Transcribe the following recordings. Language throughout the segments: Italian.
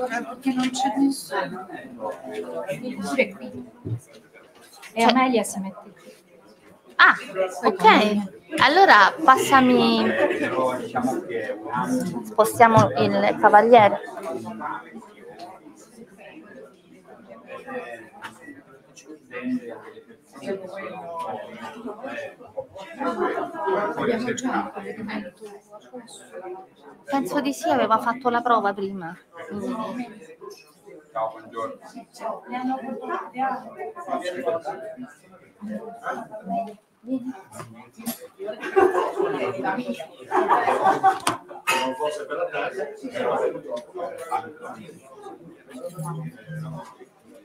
ancora perché non c'è nessuno. Pure qui. E Amelia si mette qui. Ah, ok. Allora passami, spostiamo il cavaliere. Penso di sì, aveva fatto la prova prima. Ciao, buongiorno. Forse per la tarda,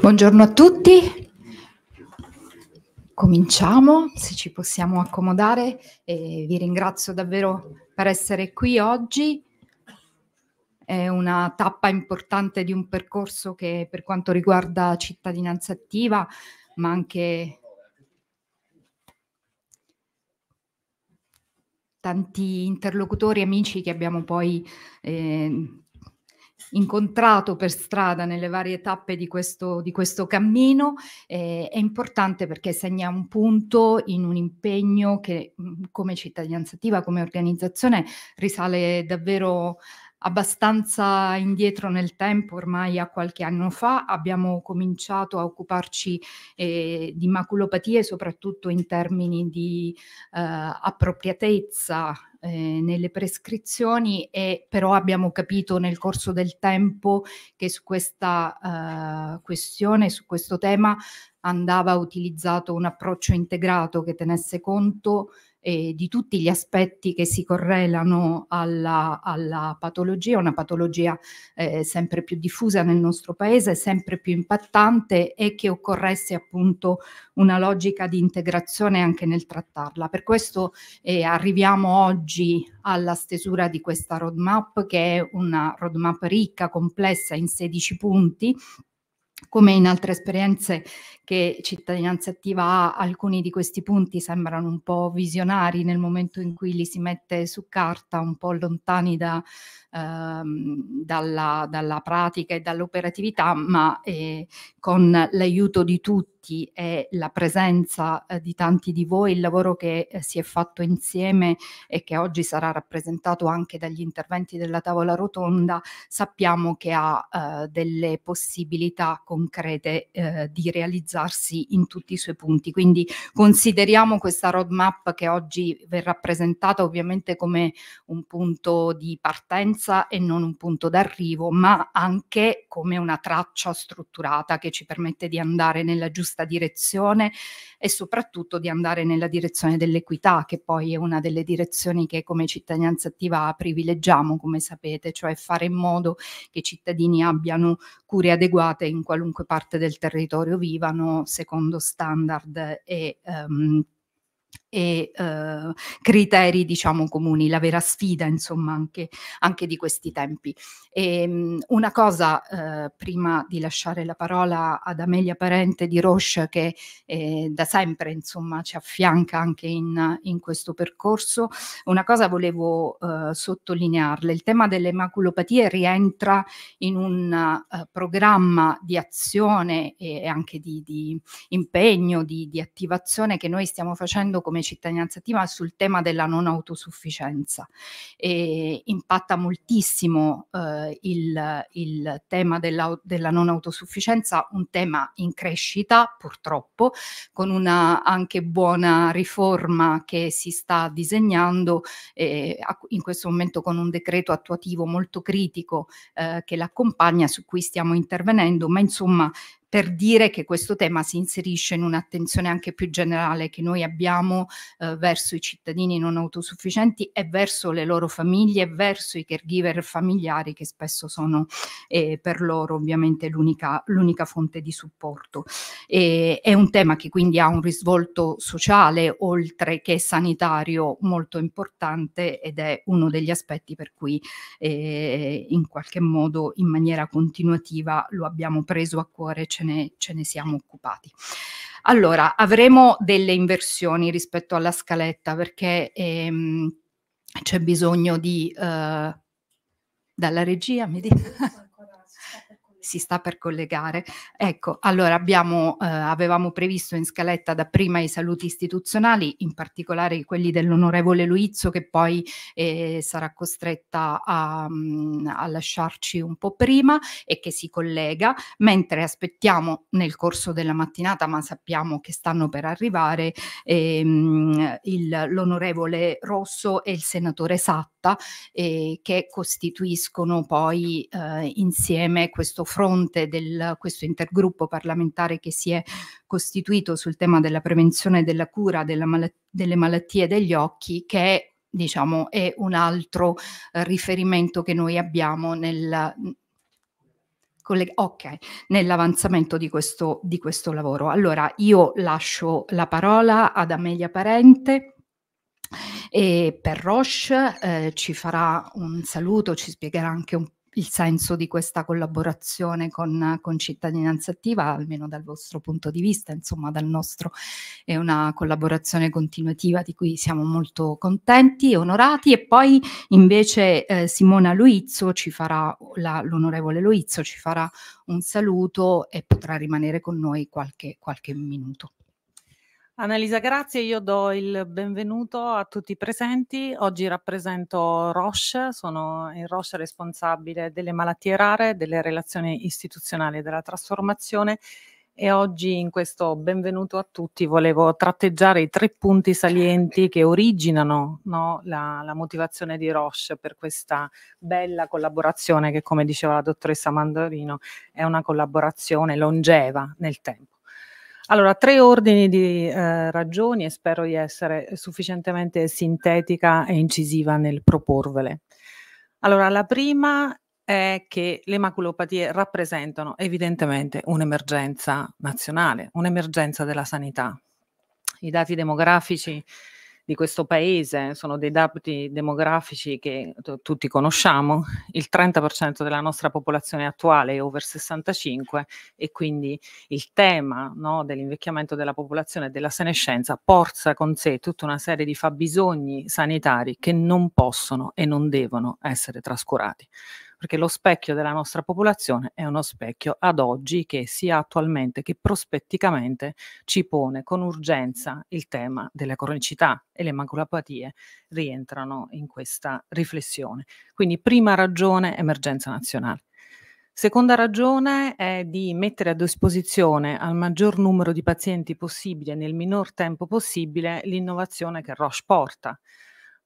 Buongiorno a tutti. Cominciamo, se ci possiamo accomodare, e vi ringrazio davvero per essere qui oggi. È una tappa importante di un percorso che per quanto riguarda cittadinanza attiva, ma anche tanti interlocutori amici che abbiamo poi eh, incontrato per strada nelle varie tappe di questo, di questo cammino eh, è importante perché segna un punto in un impegno che come cittadinanza attiva, come organizzazione risale davvero abbastanza indietro nel tempo, ormai a qualche anno fa, abbiamo cominciato a occuparci eh, di maculopatie, soprattutto in termini di eh, appropriatezza eh, nelle prescrizioni, e però abbiamo capito nel corso del tempo che su questa eh, questione, su questo tema, andava utilizzato un approccio integrato che tenesse conto eh, di tutti gli aspetti che si correlano alla, alla patologia, una patologia eh, sempre più diffusa nel nostro paese, sempre più impattante e che occorresse appunto una logica di integrazione anche nel trattarla. Per questo eh, arriviamo oggi alla stesura di questa roadmap che è una roadmap ricca, complessa in 16 punti come in altre esperienze che cittadinanza attiva ha, alcuni di questi punti sembrano un po' visionari nel momento in cui li si mette su carta, un po' lontani da, ehm, dalla, dalla, pratica e dall'operatività, ma eh, con l'aiuto di tutti tanti e la presenza eh, di tanti di voi, il lavoro che eh, si è fatto insieme e che oggi sarà rappresentato anche dagli interventi della tavola rotonda, sappiamo che ha eh, delle possibilità concrete eh, di realizzarsi in tutti i suoi punti. Quindi consideriamo questa roadmap che oggi verrà presentata ovviamente come un punto di partenza e non un punto d'arrivo, ma anche come una traccia strutturata che ci permette di andare nella giusta questa direzione e soprattutto di andare nella direzione dell'equità, che poi è una delle direzioni che come cittadinanza attiva privilegiamo, come sapete, cioè fare in modo che i cittadini abbiano cure adeguate in qualunque parte del territorio vivano secondo standard e ehm, e eh, criteri diciamo comuni, la vera sfida insomma anche, anche di questi tempi. E, ehm, mh, una cosa eh, prima di lasciare la parola ad Amelia Parente di Roche che eh, da sempre insomma ci affianca anche in, in questo percorso, una cosa volevo uhm, sottolinearle, il tema delle maculopatie rientra in un uh, programma di azione e anche di, di impegno, di, di attivazione che noi stiamo facendo facendo come cittadinanza attiva sul tema della non autosufficienza. E impatta moltissimo eh, il, il, tema della, della, non autosufficienza, un tema in crescita purtroppo, con una anche buona riforma che si sta disegnando eh, in questo momento con un decreto attuativo molto critico eh, che l'accompagna, su cui stiamo intervenendo, ma insomma per dire che questo tema si inserisce in un'attenzione anche più generale che noi abbiamo eh, verso i cittadini non autosufficienti e verso le loro famiglie e verso i caregiver familiari che spesso sono eh, per loro ovviamente l'unica, fonte di supporto. E, è un tema che quindi ha un risvolto sociale oltre che sanitario molto importante ed è uno degli aspetti per cui eh, in qualche modo in maniera continuativa lo abbiamo preso a cuore ce ne, ce ne siamo occupati. Allora, avremo delle inversioni rispetto alla scaletta perché ehm, c'è bisogno di... Eh, dalla regia mi dica si sta per collegare. Ecco, allora abbiamo, eh, avevamo previsto in scaletta dapprima i saluti istituzionali, in particolare quelli dell'onorevole Luizzo che poi eh, sarà costretta a, mm, a lasciarci un po' prima e che si collega, mentre aspettiamo nel corso della mattinata, ma sappiamo che stanno per arrivare, ehm, l'onorevole Rosso e il senatore Satta eh, che costituiscono poi eh, insieme questo fronte di questo intergruppo parlamentare che si è costituito sul tema della prevenzione della cura della mal delle malattie degli occhi, che è, diciamo, è un altro eh, riferimento che noi abbiamo nel, ok, nell'avanzamento di, questo, di questo, lavoro. Allora io lascio la parola ad Amelia Parente e eh, per Roche eh, ci farà un saluto, ci spiegherà anche un il senso di questa collaborazione con, con, Cittadinanza Attiva, almeno dal vostro punto di vista, insomma dal nostro, è una collaborazione continuativa di cui siamo molto contenti e onorati e poi invece eh, Simona Luizzo ci farà, l'onorevole Luizzo ci farà un saluto e potrà rimanere con noi qualche, qualche minuto. Annalisa, grazie. Io do il benvenuto a tutti i presenti. Oggi rappresento Roche, sono il Roche responsabile delle malattie rare, delle relazioni istituzionali e della trasformazione e oggi in questo benvenuto a tutti volevo tratteggiare i tre punti salienti che originano no, la, la, motivazione di Roche per questa bella collaborazione che come diceva la dottoressa Mandorino è una collaborazione longeva nel tempo. Allora, tre ordini di eh, ragioni e spero di essere sufficientemente sintetica e incisiva nel proporvele. Allora, la prima è che le maculopatie rappresentano evidentemente un'emergenza nazionale, un'emergenza della sanità. I dati demografici di questo paese, sono dei dati demografici che t- tutti conosciamo, il 30% della nostra popolazione attuale è over 65 e quindi il tema no, dell'invecchiamento della popolazione e della senescenza porta con sé tutta una serie di fabbisogni sanitari che non possono e non devono essere trascurati perché lo specchio della nostra popolazione è uno specchio ad oggi che sia attualmente che prospetticamente ci pone con urgenza il tema della cronicità e le maculopatie rientrano in questa riflessione. Quindi prima ragione emergenza nazionale. Seconda ragione è di mettere a disposizione al maggior numero di pazienti possibile nel minor tempo possibile l'innovazione che Roche porta.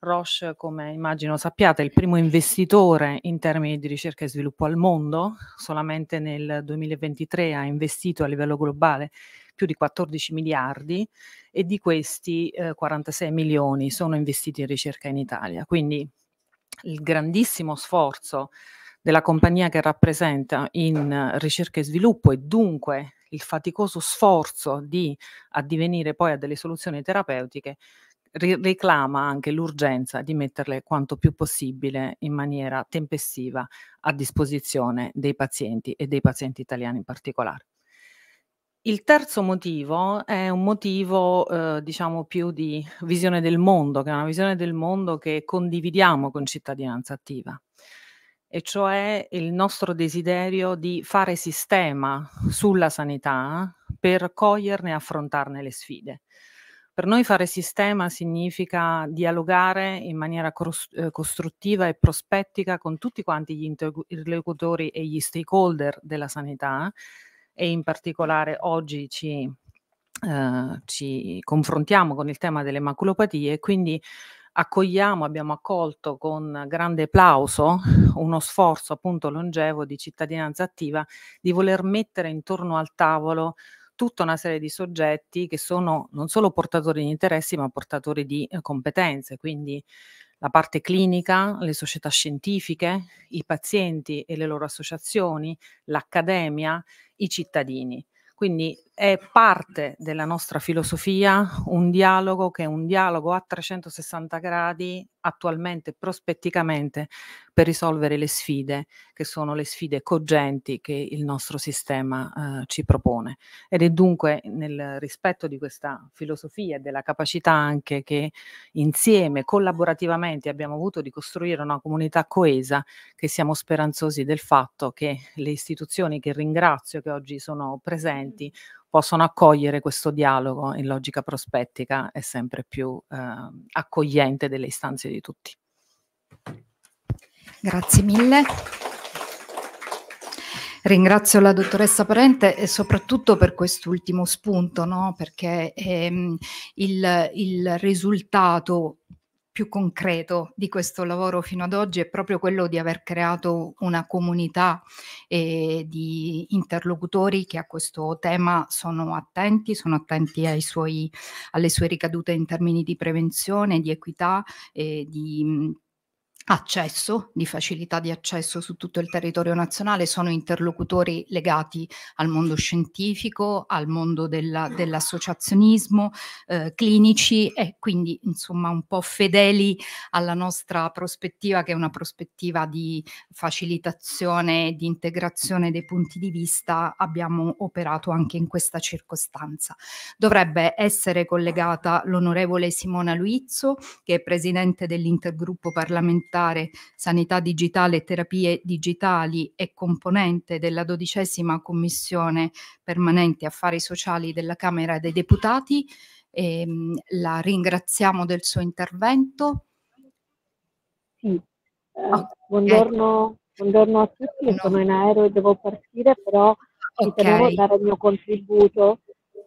Roche, come immagino sappiate, è il primo investitore in termini di ricerca e sviluppo al mondo, solamente nel 2023 ha investito a livello globale più di 14 miliardi e di questi eh, 46 milioni sono investiti in ricerca in Italia. Quindi il grandissimo sforzo della compagnia che rappresenta in eh, ricerca e sviluppo e dunque il faticoso sforzo di addivenire poi a delle soluzioni terapeutiche reclama anche l'urgenza di metterle quanto più possibile in maniera tempestiva a disposizione dei pazienti e dei pazienti italiani in particolare. Il terzo motivo è un motivo, eh, diciamo, più di visione del mondo, che è una visione del mondo che condividiamo con cittadinanza attiva, e cioè il nostro desiderio di fare sistema sulla sanità per coglierne e affrontarne le sfide. Per noi fare sistema significa dialogare in maniera eh, costruttiva e prospettica con tutti quanti gli interlocutori e gli stakeholder della sanità e in particolare oggi ci, eh, ci confrontiamo con il tema delle maculopatie, quindi accogliamo, abbiamo accolto con grande applauso uno sforzo appunto longevo di cittadinanza attiva di voler mettere intorno al tavolo tutta una serie di soggetti che sono non solo portatori di interessi, ma portatori di eh, competenze, quindi la parte clinica, le società scientifiche, i pazienti e le loro associazioni, l'accademia, i cittadini. Quindi è parte della nostra filosofia un dialogo che è un dialogo a 360 gradi attualmente prospetticamente per risolvere le sfide che sono le sfide cogenti che il nostro sistema eh, ci propone. Ed è dunque nel rispetto di questa filosofia e della capacità anche che insieme, collaborativamente abbiamo avuto di costruire una comunità coesa che siamo speranzosi del fatto che le istituzioni che ringrazio che oggi sono presenti possono accogliere questo dialogo in logica prospettica e sempre più eh, accogliente delle istanze di tutti. Grazie mille. Ringrazio la dottoressa Parente e soprattutto per quest'ultimo spunto, no? perché ehm, il, il risultato più concreto di questo lavoro fino ad oggi è proprio quello di aver creato una comunità eh, di interlocutori che a questo tema sono attenti, sono attenti suoi, alle sue ricadute in termini di prevenzione, di equità, eh, di accesso, di facilità di accesso su tutto il territorio nazionale, sono interlocutori legati al mondo scientifico, al mondo della, dell'associazionismo, eh, clinici e quindi insomma un po' fedeli alla nostra prospettiva che è una prospettiva di facilitazione, di integrazione dei punti di vista, abbiamo operato anche in questa circostanza. Dovrebbe essere collegata l'onorevole Simona Luizzo, che è presidente dell'intergruppo parlamentare sfruttare sanità digitale e terapie digitali e componente della dodicesima commissione permanente affari sociali della Camera dei Deputati. E, ehm, la ringraziamo del suo intervento. Sì. Eh, okay. buongiorno, buongiorno, a tutti, no. sono in aereo e devo partire, però okay. ci tenevo a dare il mio contributo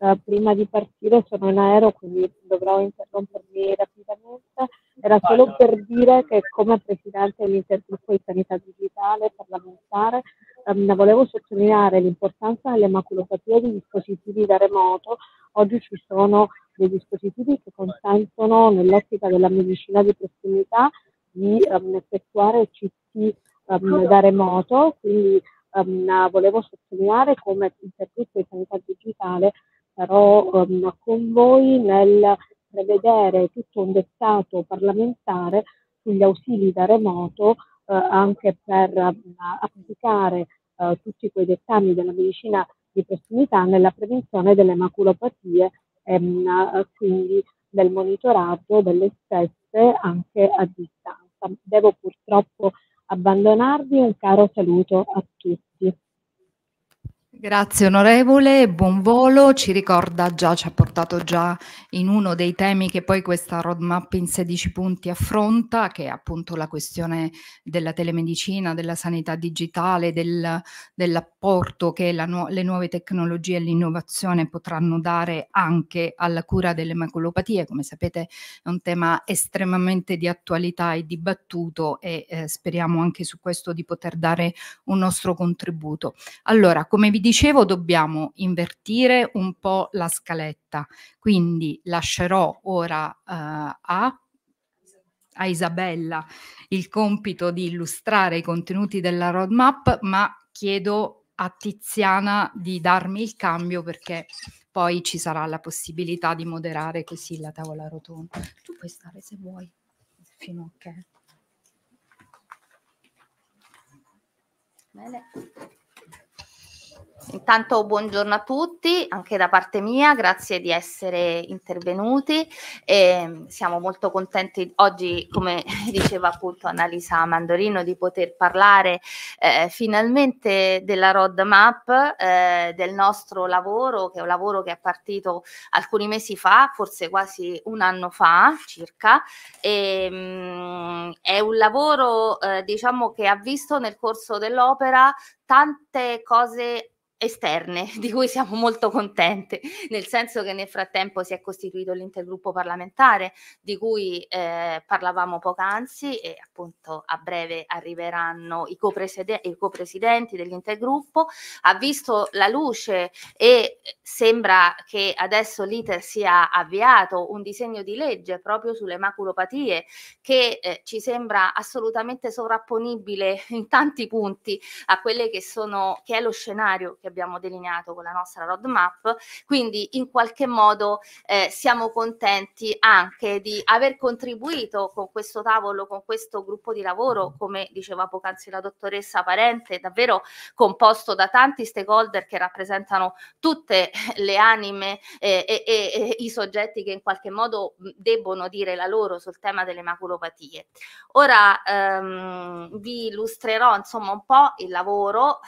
eh, prima di partire sono in aereo, quindi dovrò interrompermi rapidamente. Era solo per dire che come Presidente dell'Intergruppo di Sanità Digitale parlamentare ehm, volevo sottolineare l'importanza delle maculopatie di dispositivi da remoto. Oggi ci sono dei dispositivi che consentono, nell'ottica della medicina di prossimità, di ehm, effettuare CT ehm, da remoto, quindi ehm, volevo sottolineare come Intergruppo di sanità digitale sarò ehm, con voi nel prevedere tutto un dettato parlamentare sugli ausili da remoto eh, anche per eh, applicare eh, tutti quei dettami della medicina di prossimità nella prevenzione delle maculopatie ehm, quindi del monitoraggio delle stesse anche a distanza. Devo purtroppo abbandonarvi, un caro saluto a tutti. Grazie onorevole, buon volo, ci ricorda già, ci ha portato già in uno dei temi che poi questa roadmap in 16 punti affronta, che è appunto la questione della telemedicina, della sanità digitale, del, dell'apporto che nu le nuove tecnologie e l'innovazione potranno dare anche alla cura delle maculopatie. Come sapete è un tema estremamente di attualità e dibattuto e eh, speriamo anche su questo di poter dare un nostro contributo. Allora, come vi dicevo, dicevo dobbiamo invertire un po' la scaletta, quindi lascerò ora eh, a a Isabella il compito di illustrare i contenuti della roadmap, ma chiedo a Tiziana di darmi il cambio perché poi ci sarà la possibilità di moderare così la tavola rotonda. Tu puoi stare se vuoi, fino a che. Bene. Intanto buongiorno a tutti, anche da parte mia, grazie di essere intervenuti. E ehm, siamo molto contenti oggi, come diceva appunto Annalisa Mandorino, di poter parlare eh, finalmente della roadmap, eh, del nostro lavoro, che è un lavoro che è partito alcuni mesi fa, forse quasi un anno fa circa. E, ehm, mh, è un lavoro eh, diciamo che ha visto nel corso dell'opera tante cose esterne di cui siamo molto contenti, nel senso che nel frattempo si è costituito l'intergruppo parlamentare di cui eh, parlavamo poc'anzi e appunto a breve arriveranno i, copreside- i copresidenti dell'intergruppo, ha visto la luce e sembra che adesso l'iter sia avviato un disegno di legge proprio sulle maculopatie che eh, ci sembra assolutamente sovrapponibile in tanti punti a quelle che sono che è lo scenario che abbiamo delineato con la nostra roadmap, quindi in qualche modo eh, siamo contenti anche di aver contribuito con questo tavolo, con questo gruppo di lavoro, come diceva poc'anzi la dottoressa Parente, davvero composto da tanti stakeholder che rappresentano tutte le anime eh, e, e, i soggetti che in qualche modo debbono dire la loro sul tema delle maculopatie. Ora ehm, vi illustrerò insomma un po' il lavoro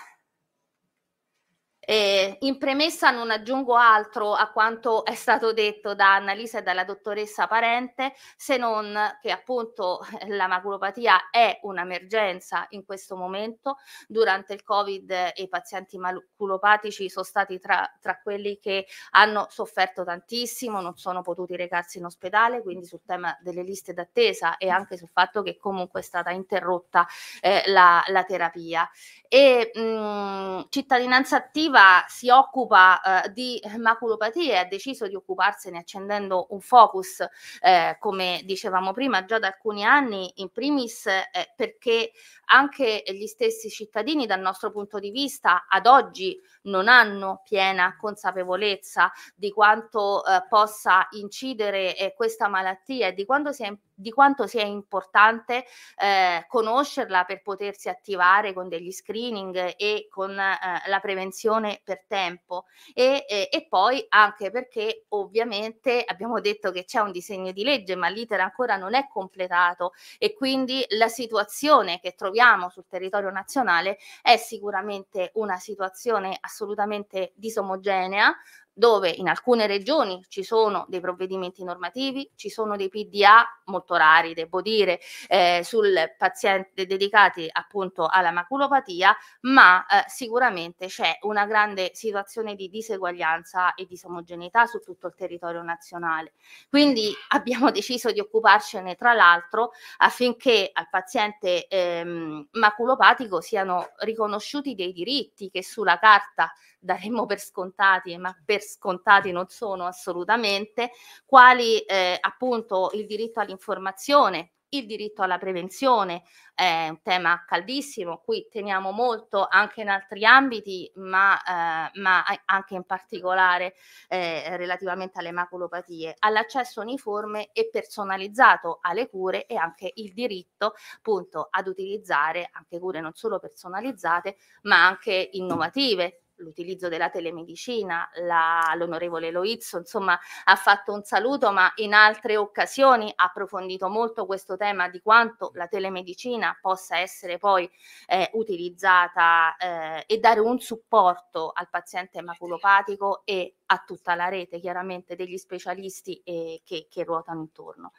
eh, in premessa non aggiungo altro a quanto è stato detto da Annalisa e dalla dottoressa Parente, se non che appunto la maculopatia è un'emergenza in questo momento. Durante il Covid eh, i pazienti maculopatici sono stati tra, tra quelli che hanno sofferto tantissimo, non sono potuti recarsi in ospedale, quindi sul tema delle liste d'attesa e anche sul fatto che comunque è stata interrotta eh, la, la, terapia. E, mh, mm, cittadinanza attiva Riva si occupa eh, di maculopatie, ha deciso di occuparsene accendendo un focus, eh, come dicevamo prima, già da alcuni anni, in primis eh, perché anche gli stessi cittadini dal nostro punto di vista ad oggi non hanno piena consapevolezza di quanto eh, possa incidere eh, questa malattia e di quanto sia importante di quanto sia importante eh, conoscerla per potersi attivare con degli screening e con eh, la prevenzione per tempo e, eh, e poi anche perché ovviamente abbiamo detto che c'è un disegno di legge ma l'iter ancora non è completato e quindi la situazione che troviamo sul territorio nazionale è sicuramente una situazione assolutamente disomogenea dove in alcune regioni ci sono dei provvedimenti normativi, ci sono dei PDA molto rari, devo dire, eh, sul paziente dedicati appunto alla maculopatia, ma eh, sicuramente c'è una grande situazione di diseguaglianza e disomogeneità su tutto il territorio nazionale. Quindi abbiamo deciso di occuparcene tra l'altro affinché al paziente ehm, maculopatico siano riconosciuti dei diritti che sulla carta daremmo per scontati, ma per scontati non sono assolutamente, quali eh, appunto il diritto all'informazione, il diritto alla prevenzione è un tema caldissimo, qui teniamo molto anche in altri ambiti, ma, eh, ma anche in particolare eh, relativamente alle maculopatie, all'accesso uniforme e personalizzato alle cure e anche il diritto appunto ad utilizzare anche cure non solo personalizzate, ma anche innovative l'utilizzo della telemedicina, la, l'onorevole Loizzo insomma ha fatto un saluto ma in altre occasioni ha approfondito molto questo tema di quanto la telemedicina possa essere poi eh, utilizzata eh, e dare un supporto al paziente maculopatico e a tutta la rete chiaramente degli specialisti eh, che, che, ruotano intorno.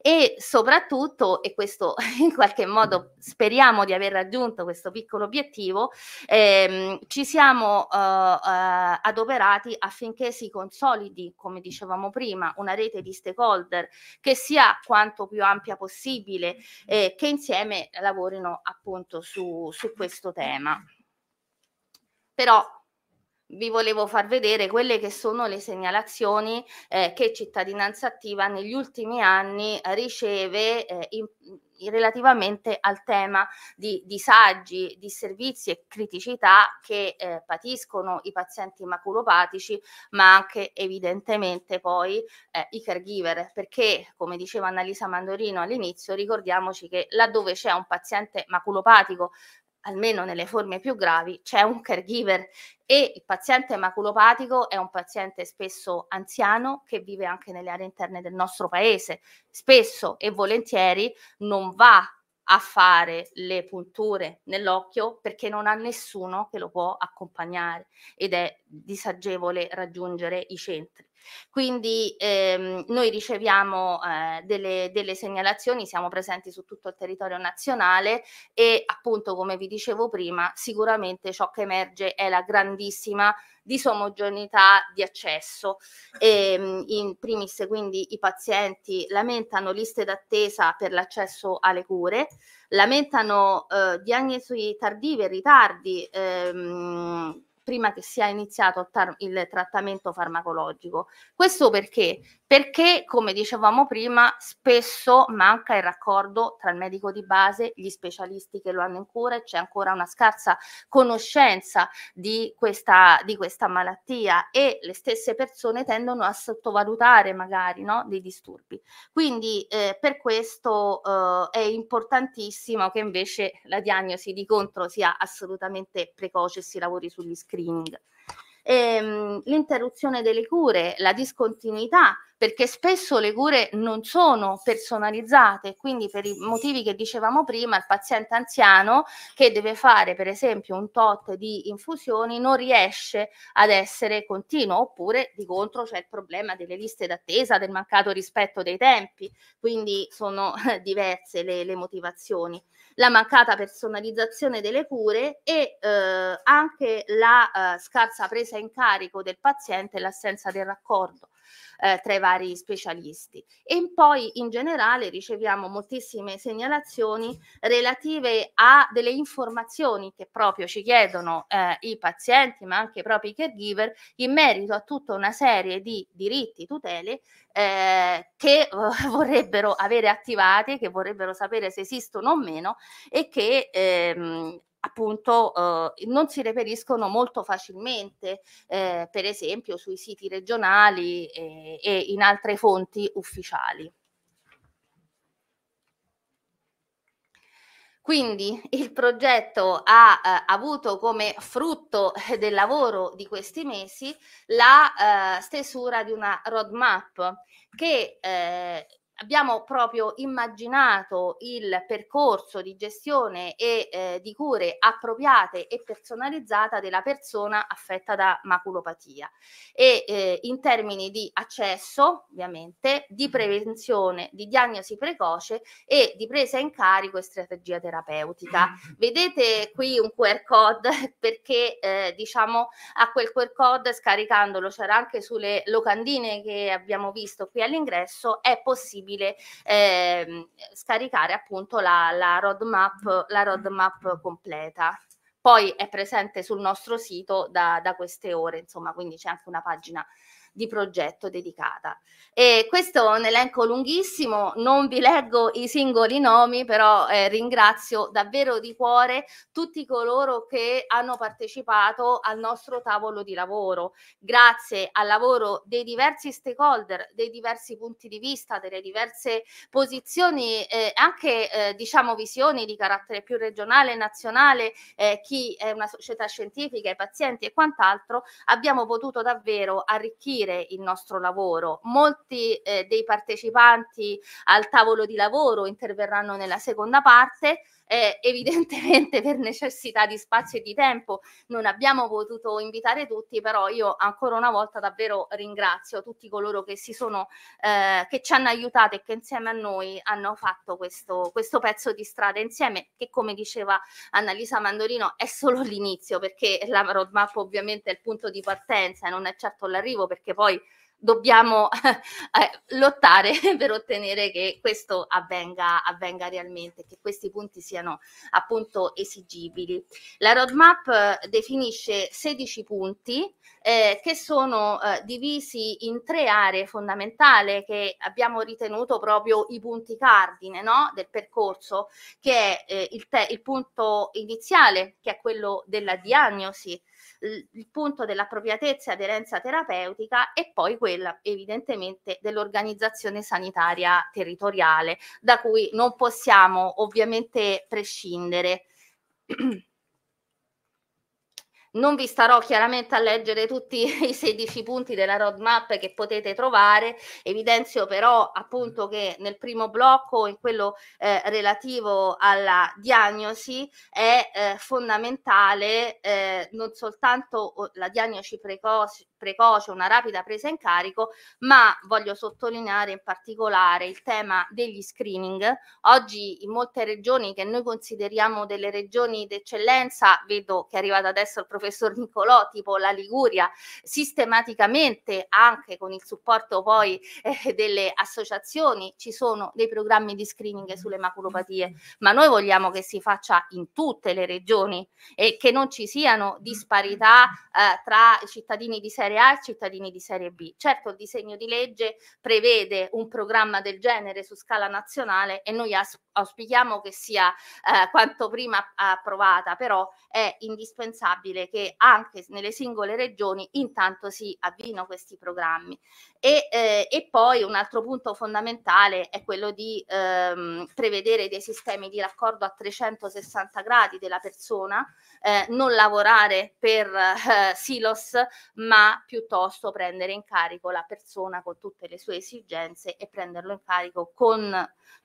E soprattutto, e questo in qualche modo speriamo di aver raggiunto questo piccolo obiettivo, ehm, ci siamo eh, eh, adoperati affinché si consolidi, come dicevamo prima, una rete di stakeholder che sia quanto più ampia possibile, eh, che insieme lavorino appunto su, su questo tema. Però vi volevo far vedere quelle che sono le segnalazioni eh, che cittadinanza attiva negli ultimi anni riceve eh, in, relativamente al tema di disagi, disservizi e criticità che eh, patiscono i pazienti maculopatici, ma anche evidentemente poi eh, i caregiver, perché come diceva Annalisa Mandorino all'inizio, ricordiamoci che laddove c'è un paziente maculopatico almeno nelle forme più gravi, c'è un caregiver e il paziente maculopatico è un paziente spesso anziano che vive anche nelle aree interne del nostro paese. Spesso e volentieri non va a fare le punture nell'occhio perché non ha nessuno che lo può accompagnare ed è disagevole raggiungere i centri. Quindi ehm, noi riceviamo eh, delle, delle, segnalazioni, siamo presenti su tutto il territorio nazionale e appunto come vi dicevo prima sicuramente ciò che emerge è la grandissima disomogeneità di accesso. E, ehm, in primis quindi i pazienti lamentano liste d'attesa per l'accesso alle cure, lamentano eh, diagnosi tardive, ritardi. Ehm, prima che sia iniziato il trattamento farmacologico. Questo perché? Perché, come dicevamo prima, spesso manca il raccordo tra il medico di base, gli specialisti che lo hanno in cura e c'è ancora una scarsa conoscenza di questa, di questa malattia e le stesse persone tendono a sottovalutare magari no, dei disturbi. Quindi eh, per questo eh, è importantissimo che invece la diagnosi di contro sia assolutamente precoce e si lavori sugli scritti screening. Ehm, l'interruzione delle cure, la discontinuità, perché spesso le cure non sono personalizzate, quindi per i motivi che dicevamo prima, il paziente anziano che deve fare per esempio un tot di infusioni non riesce ad essere continuo, oppure di contro c'è il problema delle liste d'attesa, del mancato rispetto dei tempi, quindi sono diverse le, le motivazioni la mancata personalizzazione delle cure e eh, anche la eh, scarsa presa in carico del paziente e l'assenza del raccordo eh, tra i vari specialisti. E poi in generale riceviamo moltissime segnalazioni relative a delle informazioni che proprio ci chiedono eh, i pazienti, ma anche i propri caregiver, in merito a tutta una serie di diritti, tutele eh, che eh, vorrebbero avere attivati, che vorrebbero sapere se esistono o meno e che ehm, appunto eh, non si reperiscono molto facilmente, eh, per esempio sui siti regionali e, eh, e in altre fonti ufficiali. Quindi il progetto ha eh, avuto come frutto del lavoro di questi mesi la eh, stesura di una roadmap che eh, abbiamo proprio immaginato il percorso di gestione e eh, di cure appropriate e personalizzata della persona affetta da maculopatia e eh, in termini di accesso ovviamente, di mm-hmm. prevenzione, di diagnosi precoce e di presa in carico e strategia terapeutica. Mm-hmm. Vedete qui un QR code perché eh, diciamo a quel QR code scaricandolo c'era anche sulle locandine che abbiamo visto qui all'ingresso è possibile possibile eh, scaricare appunto la, la, roadmap, la roadmap completa poi è presente sul nostro sito da, da queste ore, insomma, quindi c'è anche una pagina di progetto dedicata. E questo è un elenco lunghissimo, non vi leggo i singoli nomi, però eh, ringrazio davvero di cuore tutti coloro che hanno partecipato al nostro tavolo di lavoro. Grazie al lavoro dei diversi stakeholder, dei diversi punti di vista, delle diverse posizioni, eh, anche eh, diciamo visioni di carattere più regionale, nazionale, eh, chi è una società scientifica, i pazienti e quant'altro, abbiamo potuto davvero arricchire approfondire il nostro lavoro. Molti eh, dei partecipanti al tavolo di lavoro interverranno nella seconda parte eh, evidentemente per necessità di spazio e di tempo non abbiamo potuto invitare tutti, però io ancora una volta davvero ringrazio tutti coloro che si sono, eh, che ci hanno aiutato e che insieme a noi hanno fatto questo, questo pezzo di strada insieme, che come diceva Annalisa Mandorino è solo l'inizio perché la roadmap ovviamente è il punto di partenza e non è certo l'arrivo perché poi dobbiamo eh, lottare per ottenere che questo avvenga, avvenga realmente, che questi punti siano appunto esigibili. La roadmap eh, definisce 16 punti eh, che sono eh, divisi in tre aree fondamentali che abbiamo ritenuto proprio i punti cardine no? del percorso, che è eh, il, te- il punto iniziale, che è quello della diagnosi, il punto dell'appropriatezza e aderenza terapeutica e poi quella evidentemente dell'organizzazione sanitaria territoriale, da cui non possiamo ovviamente prescindere. Non vi starò chiaramente a leggere tutti i 16 punti della roadmap che potete trovare, evidenzio però appunto che nel primo blocco, in quello eh, relativo alla diagnosi, è eh, fondamentale eh, non soltanto oh, la diagnosi precoce, precoce, una rapida presa in carico, ma voglio sottolineare in particolare il tema degli screening. Oggi in molte regioni che noi consideriamo delle regioni d'eccellenza, vedo che è arrivato adesso il professor Nicolò, tipo la Liguria, sistematicamente anche con il supporto poi eh, delle associazioni ci sono dei programmi di screening sulle maculopatie, ma noi vogliamo che si faccia in tutte le regioni e che non ci siano disparità eh, tra cittadini di serie serie A e cittadini di serie B. Certo il disegno di legge prevede un programma del genere su scala nazionale e noi auspichiamo che sia eh, quanto prima approvata, però è indispensabile che anche nelle singole regioni intanto si avvino questi programmi. E, eh, e poi un altro punto fondamentale è quello di ehm, prevedere dei sistemi di raccordo a 360 gradi della persona, eh, non lavorare per eh, silos, ma ma piuttosto prendere in carico la persona con tutte le sue esigenze e prenderlo in carico con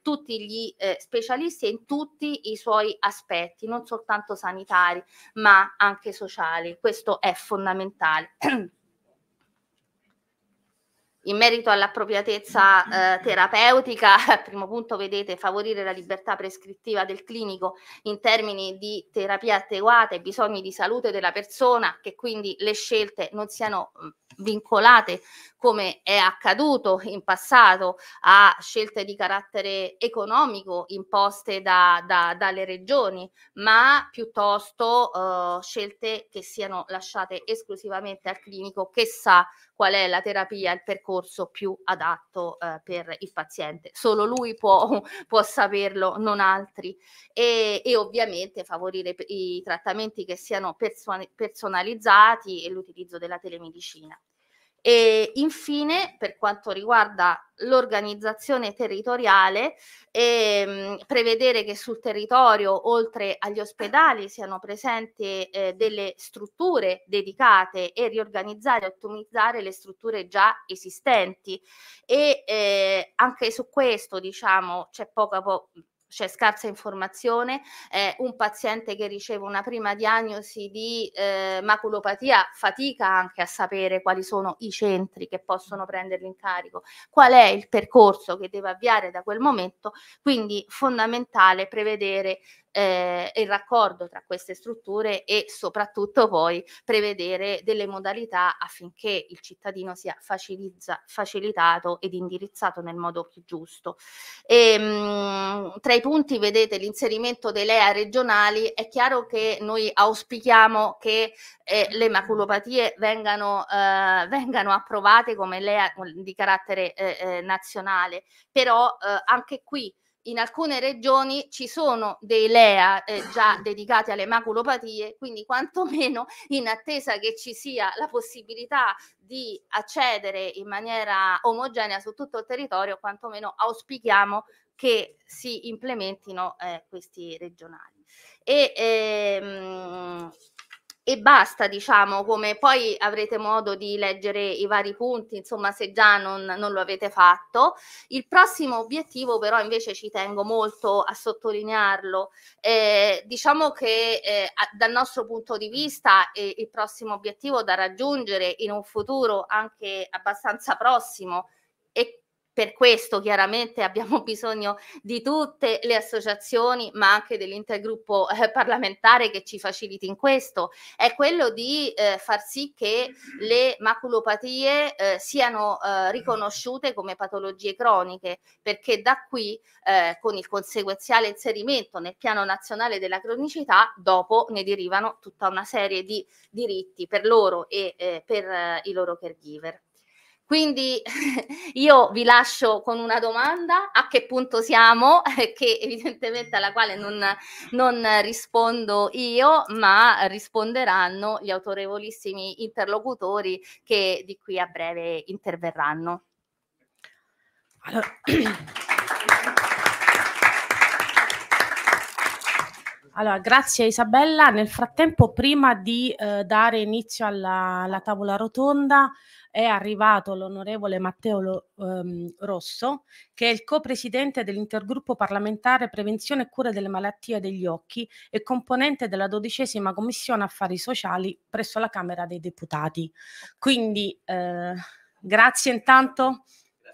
tutti gli eh, specialisti e in tutti i suoi aspetti, non soltanto sanitari, ma anche sociali. Questo è fondamentale. In merito all'appropriatezza mm-hmm. eh, terapeutica, al primo punto vedete favorire la libertà prescrittiva del clinico in termini di terapia adeguata ai bisogni di salute della persona, che quindi le scelte non siano mm, vincolate come è accaduto in passato a scelte di carattere economico imposte da, da, dalle regioni, ma piuttosto eh, scelte che siano lasciate esclusivamente al clinico che sa qual è la terapia, il percorso più adatto eh, per il paziente. Solo lui può, può saperlo, non altri. E, e ovviamente favorire i trattamenti che siano personalizzati e l'utilizzo della telemedicina. E infine, per quanto riguarda l'organizzazione territoriale, ehm, prevedere che sul territorio, oltre agli ospedali, siano presenti eh, delle strutture dedicate e riorganizzare e ottimizzare le strutture già esistenti. E eh, anche su questo, diciamo, c'è poco. po- c'è cioè, scarsa informazione, eh, un paziente che riceve una prima diagnosi di eh, maculopatia fatica anche a sapere quali sono i centri che possono prenderlo in carico, qual è il percorso che deve avviare da quel momento, quindi fondamentale prevedere eh, il raccordo tra queste strutture e soprattutto poi prevedere delle modalità affinché il cittadino sia facilitato ed indirizzato nel modo più giusto. E, ehm, mh, tra i punti vedete l'inserimento dei LEA regionali, è chiaro che noi auspichiamo che eh, le maculopatie vengano, eh, vengano approvate come LEA di carattere eh, eh nazionale, però eh, anche qui in alcune regioni ci sono dei LEA eh, già dedicati alle maculopatie, quindi quantomeno in attesa che ci sia la possibilità di accedere in maniera omogenea su tutto il territorio, quantomeno auspichiamo che si implementino eh, questi regionali. E, ehm, e basta, diciamo, come poi avrete modo di leggere i vari punti, insomma, se già non, non, lo avete fatto. Il prossimo obiettivo, però, invece ci tengo molto a sottolinearlo. Eh, diciamo che eh, dal nostro punto di vista eh, il prossimo obiettivo da raggiungere in un futuro anche abbastanza prossimo è per questo chiaramente abbiamo bisogno di tutte le associazioni, ma anche dell'intergruppo eh, parlamentare che ci faciliti in questo, è quello di eh, far sì che le maculopatie eh, siano eh, riconosciute come patologie croniche, perché da qui eh, con il conseguenziale inserimento nel piano nazionale della cronicità, dopo ne derivano tutta una serie di diritti per loro e eh, per i loro caregiver. Quindi io vi lascio con una domanda, a che punto siamo, che evidentemente alla quale non, non rispondo io, ma risponderanno gli autorevolissimi interlocutori che di qui a breve interverranno. Allora. Allora, grazie Isabella. Nel frattempo, prima di eh, dare inizio alla, alla, tavola rotonda, è arrivato l'onorevole Matteo Lo, ehm, Rosso, che è il co-presidente dell'intergruppo parlamentare Prevenzione e Cura delle Malattie degli Occhi e componente della dodicesima Commissione Affari Sociali presso la Camera dei Deputati. Quindi, eh, grazie intanto.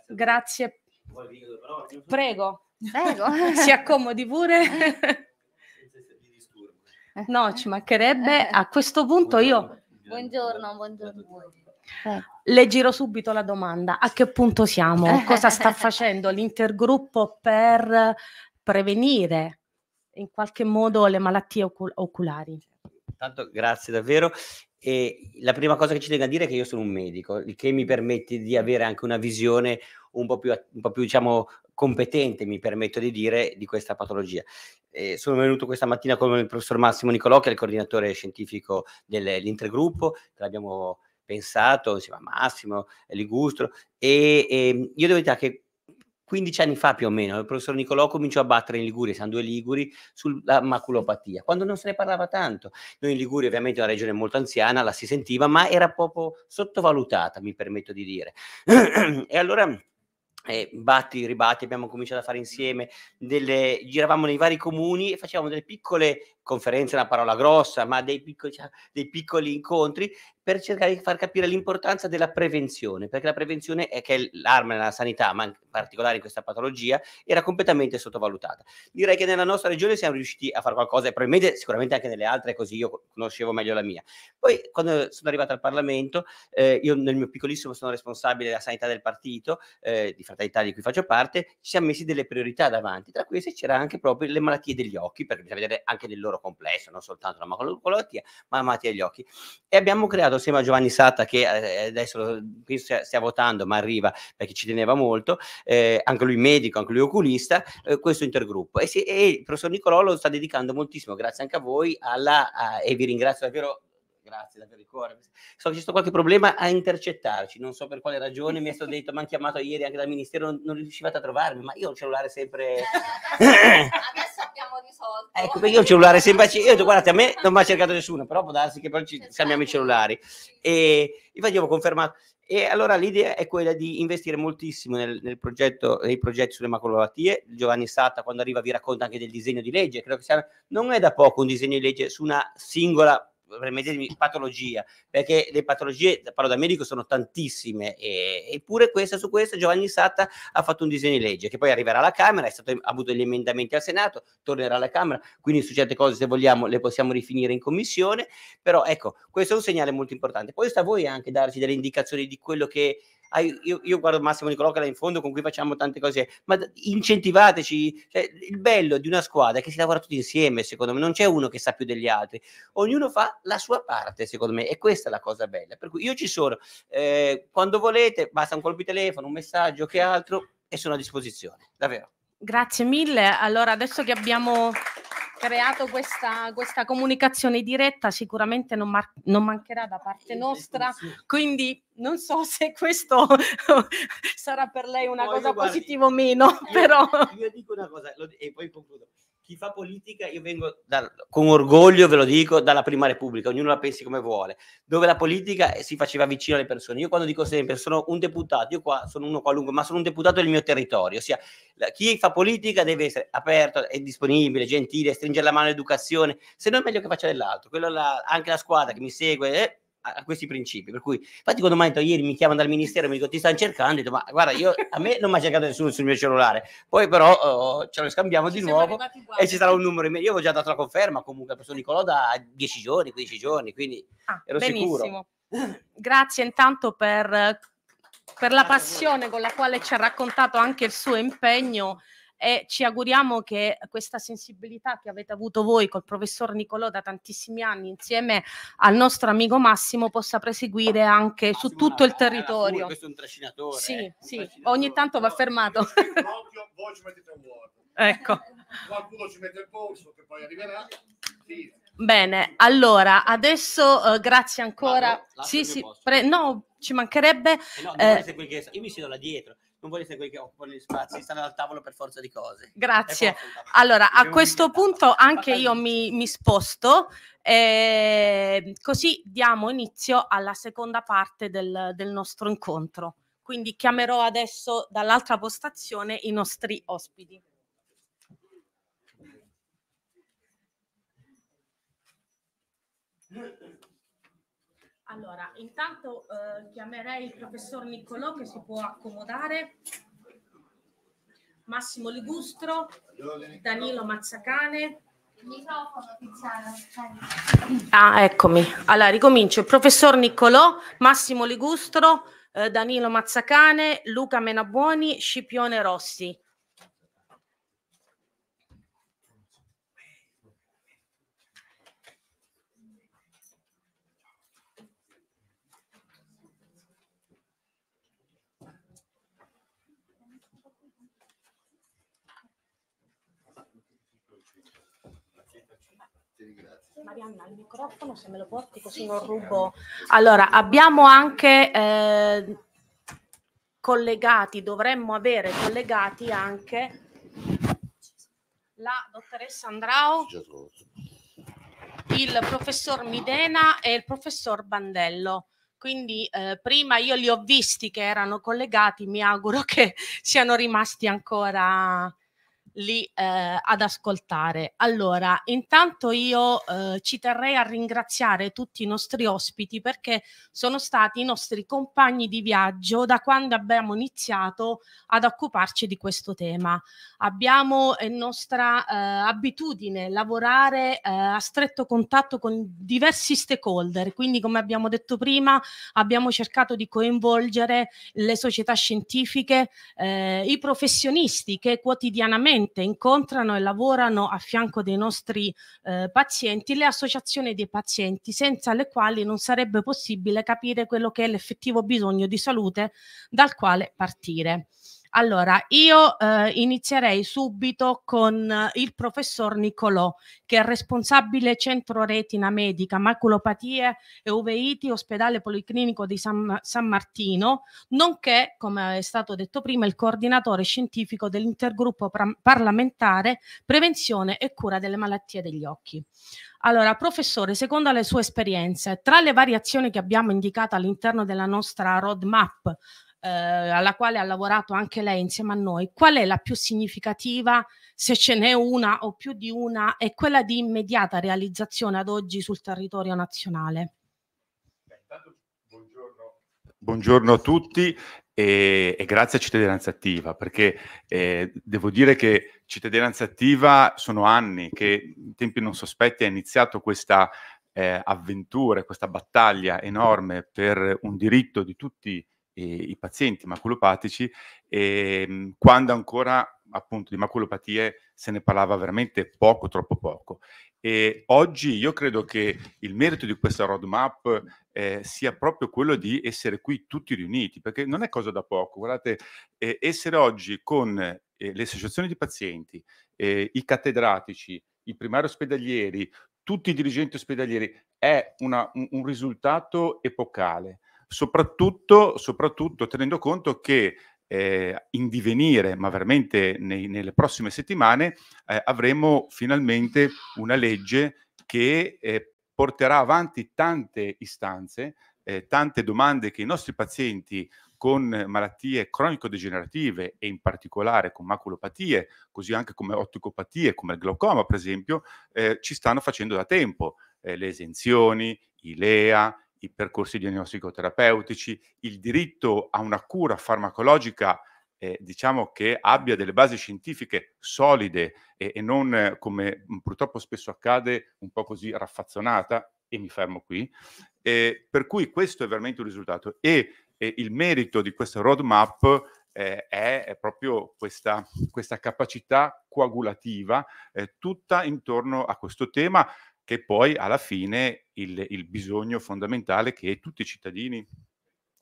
Grazie. grazie. Prego. Prego. si accomodi pure. Eh. No, ci mancherebbe. Eh. A questo punto io... Buongiorno, buongiorno. Eh. Le giro subito la domanda. A che punto siamo? Cosa sta facendo l'intergruppo per prevenire in qualche modo le malattie ocul- oculari? Tanto grazie davvero. E la prima cosa che ci tengo a dire è che io sono un medico, il che mi permette di avere anche una visione un po' più, un po più diciamo, competente, mi permetto di dire, di questa patologia. Eh, sono venuto questa mattina con il professor Massimo Nicolò, che è il coordinatore scientifico dell'intergruppo, l'abbiamo pensato insieme a Massimo, Ligustro, e, e ehm, io devo dire che 15 anni fa più o meno, il professor Nicolò cominciò a battere in Liguria, siamo due Liguri, sulla maculopatia, quando non se ne parlava tanto. Noi in Liguria ovviamente è una regione molto anziana, la si sentiva, ma era proprio sottovalutata, mi permetto di dire. e allora eh, batti, ribatti, abbiamo cominciato a fare insieme, delle, giravamo nei vari comuni e facevamo delle piccole conferenze è una parola grossa, ma dei piccoli, diciamo, dei piccoli incontri per cercare di far capire l'importanza della prevenzione, perché la prevenzione è che l'arma nella sanità, ma in particolare in questa patologia, era completamente sottovalutata. Direi che nella nostra regione siamo riusciti a fare qualcosa e probabilmente sicuramente anche nelle altre, così io conoscevo meglio la mia. Poi quando sono arrivato al Parlamento, eh, io nel mio piccolissimo sono responsabile della sanità del partito, eh, di Fratellità di cui faccio parte, ci siamo messi delle priorità davanti, tra queste c'era anche proprio le malattie degli occhi, perché bisogna vedere anche nel loro complesso, non soltanto la maculacolottia, ma la malattia degli occhi. E abbiamo creato insieme a Giovanni Satta, che eh, adesso qui stia votando, ma arriva perché ci teneva molto, eh, anche lui medico, anche lui oculista, eh, questo intergruppo. E, si, e, il professor Nicolò lo sta dedicando moltissimo, grazie anche a voi, alla, a, e vi ringrazio davvero grazie davvero di cuore. So che c'è stato qualche problema a intercettarci, non so per quale ragione, mi è stato detto, mi hanno chiamato ieri anche dal ministero, non, non riuscivate a trovarmi, ma io ho il cellulare sempre... adesso, abbiamo risolto. Ecco, perché io ho il cellulare sempre... Io ho detto, guardate, a me non mi ha cercato nessuno, però può darsi che poi ci esatto. cambiamo i cellulari. E infatti avevo confermato... E allora l'idea è quella di investire moltissimo nel, nel progetto, nei progetti sulle macromalattie. Giovanni Satta, quando arriva, vi racconta anche del disegno di legge. Credo che sia, non è da poco un disegno di legge su una singola permettetemi, patologia, perché le patologie, parlo da medico, sono tantissime, eppure questa su questa Giovanni Satta ha fatto un disegno di legge che poi arriverà alla Camera, stato, ha avuto degli emendamenti al Senato, tornerà alla Camera, quindi su certe cose se vogliamo le possiamo rifinire in Commissione, però ecco, questo è un segnale molto importante. Poi sta a voi anche darci delle indicazioni di quello che io, io guardo Massimo Nicolò che là in fondo con cui facciamo tante cose, ma incentivateci, cioè, il bello di una squadra è che si lavora tutti insieme, secondo me, non c'è uno che sa più degli altri, ognuno fa la sua parte, secondo me, e questa è la cosa bella, per cui io ci sono, eh, quando volete basta un colpo di telefono, un messaggio, che altro, e sono a disposizione, davvero. Grazie mille, allora adesso che abbiamo creato questa, questa comunicazione diretta sicuramente non, mar- non, mancherà da parte nostra, quindi non so se questo sarà per lei una no, cosa guardi, positiva o meno, io, però... Io dico una cosa lo, e poi concludo chi fa politica, io vengo dal, con orgoglio, ve lo dico, dalla Prima Repubblica, ognuno la pensi come vuole, dove la politica si faceva vicino alle persone. Io quando dico sempre, sono un deputato, io qua sono uno qualunque, ma sono un deputato del mio territorio, ossia chi fa politica deve essere aperto, è disponibile, gentile, stringere la mano all'educazione, se no è meglio che faccia dell'altro. Quello la, anche la squadra che mi segue... Eh, a questi principi. Per cui, infatti, quando mi hanno ieri mi chiamano dal ministero e mi dicono ti stanno cercando, dico, ma guarda, io, a me non mi ha cercato nessuno sul mio cellulare. Poi, però, oh, oh ce lo scambiamo ci di nuovo e ci sarà un numero. Io avevo già dato la conferma comunque a Pessoa Nicolò da 10 giorni, 15 giorni, quindi ah, ero benissimo. sicuro. Grazie intanto per, per la passione con la quale ci ha raccontato anche il suo impegno e ci auguriamo che questa sensibilità che avete avuto voi col professor Nicolò da tantissimi anni insieme al nostro amico Massimo possa proseguire anche Massimo, su tutto il territorio. questo è un trascinatore. Sì, eh, sì, trascinatore. ogni tanto va fermato. Voi ci mettete un uovo. Ecco. Qualcuno ci mette il polso che poi arriverà. Sì. Bene, allora adesso eh, grazie ancora. Vado, sì, sì, pre- no, ci mancherebbe. Eh no, eh, io mi siedo là dietro non volete essere quelli che occupano gli spazi, stanno al tavolo per forza di cose. Grazie. Allora, a questo punto anche io mi, mi sposto, eh, così diamo inizio alla seconda parte del, del nostro incontro. Quindi chiamerò adesso dall'altra postazione i nostri ospiti. Yeah. Allora, intanto eh, chiamerei il professor Niccolò che si può accomodare, Massimo Ligustro, Danilo Mazzacane. Ah, eccomi. Allora, ricomincio. Il professor Niccolò, Massimo Ligustro, eh, Danilo Mazzacane, Luca Menabuoni, Scipione Rossi. Marianna il microfono se me lo porti così non rubo. Allora, abbiamo anche eh, collegati, dovremmo avere collegati anche la dottoressa Andrao, il professor Midena e il professor Bandello. Quindi eh, prima io li ho visti che erano collegati, mi auguro che siano rimasti ancora lì eh, ad ascoltare. Allora, intanto io eh, ci terrei a ringraziare tutti i nostri ospiti perché sono stati i nostri compagni di viaggio da quando abbiamo iniziato ad occuparci di questo tema. Abbiamo, è eh, nostra eh, abitudine, lavorare eh, a stretto contatto con diversi stakeholder, quindi come abbiamo detto prima abbiamo cercato di coinvolgere le società scientifiche, eh, i professionisti che quotidianamente direttamente incontrano e lavorano a fianco dei nostri eh, pazienti le associazioni dei pazienti, senza le quali non sarebbe possibile capire quello che è l'effettivo bisogno di salute dal quale partire. Allora, io eh, inizierei subito con eh, il professor Nicolò, che è responsabile centro retina medica, maculopatie e uveiti, ospedale policlinico di San, San Martino, nonché, come è stato detto prima, il coordinatore scientifico dell'intergruppo parlamentare prevenzione e cura delle malattie degli occhi. Allora, professore, secondo le sue esperienze, tra le variazioni che abbiamo indicato all'interno della nostra roadmap eh, alla quale ha lavorato anche lei insieme a noi, qual è la più significativa, se ce n'è una o più di una, e quella di immediata realizzazione ad oggi sul territorio nazionale? Buongiorno, a tutti e, e, grazie a Cittadinanza Attiva, perché eh, devo dire che Cittadinanza Attiva sono anni che in tempi non sospetti è iniziato questa eh, avventura, questa battaglia enorme per un diritto di tutti i i, pazienti maculopatici ehm, quando ancora appunto di maculopatie se ne parlava veramente poco, troppo poco. E oggi io credo che il merito di questa roadmap eh, sia proprio quello di essere qui tutti riuniti, perché non è cosa da poco. Guardate, eh, essere oggi con eh, le associazioni di pazienti, eh, i cattedratici, i primari ospedalieri, tutti i dirigenti ospedalieri è una, un, un risultato epocale soprattutto, soprattutto tenendo conto che eh, in divenire, ma veramente nei, nelle prossime settimane, eh, avremo finalmente una legge che eh, porterà avanti tante istanze, eh, tante domande che i nostri pazienti con malattie cronico-degenerative e in particolare con maculopatie, così anche come otticopatie, come il glaucoma per esempio, eh, ci stanno facendo da tempo. Eh, le esenzioni, i LEA, i percorsi diagnostico-terapeutici, il diritto a una cura farmacologica eh, diciamo che abbia delle basi scientifiche solide e, e non come mm, purtroppo spesso accade un po' così raffazzonata e mi fermo qui eh, per cui questo è veramente un risultato e il merito di questa roadmap eh, è, è, proprio questa, questa capacità coagulativa eh, tutta intorno a questo tema che poi alla fine il, il bisogno fondamentale che tutti i cittadini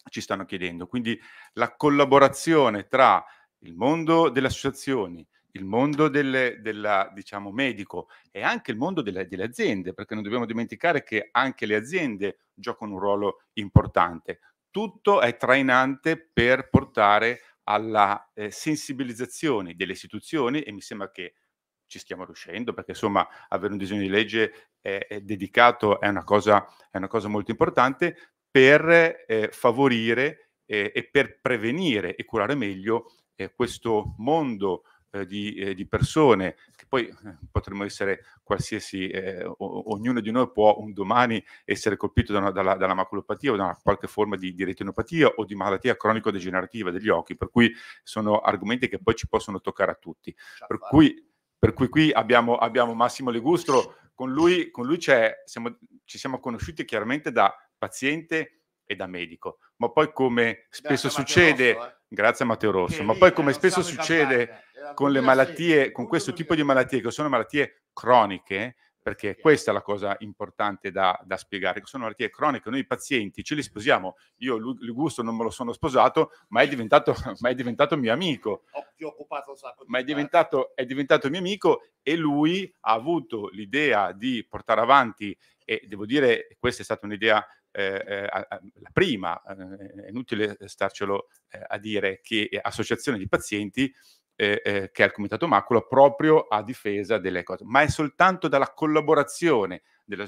ci stanno chiedendo. Quindi la collaborazione tra il mondo delle associazioni, il mondo del della, diciamo, medico e anche il mondo delle, delle, aziende, perché non dobbiamo dimenticare che anche le aziende giocano un ruolo importante. Tutto è trainante per portare alla eh, sensibilizzazione delle istituzioni e mi sembra che ci stiamo riuscendo, perché insomma avere un disegno di legge eh, dedicato è una, cosa, è una, cosa, molto importante per eh, favorire eh, e per prevenire e curare meglio eh, questo mondo eh, di, eh, di, persone che poi potremmo essere qualsiasi, o, ognuno di noi può un domani essere colpito da una, dalla, dalla, maculopatia o da una, qualche forma di, di retinopatia o di malattia cronico-degenerativa degli occhi, per cui sono argomenti che poi ci possono toccare a tutti. Per cui, per cui qui abbiamo, abbiamo Massimo Legustro con lui, con lui siamo, ci siamo conosciuti chiaramente da paziente e da medico, ma poi come spesso grazie succede, Rosso, eh? grazie a Matteo Rosso, che ma poi come eh, spesso succede eh, con le malattie, con questo tipo di malattie che sono malattie croniche, perché questa è la cosa importante da, da spiegare, sono malattie croniche, noi pazienti ce li sposiamo, io il gusto non me lo sono sposato, ma è diventato, ma è diventato mio amico. Ho occupato un sacco di Ma è diventato, è diventato mio amico e lui ha avuto l'idea di portare avanti, e devo dire questa è stata un'idea eh, eh, la prima, eh, è inutile starcelo eh, a dire, che associazione di pazienti eh, eh, che è il Comitato Macula, proprio a difesa delle cose. Ma è soltanto dalla collaborazione delle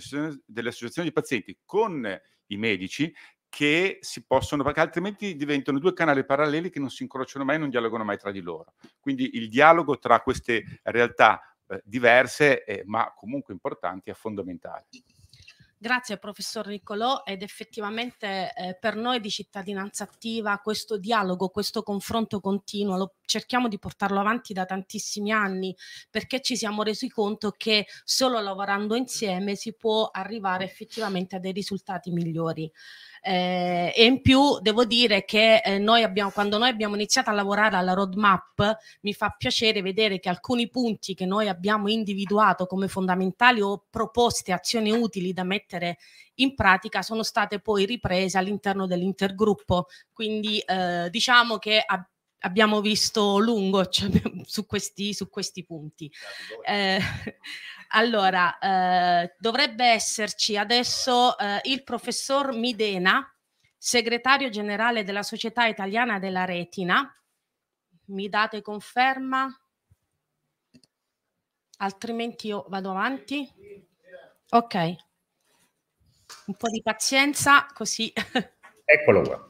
associazioni di pazienti con i medici che si possono, perché altrimenti diventano due canali paralleli che non si incrociano mai e non dialogano mai tra di loro. Quindi il dialogo tra queste realtà eh, diverse, eh, ma comunque importanti, è fondamentale. Grazie professor Niccolò ed effettivamente eh, per noi di cittadinanza attiva questo dialogo, questo confronto continuo lo cerchiamo di portarlo avanti da tantissimi anni perché ci siamo resi conto che solo lavorando insieme si può arrivare effettivamente a dei risultati migliori. Eh, e in più devo dire che eh, noi abbiamo, quando noi abbiamo iniziato a lavorare alla roadmap, mi fa piacere vedere che alcuni punti che noi abbiamo individuato come fondamentali o proposte azioni utili da mettere in pratica sono state poi riprese all'interno dell'intergruppo. Quindi eh, diciamo che ab- abbiamo visto lungo cioè, su, questi, su, questi, punti. Certo, eh, allora, eh, dovrebbe esserci adesso eh, il professor Midena, segretario generale della Società Italiana della Retina. Mi date conferma? Altrimenti io vado avanti. Ok. Un po' di pazienza, così. Eccolo qua.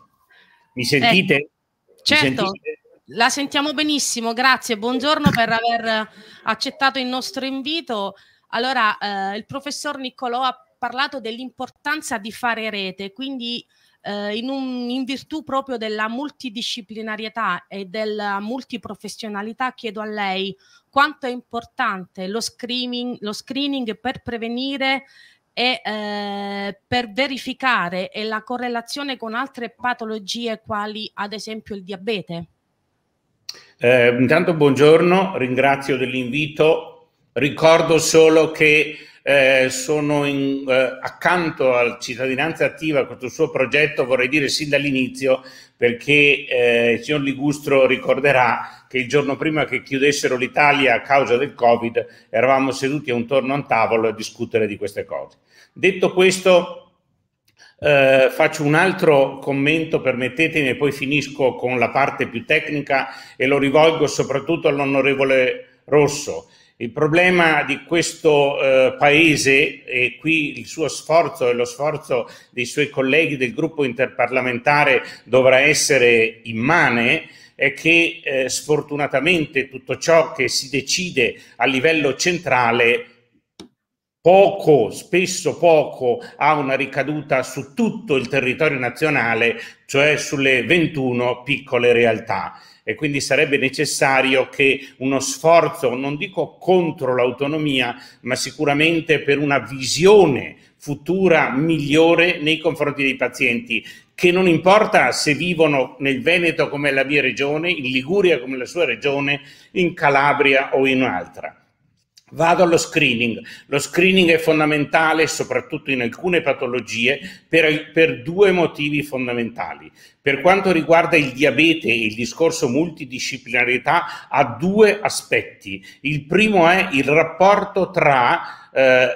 Mi sentite? Ecco. Certo. Mi sentite? La sentiamo benissimo, grazie, buongiorno per aver accettato il nostro invito. Allora, eh, il professor Niccolò ha parlato dell'importanza di fare rete, quindi eh, in, un, in, virtù proprio della multidisciplinarietà e della multiprofessionalità chiedo a lei quanto è importante lo screening, lo screening per prevenire e eh, per verificare e la correlazione con altre patologie quali ad esempio il diabete. Eh, intanto buongiorno, ringrazio dell'invito. Ricordo solo che eh, sono in, eh, accanto al cittadinanza attiva, questo suo progetto, vorrei dire sin dall'inizio, perché eh, il signor Ligustro ricorderà che il giorno prima che chiudessero l'Italia a causa del Covid eravamo seduti a un torno a un tavolo a discutere di queste cose. Detto questo, eh, faccio un altro commento, permettetemi, e poi finisco con la parte più tecnica e lo rivolgo soprattutto all'onorevole Rosso. Il problema di questo eh, paese, e qui il suo sforzo e lo sforzo dei suoi colleghi del gruppo interparlamentare dovrà essere immane, è che eh, sfortunatamente tutto ciò che si decide a livello centrale poco, spesso poco, ha una ricaduta su tutto il territorio nazionale, cioè sulle 21 piccole realtà. E quindi sarebbe necessario che uno sforzo, non dico contro l'autonomia, ma sicuramente per una visione futura migliore nei confronti dei pazienti, che non importa se vivono nel Veneto come la mia regione, in Liguria come la sua regione, in Calabria o in un'altra. Vado allo screening. Lo screening è fondamentale soprattutto in alcune patologie per, per, due motivi fondamentali. Per quanto riguarda il diabete e il discorso multidisciplinarità ha due aspetti. Il primo è il rapporto tra eh,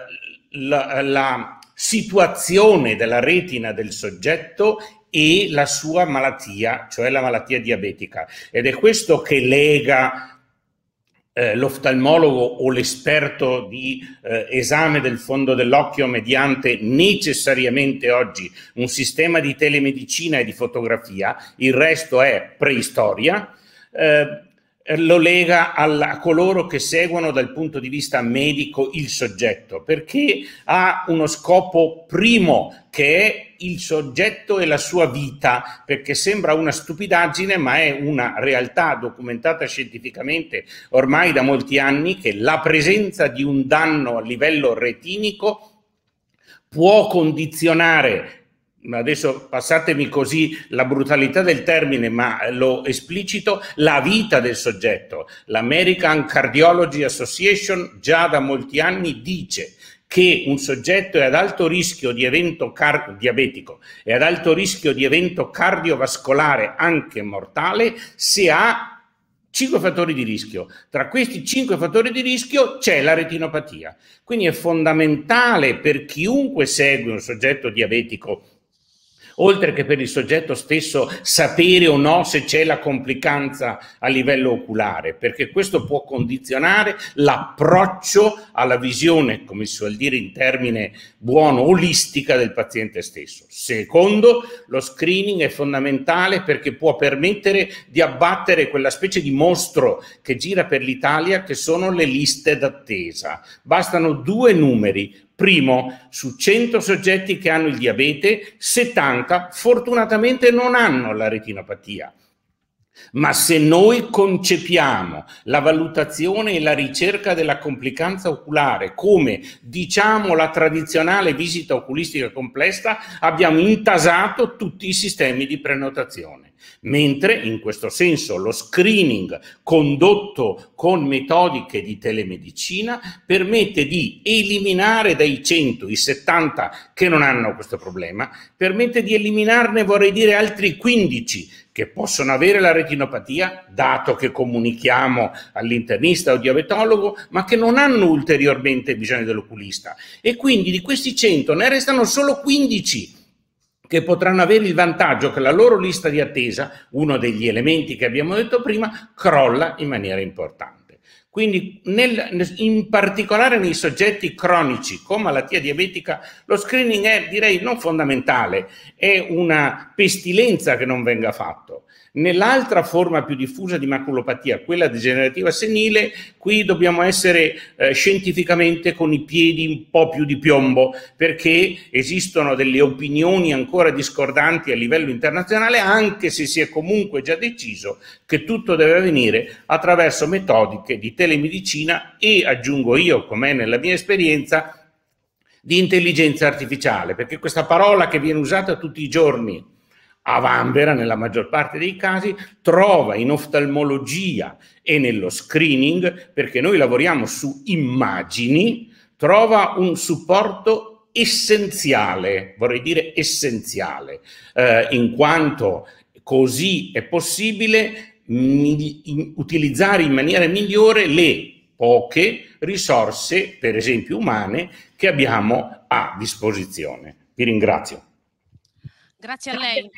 la, la situazione della retina del soggetto e la sua malattia, cioè la malattia diabetica. Ed è questo che lega eh, l'oftalmologo o l'esperto di eh, esame del fondo dell'occhio mediante necessariamente oggi un sistema di telemedicina e di fotografia, il resto è preistoria. Eh, eh, lo lega alla, a coloro che seguono dal punto di vista medico il soggetto, perché ha uno scopo primo che è il soggetto e la sua vita, perché sembra una stupidaggine, ma è una realtà documentata scientificamente ormai da molti anni che la presenza di un danno a livello retinico può condizionare adesso passatemi così la brutalità del termine, ma lo esplicito, la vita del soggetto. L'American Cardiology Association già da molti anni dice che un soggetto è ad alto rischio di evento car- diabetico e ad alto rischio di evento cardiovascolare anche mortale se ha cinque fattori di rischio. Tra questi cinque fattori di rischio c'è la retinopatia. Quindi è fondamentale per chiunque segue un soggetto diabetico oltre che per il soggetto stesso sapere o no se c'è la complicanza a livello oculare, perché questo può condizionare l'approccio alla visione, come si vuol dire in termine buono, olistica del paziente stesso. Secondo, lo screening è fondamentale perché può permettere di abbattere quella specie di mostro che gira per l'Italia che sono le liste d'attesa. Bastano due numeri, Primo, su 100 soggetti che hanno il diabete, 70 fortunatamente non hanno la retinopatia. Ma se noi concepiamo la valutazione e la ricerca della complicanza oculare come, diciamo, la tradizionale visita oculistica complessa, abbiamo intasato tutti i sistemi di prenotazione mentre in questo senso lo screening condotto con metodiche di telemedicina permette di eliminare dai 100 i 70 che non hanno questo problema, permette di eliminarne vorrei dire altri 15 che possono avere la retinopatia, dato che comunichiamo all'internista o diabetologo, ma che non hanno ulteriormente bisogno dell'oculista. E quindi di questi 100 ne restano solo 15 che potranno avere il vantaggio che la loro lista di attesa, uno degli elementi che abbiamo detto prima, crolla in maniera importante. Quindi nel, in particolare nei soggetti cronici con malattia diabetica lo screening è direi non fondamentale, è una pestilenza che non venga fatto Nell'altra forma più diffusa di maculopatia, quella degenerativa senile, qui dobbiamo essere eh, scientificamente con i piedi un po' più di piombo, perché esistono delle opinioni ancora discordanti a livello internazionale, anche se si è comunque già deciso che tutto deve avvenire attraverso metodiche di telemedicina e, aggiungo io, com'è nella mia esperienza, di intelligenza artificiale, perché questa parola che viene usata tutti i giorni a Vanvera nella maggior parte dei casi, trova in oftalmologia e nello screening, perché noi lavoriamo su immagini, trova un supporto essenziale, vorrei dire essenziale, eh, in quanto così è possibile utilizzare in maniera migliore le poche risorse, per esempio umane, che abbiamo a disposizione. Vi ringrazio. Grazie a lei.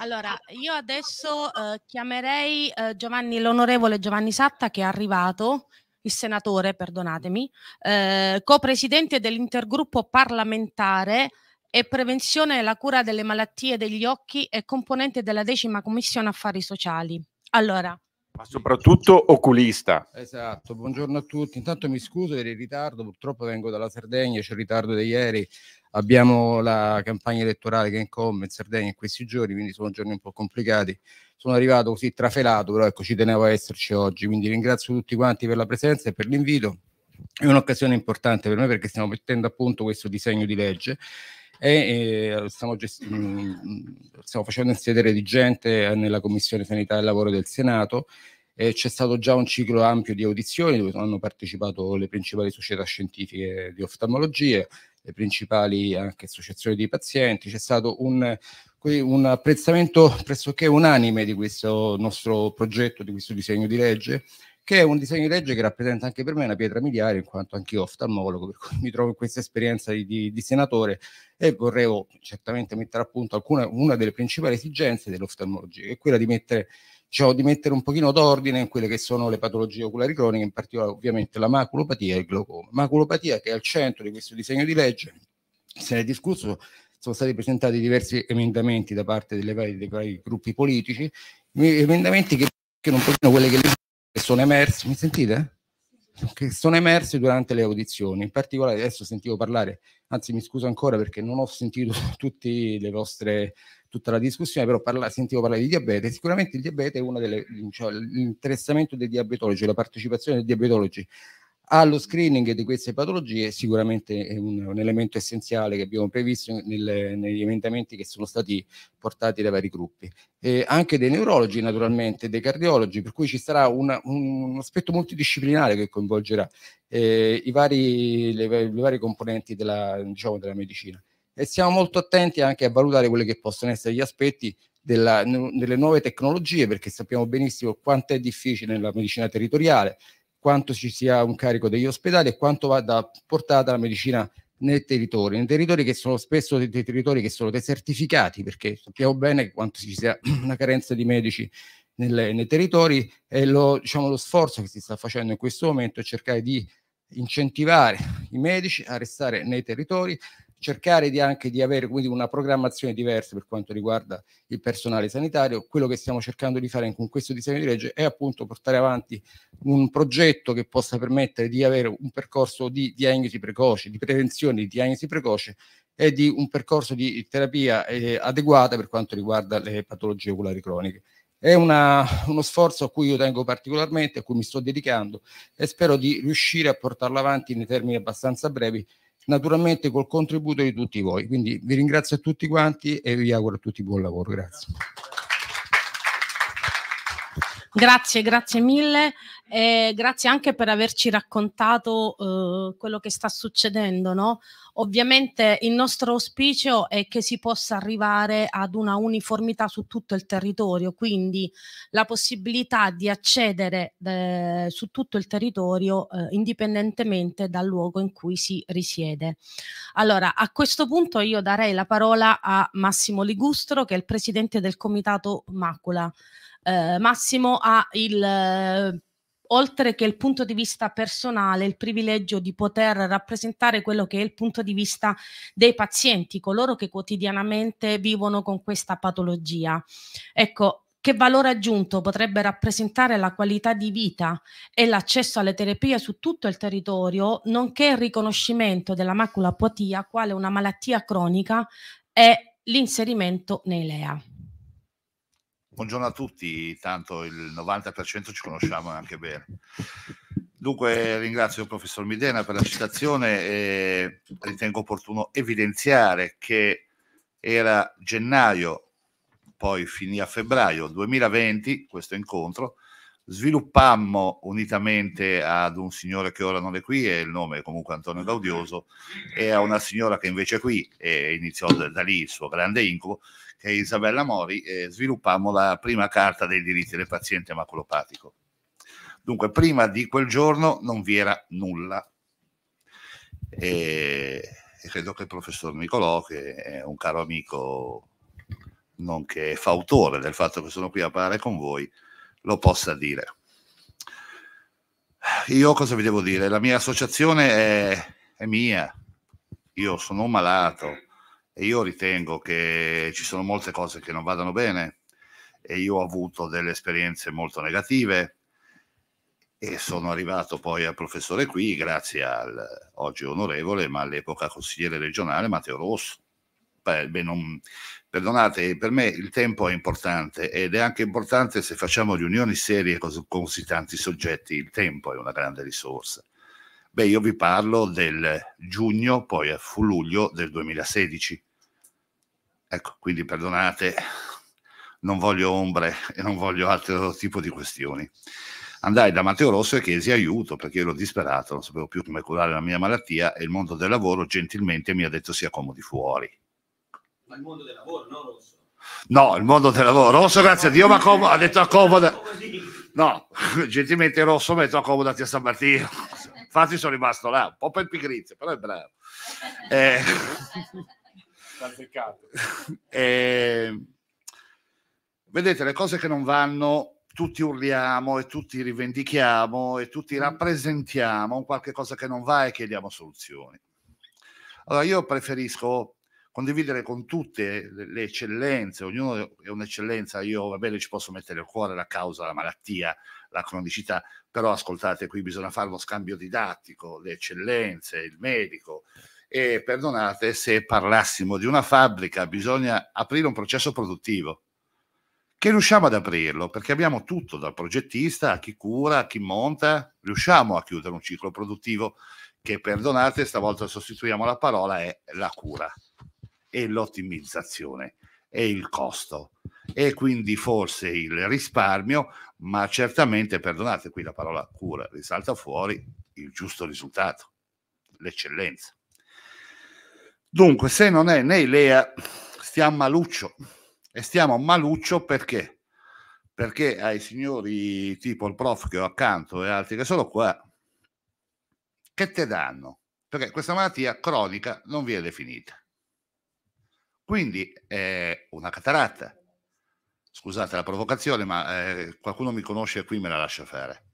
Allora, ah. io adesso eh, chiamerei eh, Giovanni, l'onorevole Giovanni Satta che è arrivato, il senatore, perdonatemi, eh, co-presidente dell'intergruppo parlamentare e prevenzione e la cura delle malattie degli occhi e componente della decima commissione affari sociali. Allora, ma soprattutto oculista. Esatto, buongiorno a tutti. Intanto mi scuso per il ritardo, purtroppo vengo dalla Sardegna, c'è il ritardo di ieri. Abbiamo la campagna elettorale che è in come in Sardegna in questi giorni, quindi sono giorni un po' complicati. Sono arrivato così trafelato, però ecco, ci tenevo a esserci oggi. Quindi ringrazio tutti quanti per la presenza e per l'invito. È un'occasione importante per me perché stiamo mettendo a punto questo disegno di legge e eh, stiamo, gest- mm, mm, stiamo facendo insediere di gente eh, nella Commissione Sanità e Lavoro del Senato. Eh, c'è stato già un ciclo ampio di audizioni dove hanno partecipato le principali società scientifiche di oftalmologia, le principali anche associazioni di pazienti, c'è stato un, un apprezzamento pressoché unanime di questo nostro progetto, di questo disegno di legge che è un disegno di legge che rappresenta anche per me una pietra miliare, in quanto anch'io oftalmologo, per cui mi trovo in questa esperienza di, di, di senatore e vorrei oh, certamente mettere a punto alcuna, una delle principali esigenze dell'oftalmologia, che è quella di mettere, diciamo, di mettere un pochino d'ordine in quelle che sono le patologie oculari croniche, in particolare ovviamente la maculopatia e il glaucoma. Maculopatia che è al centro di questo disegno di legge, se ne è discusso sono stati presentati diversi emendamenti da parte delle varie, dei vari gruppi politici, emendamenti che, che non portano quelle che le che sono emersi, mi sentite? Che sono emersi durante le audizioni. In particolare adesso sentivo parlare, anzi mi scuso ancora perché non ho sentito tutte le vostre, tutta la discussione, però parla, sentivo parlare di diabete. Sicuramente il diabete è una delle, cioè, l'interessamento dei diabetologi, la partecipazione dei diabetologi allo screening di queste patologie sicuramente è un, un elemento essenziale che abbiamo previsto nel, negli emendamenti che sono stati portati dai vari gruppi. E anche dei neurologi naturalmente, dei cardiologi, per cui ci sarà una, un, aspetto multidisciplinare che coinvolgerà eh, i vari, le, le, varie componenti della, diciamo, della medicina. E siamo molto attenti anche a valutare quelli che possono essere gli aspetti della, delle nuove tecnologie, perché sappiamo benissimo quanto è difficile nella medicina territoriale, quanto ci sia un carico degli ospedali e quanto vada portata la medicina nei territori, in territori che sono spesso dei territori che sono desertificati, perché sappiamo bene quanto ci sia una carenza di medici nelle, nei territori e lo, diciamo, lo sforzo che si sta facendo in questo momento è cercare di incentivare i medici a restare nei territori, cercare di anche di avere quindi una programmazione diversa per quanto riguarda il personale sanitario. Quello che stiamo cercando di fare con questo disegno di legge è appunto portare avanti un progetto che possa permettere di avere un percorso di diagnosi precoce, di prevenzione di diagnosi precoce e di un percorso di terapia eh, adeguata per quanto riguarda le patologie oculari croniche. È una, uno sforzo a cui io tengo particolarmente, a cui mi sto dedicando e spero di riuscire a portarlo avanti nei termini abbastanza brevi naturalmente col contributo di tutti voi. Quindi vi ringrazio a tutti quanti e vi auguro a tutti buon lavoro. Grazie. Grazie, grazie mille. E grazie anche per averci raccontato eh, quello che sta succedendo. No? Ovviamente il nostro auspicio è che si possa arrivare ad una uniformità su tutto il territorio, quindi la possibilità di accedere eh, su tutto il territorio eh, indipendentemente dal luogo in cui si risiede. Allora, a questo punto io darei la parola a Massimo Ligustro, che è il presidente del comitato Macula. Eh, Massimo ha il eh, oltre che il punto di vista personale, il privilegio di poter rappresentare quello che è il punto di vista dei pazienti, coloro che quotidianamente vivono con questa patologia. Ecco, che valore aggiunto potrebbe rappresentare la qualità di vita e l'accesso alle terapie su tutto il territorio, nonché il riconoscimento della macula maculapatia quale una malattia cronica e l'inserimento nei LEA. Buongiorno a tutti, tanto il 90% ci conosciamo anche bene. Dunque ringrazio il professor Midena per la citazione e ritengo opportuno evidenziare che era gennaio, poi finì a febbraio 2020 questo incontro, sviluppammo unitamente ad un signore che ora non è qui, e il nome è comunque Antonio Gaudioso, e a una signora che invece è qui e iniziò da, da lì il suo grande incubo, che è Isabella Mori, eh, sviluppammo la prima carta dei diritti del paziente maculopatico. Dunque, prima di quel giorno non vi era nulla. E, e credo che il professor Nicolò, che è un caro amico, nonché fautore del fatto che sono qui a parlare con voi, lo possa dire. Io cosa vi devo dire? La mia associazione è, è mia, io sono un malato, e io ritengo che ci sono molte cose che non vadano bene e io ho avuto delle esperienze molto negative e sono arrivato poi al professore qui grazie al oggi onorevole ma all'epoca consigliere regionale Matteo Rosso. Beh, beh, non, perdonate, per me il tempo è importante ed è anche importante se facciamo riunioni serie con così tanti soggetti, il tempo è una grande risorsa. Beh, io vi parlo del giugno, poi fu luglio del 2016 Ecco, quindi perdonate, non voglio ombre e non voglio altro tipo di questioni. Andai da Matteo Rosso e chiesi aiuto perché ero disperato, non sapevo più come curare la mia malattia e il mondo del lavoro gentilmente mi ha detto sia comodi fuori. Ma il mondo del lavoro, no Rosso? No, il mondo del lavoro. Rosso, grazie a Dio, ma com- ha detto accomoda. No, gentilmente Rosso mi ha detto accomodati a San Martino. Infatti sono rimasto là, un po' per pigrizia, però è bravo. Eh... e, vedete, le cose che non vanno, tutti urliamo e tutti rivendichiamo e tutti mm. rappresentiamo qualche cosa che non va e chiediamo soluzioni. Allora io preferisco condividere con tutte le eccellenze, ognuno è un'eccellenza, io va bene ci posso mettere il cuore, la causa, la malattia, la cronicità, però ascoltate qui bisogna fare lo scambio didattico, le eccellenze, il medico, e perdonate se parlassimo di una fabbrica bisogna aprire un processo produttivo che riusciamo ad aprirlo perché abbiamo tutto dal progettista a chi cura a chi monta riusciamo a chiudere un ciclo produttivo che perdonate stavolta sostituiamo la parola è la cura e l'ottimizzazione e il costo e quindi forse il risparmio ma certamente perdonate qui la parola cura risalta fuori il giusto risultato l'eccellenza Dunque, se non è né Lea, stiamo maluccio. E stiamo maluccio perché? Perché ai signori tipo il prof che ho accanto e altri che sono qua, che te danno? Perché questa malattia cronica non viene finita. Quindi è una cataratta. Scusate la provocazione, ma eh, qualcuno mi conosce qui me la lascia fare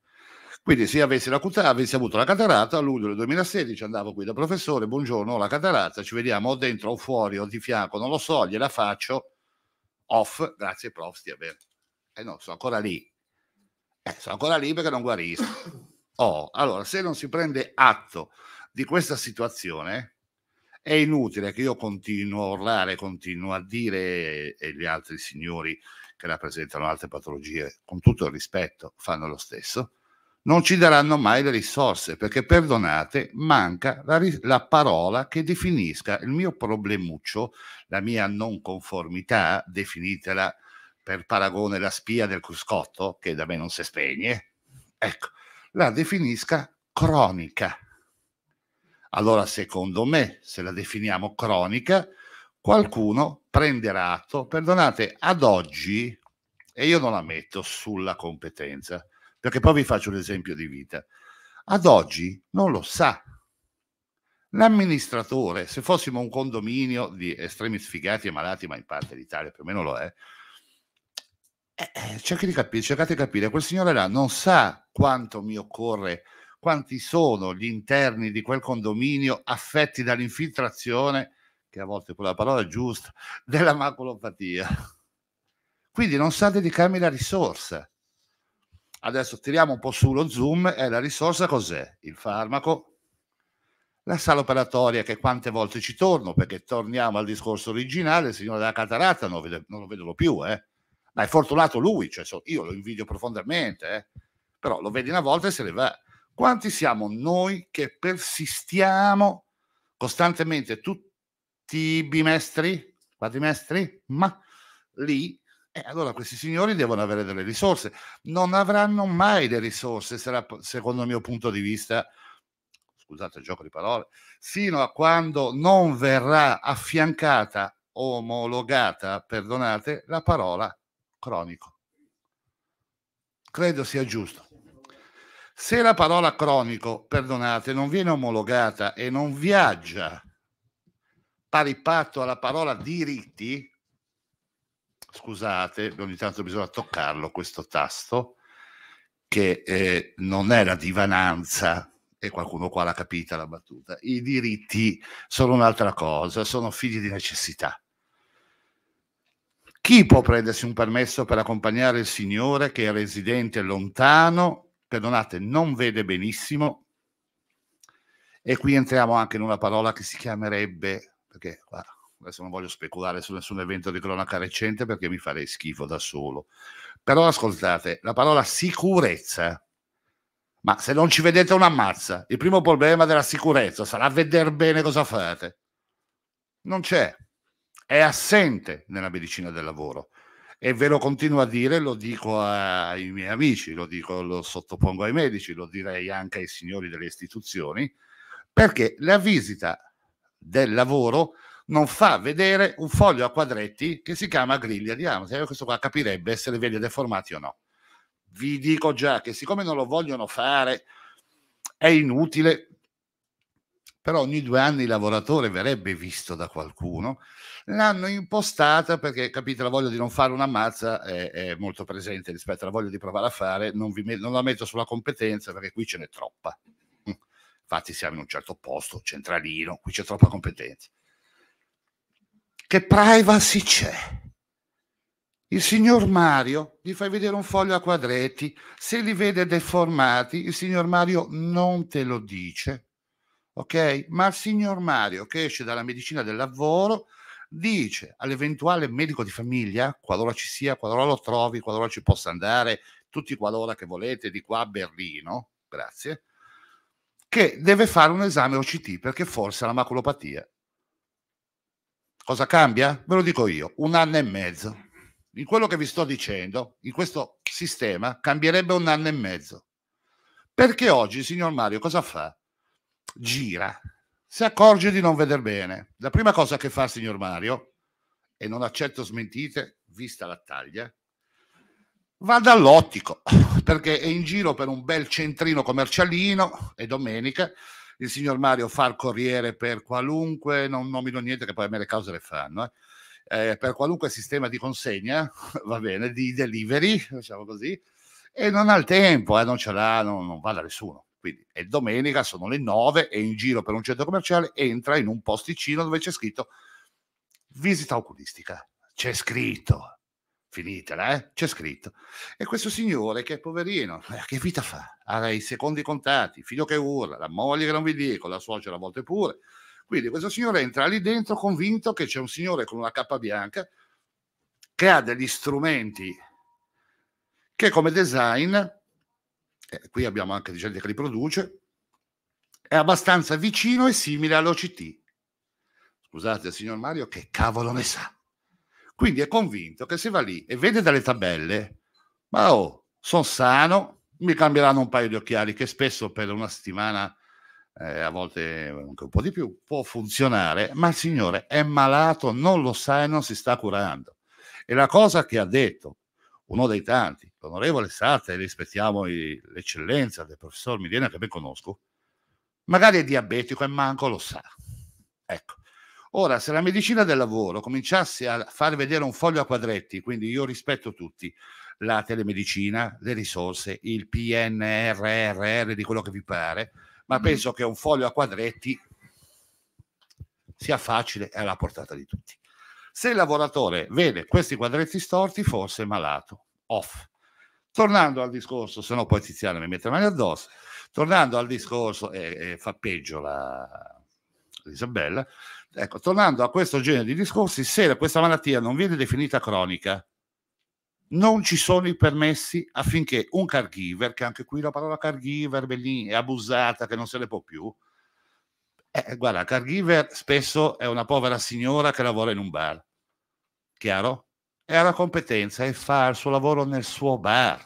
quindi se avessi, la, avessi avuto la cataratta a luglio del 2016 andavo qui da professore, buongiorno, ho la cataratta, ci vediamo o dentro o fuori o di fianco, non lo so, gliela faccio, off, grazie prof, stia bene. E eh no, sono ancora lì, eh, sono ancora lì perché non guarisco. Oh, allora, se non si prende atto di questa situazione, è inutile che io continuo a urlare, continuo a dire e gli altri signori che rappresentano altre patologie, con tutto il rispetto, fanno lo stesso non ci daranno mai le risorse perché, perdonate, manca la, la, parola che definisca il mio problemuccio, la mia non conformità, definitela per paragone la spia del cruscotto, che da me non si spegne, ecco, la definisca cronica. Allora, secondo me, se la definiamo cronica, qualcuno prenderà atto, perdonate, ad oggi, e io non la metto sulla competenza, perché poi vi faccio un esempio di vita. Ad oggi non lo sa. L'amministratore, se fossimo un condominio di estremi sfigati e malati, ma in parte l'Italia più o meno lo è, eh, eh cercate di capire, cercate di capire, quel signore là non sa quanto mi occorre, quanti sono gli interni di quel condominio affetti dall'infiltrazione, che a volte è quella parola giusta, della maculopatia. Quindi non sa dedicarmi la risorsa. Adesso tiriamo un po' su lo zoom e la risorsa cos'è? Il farmaco? La sala operatoria che quante volte ci torno, perché torniamo al discorso originale, il signore della cataratta non, vede, non lo vedono più, eh? ma è fortunato lui, cioè io lo invidio profondamente, eh? però lo vedi una volta e se ne va. Quanti siamo noi che persistiamo costantemente tutti i bimestri, quadrimestri, ma lì e eh, allora questi signori devono avere delle risorse. Non avranno mai le risorse, sarà, secondo il mio punto di vista, scusate il gioco di parole, fino a quando non verrà affiancata, omologata, perdonate, la parola cronico. Credo sia giusto. Se la parola cronico, perdonate, non viene omologata e non viaggia pari patto alla parola diritti, scusate, ogni tanto bisogna toccarlo questo tasto, che eh, non è la divananza, e qualcuno qua l'ha capita la battuta, i diritti sono un'altra cosa, sono figli di necessità. Chi può prendersi un permesso per accompagnare il Signore che è residente lontano, perdonate, non vede benissimo? E qui entriamo anche in una parola che si chiamerebbe, perché qua adesso non voglio speculare su nessun evento di cronaca recente perché mi farei schifo da solo. Però ascoltate, la parola sicurezza, ma se non ci vedete una mazza, il primo problema della sicurezza sarà vedere bene cosa fate. Non c'è, è assente nella medicina del lavoro. E ve lo continuo a dire, lo dico ai miei amici, lo, dico, lo sottopongo ai medici, lo direi anche ai signori delle istituzioni, perché la visita del lavoro non fa vedere un foglio a quadretti che si chiama griglia di Amsterdam. Questo qua capirebbe se le vede deformati o no. Vi dico già che siccome non lo vogliono fare, è inutile, però ogni due anni il lavoratore verrebbe visto da qualcuno, l'hanno impostata perché capite la voglia di non fare una mazza è, è molto presente rispetto alla voglia di provare a fare, non, met- non la metto sulla competenza perché qui ce n'è troppa. Infatti siamo in un certo posto, centralino, qui c'è troppa competenza che privacy c'è? Il signor Mario gli fai vedere un foglio a quadretti, se li vede deformati, il signor Mario non te lo dice, ok? Ma il signor Mario che esce dalla medicina del lavoro dice all'eventuale medico di famiglia, qualora ci sia, qualora lo trovi, qualora ci possa andare, tutti qualora che volete, di qua a Berlino, grazie, che deve fare un esame OCT perché forse ha la maculopatia Cosa cambia? Ve lo dico io, un anno e mezzo. In quello che vi sto dicendo, in questo sistema, cambierebbe un anno e mezzo. Perché oggi, signor Mario, cosa fa? Gira, si accorge di non veder bene. La prima cosa che fa, signor Mario, e non accetto smentite, vista la taglia, va dall'ottico, perché è in giro per un bel centrino commercialino e domenica il signor Mario fa il corriere per qualunque, non nomino niente che poi a me le cause le fanno, eh? Eh, per qualunque sistema di consegna, va bene, di delivery, diciamo così, e non ha il tempo, eh, non ce l'ha, non, non va da nessuno. Quindi è domenica, sono le 9, è in giro per un centro commerciale, entra in un posticino dove c'è scritto visita oculistica. C'è scritto, finitela, eh? c'è scritto. E questo signore che è poverino, eh, che vita fa? Ha i secondi contati, figlio che urla, la moglie che non vi dico, la suocera a volte pure. Quindi questo signore entra lì dentro convinto che c'è un signore con una cappa bianca che ha degli strumenti che come design, eh, qui abbiamo anche gente che li produce, è abbastanza vicino e simile all'OCT. Scusate, signor Mario, che cavolo ne sa? Quindi è convinto che se va lì e vede dalle tabelle, ma oh, sono sano, mi cambieranno un paio di occhiali che spesso per una settimana, eh, a volte anche un po' di più, può funzionare, ma il signore è malato, non lo sa e non si sta curando. E la cosa che ha detto uno dei tanti, l'onorevole Sarta, rispettiamo i, l'eccellenza del professor Milena che ben conosco, magari è diabetico e manco lo sa. Ecco, Ora, se la medicina del lavoro cominciasse a far vedere un foglio a quadretti, quindi io rispetto tutti, la telemedicina, le risorse, il PNRR di quello che vi pare, ma mm. penso che un foglio a quadretti sia facile e alla portata di tutti. Se il lavoratore vede questi quadretti storti, forse è malato. Off. Tornando al discorso, se no poi Tiziano mi mette le mani addosso, tornando al discorso, eh, eh, fa peggio la Isabella, Ecco, tornando a questo genere di discorsi, se questa malattia non viene definita cronica, non ci sono i permessi affinché un caregiver, che anche qui la parola caregiver è abusata, che non se ne può più, eh, guarda, caregiver spesso è una povera signora che lavora in un bar, chiaro? E ha la competenza e fa il suo lavoro nel suo bar,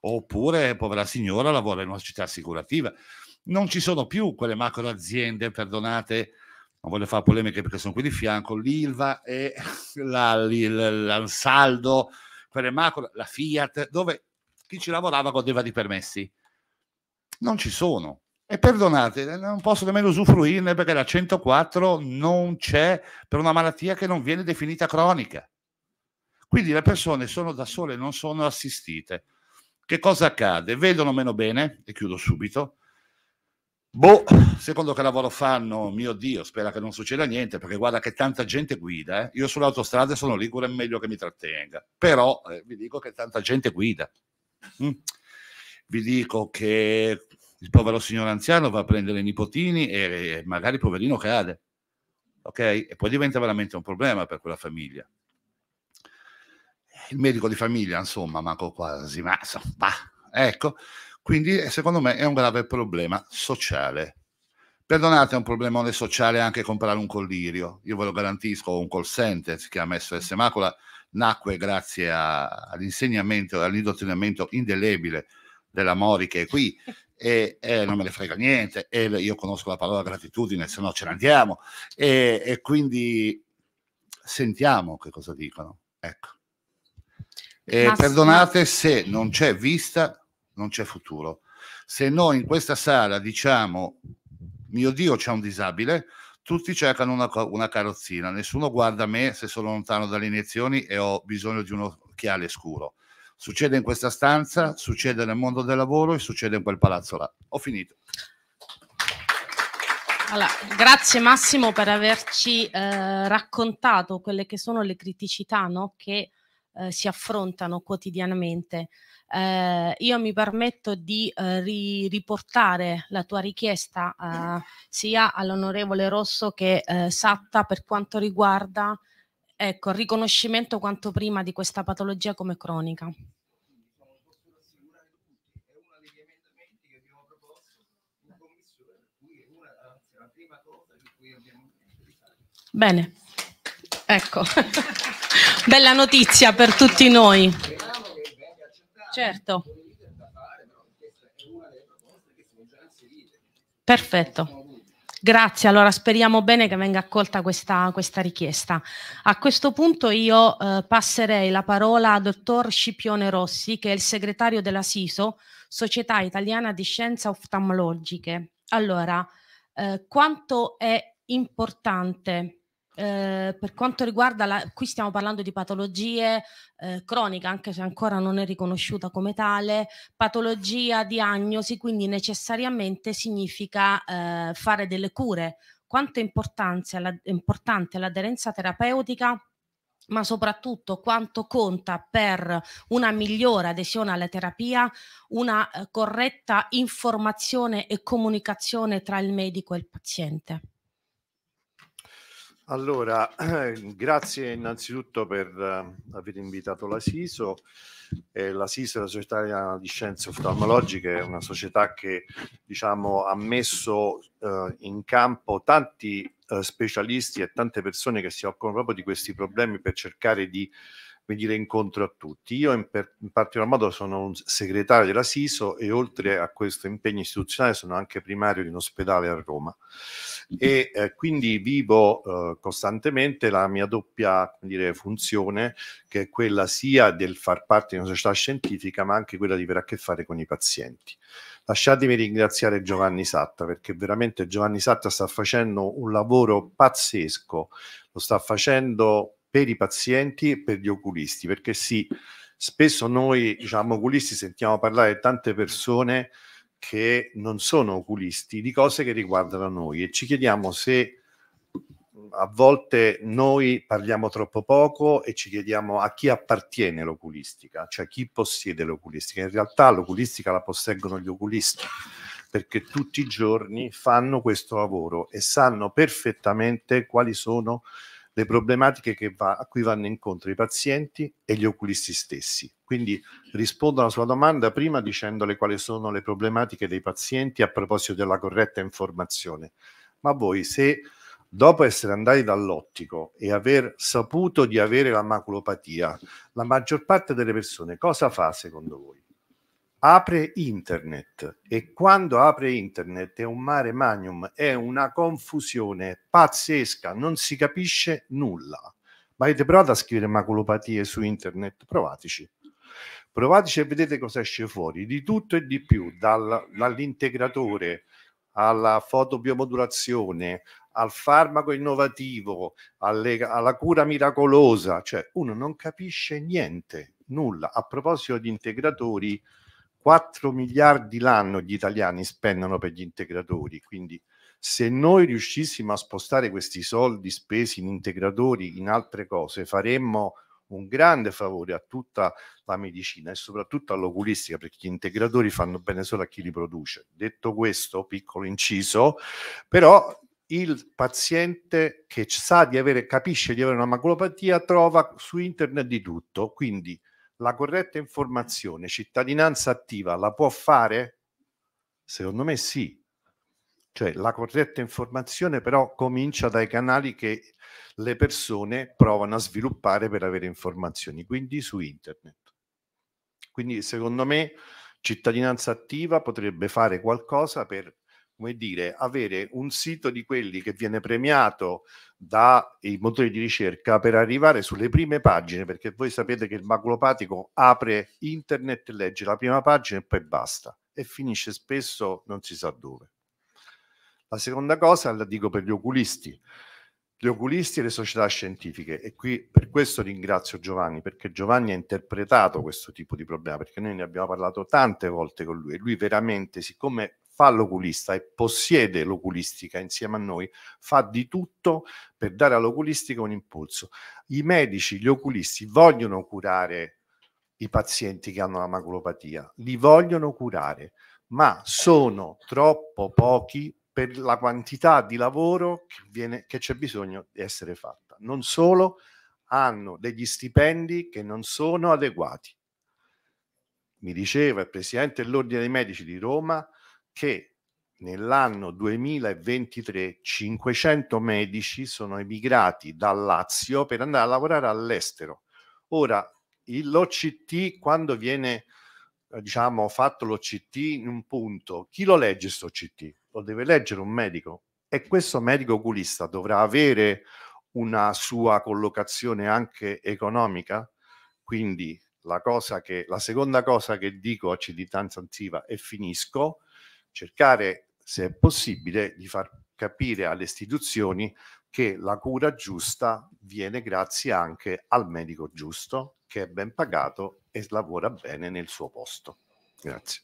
oppure povera signora lavora in una città assicurativa. Non ci sono più quelle macro aziende, perdonate, non voglio fare polemiche perché sono qui di fianco, l'Ilva e la, l'Ansaldo, Peremaco, la Fiat, dove chi ci lavorava godeva di permessi. Non ci sono. E perdonate, eh, non posso nemmeno usufruirne perché la 104 non c'è per una malattia che non viene definita cronica. Quindi le persone sono da sole, non sono assistite. Che cosa accade? Vedono meno bene, e chiudo subito, Boh, secondo che lavoro fanno, mio Dio, spera che non succeda niente, perché guarda che tanta gente guida. Eh. Io sull'autostrada sono ligure, è meglio che mi trattenga. Però eh, vi dico che tanta gente guida. Mm. Vi dico che il povero signore anziano va a prendere i nipotini e magari il poverino cade. Ok? E poi diventa veramente un problema per quella famiglia. Il medico di famiglia, insomma, manco quasi, ma bah, ecco quindi eh, secondo me è un grave problema sociale. Perdonate, è un problemone sociale anche comprare un collirio. Io ve lo garantisco, un call center si chiama SOS Macula, nacque grazie a, all'insegnamento e all'indottrinamento indelebile della Mori che è qui e, e, non me ne frega niente e io conosco la parola gratitudine, se no ce ne andiamo e, e quindi sentiamo che cosa dicono. Ecco. E perdonate se non c'è vista non c'è futuro. Se noi in questa sala diciamo, mio Dio c'è un disabile, tutti cercano una, una, carrozzina, nessuno guarda me se sono lontano dalle iniezioni e ho bisogno di un occhiale scuro. Succede in questa stanza, succede nel mondo del lavoro e succede in quel palazzo là. Ho finito. Allora, grazie Massimo per averci eh, raccontato quelle che sono le criticità no? che eh, si affrontano quotidianamente. Eh, io mi permetto di eh, ri riportare la tua richiesta eh, sia all'onorevole Rosso che eh, Satta per quanto riguarda ecco, il riconoscimento quanto prima di questa patologia come cronica. Bene. Ecco, bella notizia per tutti noi. Certo. Perfetto. Grazie, allora speriamo bene che venga accolta questa, questa richiesta. A questo punto io eh, passerei la parola al dottor Scipione Rossi, che è il segretario della SISO, Società Italiana di Scienze Oftalmologiche. Allora, eh, quanto è importante eh, per quanto riguarda, la, qui stiamo parlando di patologie eh, croniche, anche se ancora non è riconosciuta come tale, patologia, diagnosi, quindi necessariamente significa eh, fare delle cure. Quanto è importante l'aderenza terapeutica? ma soprattutto quanto conta per una migliore adesione alla terapia una eh, corretta informazione e comunicazione tra il medico e il paziente. Allora, grazie innanzitutto per eh, aver invitato la SISO. Eh, la SISO è la Società Italiana di Scienze Oftalmologiche, è una società che diciamo, ha messo eh, in campo tanti eh, specialisti e tante persone che si occupano proprio di questi problemi per cercare di come dire, incontro a tutti. Io in, per, in particolar modo sono un segretario della SISO e oltre a questo impegno istituzionale sono anche primario di un ospedale a Roma mm-hmm. e eh, quindi vivo eh, costantemente la mia doppia dire, funzione che è quella sia del far parte di una società scientifica ma anche quella di avere a che fare con i pazienti. Lasciatemi ringraziare Giovanni Satta perché veramente Giovanni Satta sta facendo un lavoro pazzesco, lo sta facendo per i pazienti e per gli oculisti, perché sì, spesso noi, diciamo, oculisti sentiamo parlare di tante persone che non sono oculisti di cose che riguardano noi e ci chiediamo se a volte noi parliamo troppo poco e ci chiediamo a chi appartiene l'oculistica, cioè chi possiede l'oculistica. In realtà l'oculistica la posseggono gli oculisti perché tutti i giorni fanno questo lavoro e sanno perfettamente quali sono le problematiche va, a cui vanno incontro i pazienti e gli oculisti stessi. Quindi rispondo alla sua domanda prima dicendole quali sono le problematiche dei pazienti a proposito della corretta informazione. Ma voi se dopo essere andati dall'ottico e aver saputo di avere la maculopatia, la maggior parte delle persone cosa fa secondo voi? apre internet e quando apre internet è un mare magnum, è una confusione pazzesca, non si capisce nulla. Ma avete provato a scrivere maculopatie su internet? Provateci. Provateci e vedete cosa esce fuori, di tutto e di più, dal, dall'integratore alla fotobiomodulazione, al farmaco innovativo, alle, alla cura miracolosa, cioè uno non capisce niente, nulla. A proposito di integratori, 4 miliardi l'anno gli italiani spendono per gli integratori, quindi se noi riuscissimo a spostare questi soldi spesi in integratori, in altre cose, faremmo un grande favore a tutta la medicina e soprattutto all'oculistica perché gli integratori fanno bene solo a chi li produce. Detto questo, piccolo inciso, però il paziente che sa di avere, capisce di avere una maculopatia trova su internet di tutto, quindi la corretta informazione, cittadinanza attiva, la può fare? Secondo me sì. Cioè la corretta informazione però comincia dai canali che le persone provano a sviluppare per avere informazioni, quindi su internet. Quindi secondo me cittadinanza attiva potrebbe fare qualcosa per come dire, avere un sito di quelli che viene premiato dai motori di ricerca per arrivare sulle prime pagine, perché voi sapete che il maculopatico apre internet, legge la prima pagina e poi basta, e finisce spesso non si sa dove. La seconda cosa la dico per gli oculisti, gli oculisti e le società scientifiche, e qui per questo ringrazio Giovanni, perché Giovanni ha interpretato questo tipo di problema, perché noi ne abbiamo parlato tante volte con lui, e lui veramente, siccome fa l'oculista e possiede l'oculistica insieme a noi, fa di tutto per dare all'oculistica un impulso. I medici, gli oculisti vogliono curare i pazienti che hanno la maculopatia, li vogliono curare, ma sono troppo pochi per la quantità di lavoro che, viene, che c'è bisogno di essere fatta. Non solo, hanno degli stipendi che non sono adeguati. Mi diceva il presidente dell'Ordine dei Medici di Roma che nell'anno 2023 500 medici sono emigrati dal Lazio per andare a lavorare all'estero. Ora, l'OCT, quando viene eh, diciamo, fatto l'OCT in un punto, chi lo legge questo OCT? Lo deve leggere un medico e questo medico oculista dovrà avere una sua collocazione anche economica. Quindi la, cosa che, la seconda cosa che dico a Cittadinanza Antiva e finisco cercare, se è possibile, di far capire alle istituzioni che la cura giusta viene grazie anche al medico giusto, che è ben pagato e lavora bene nel suo posto. Grazie.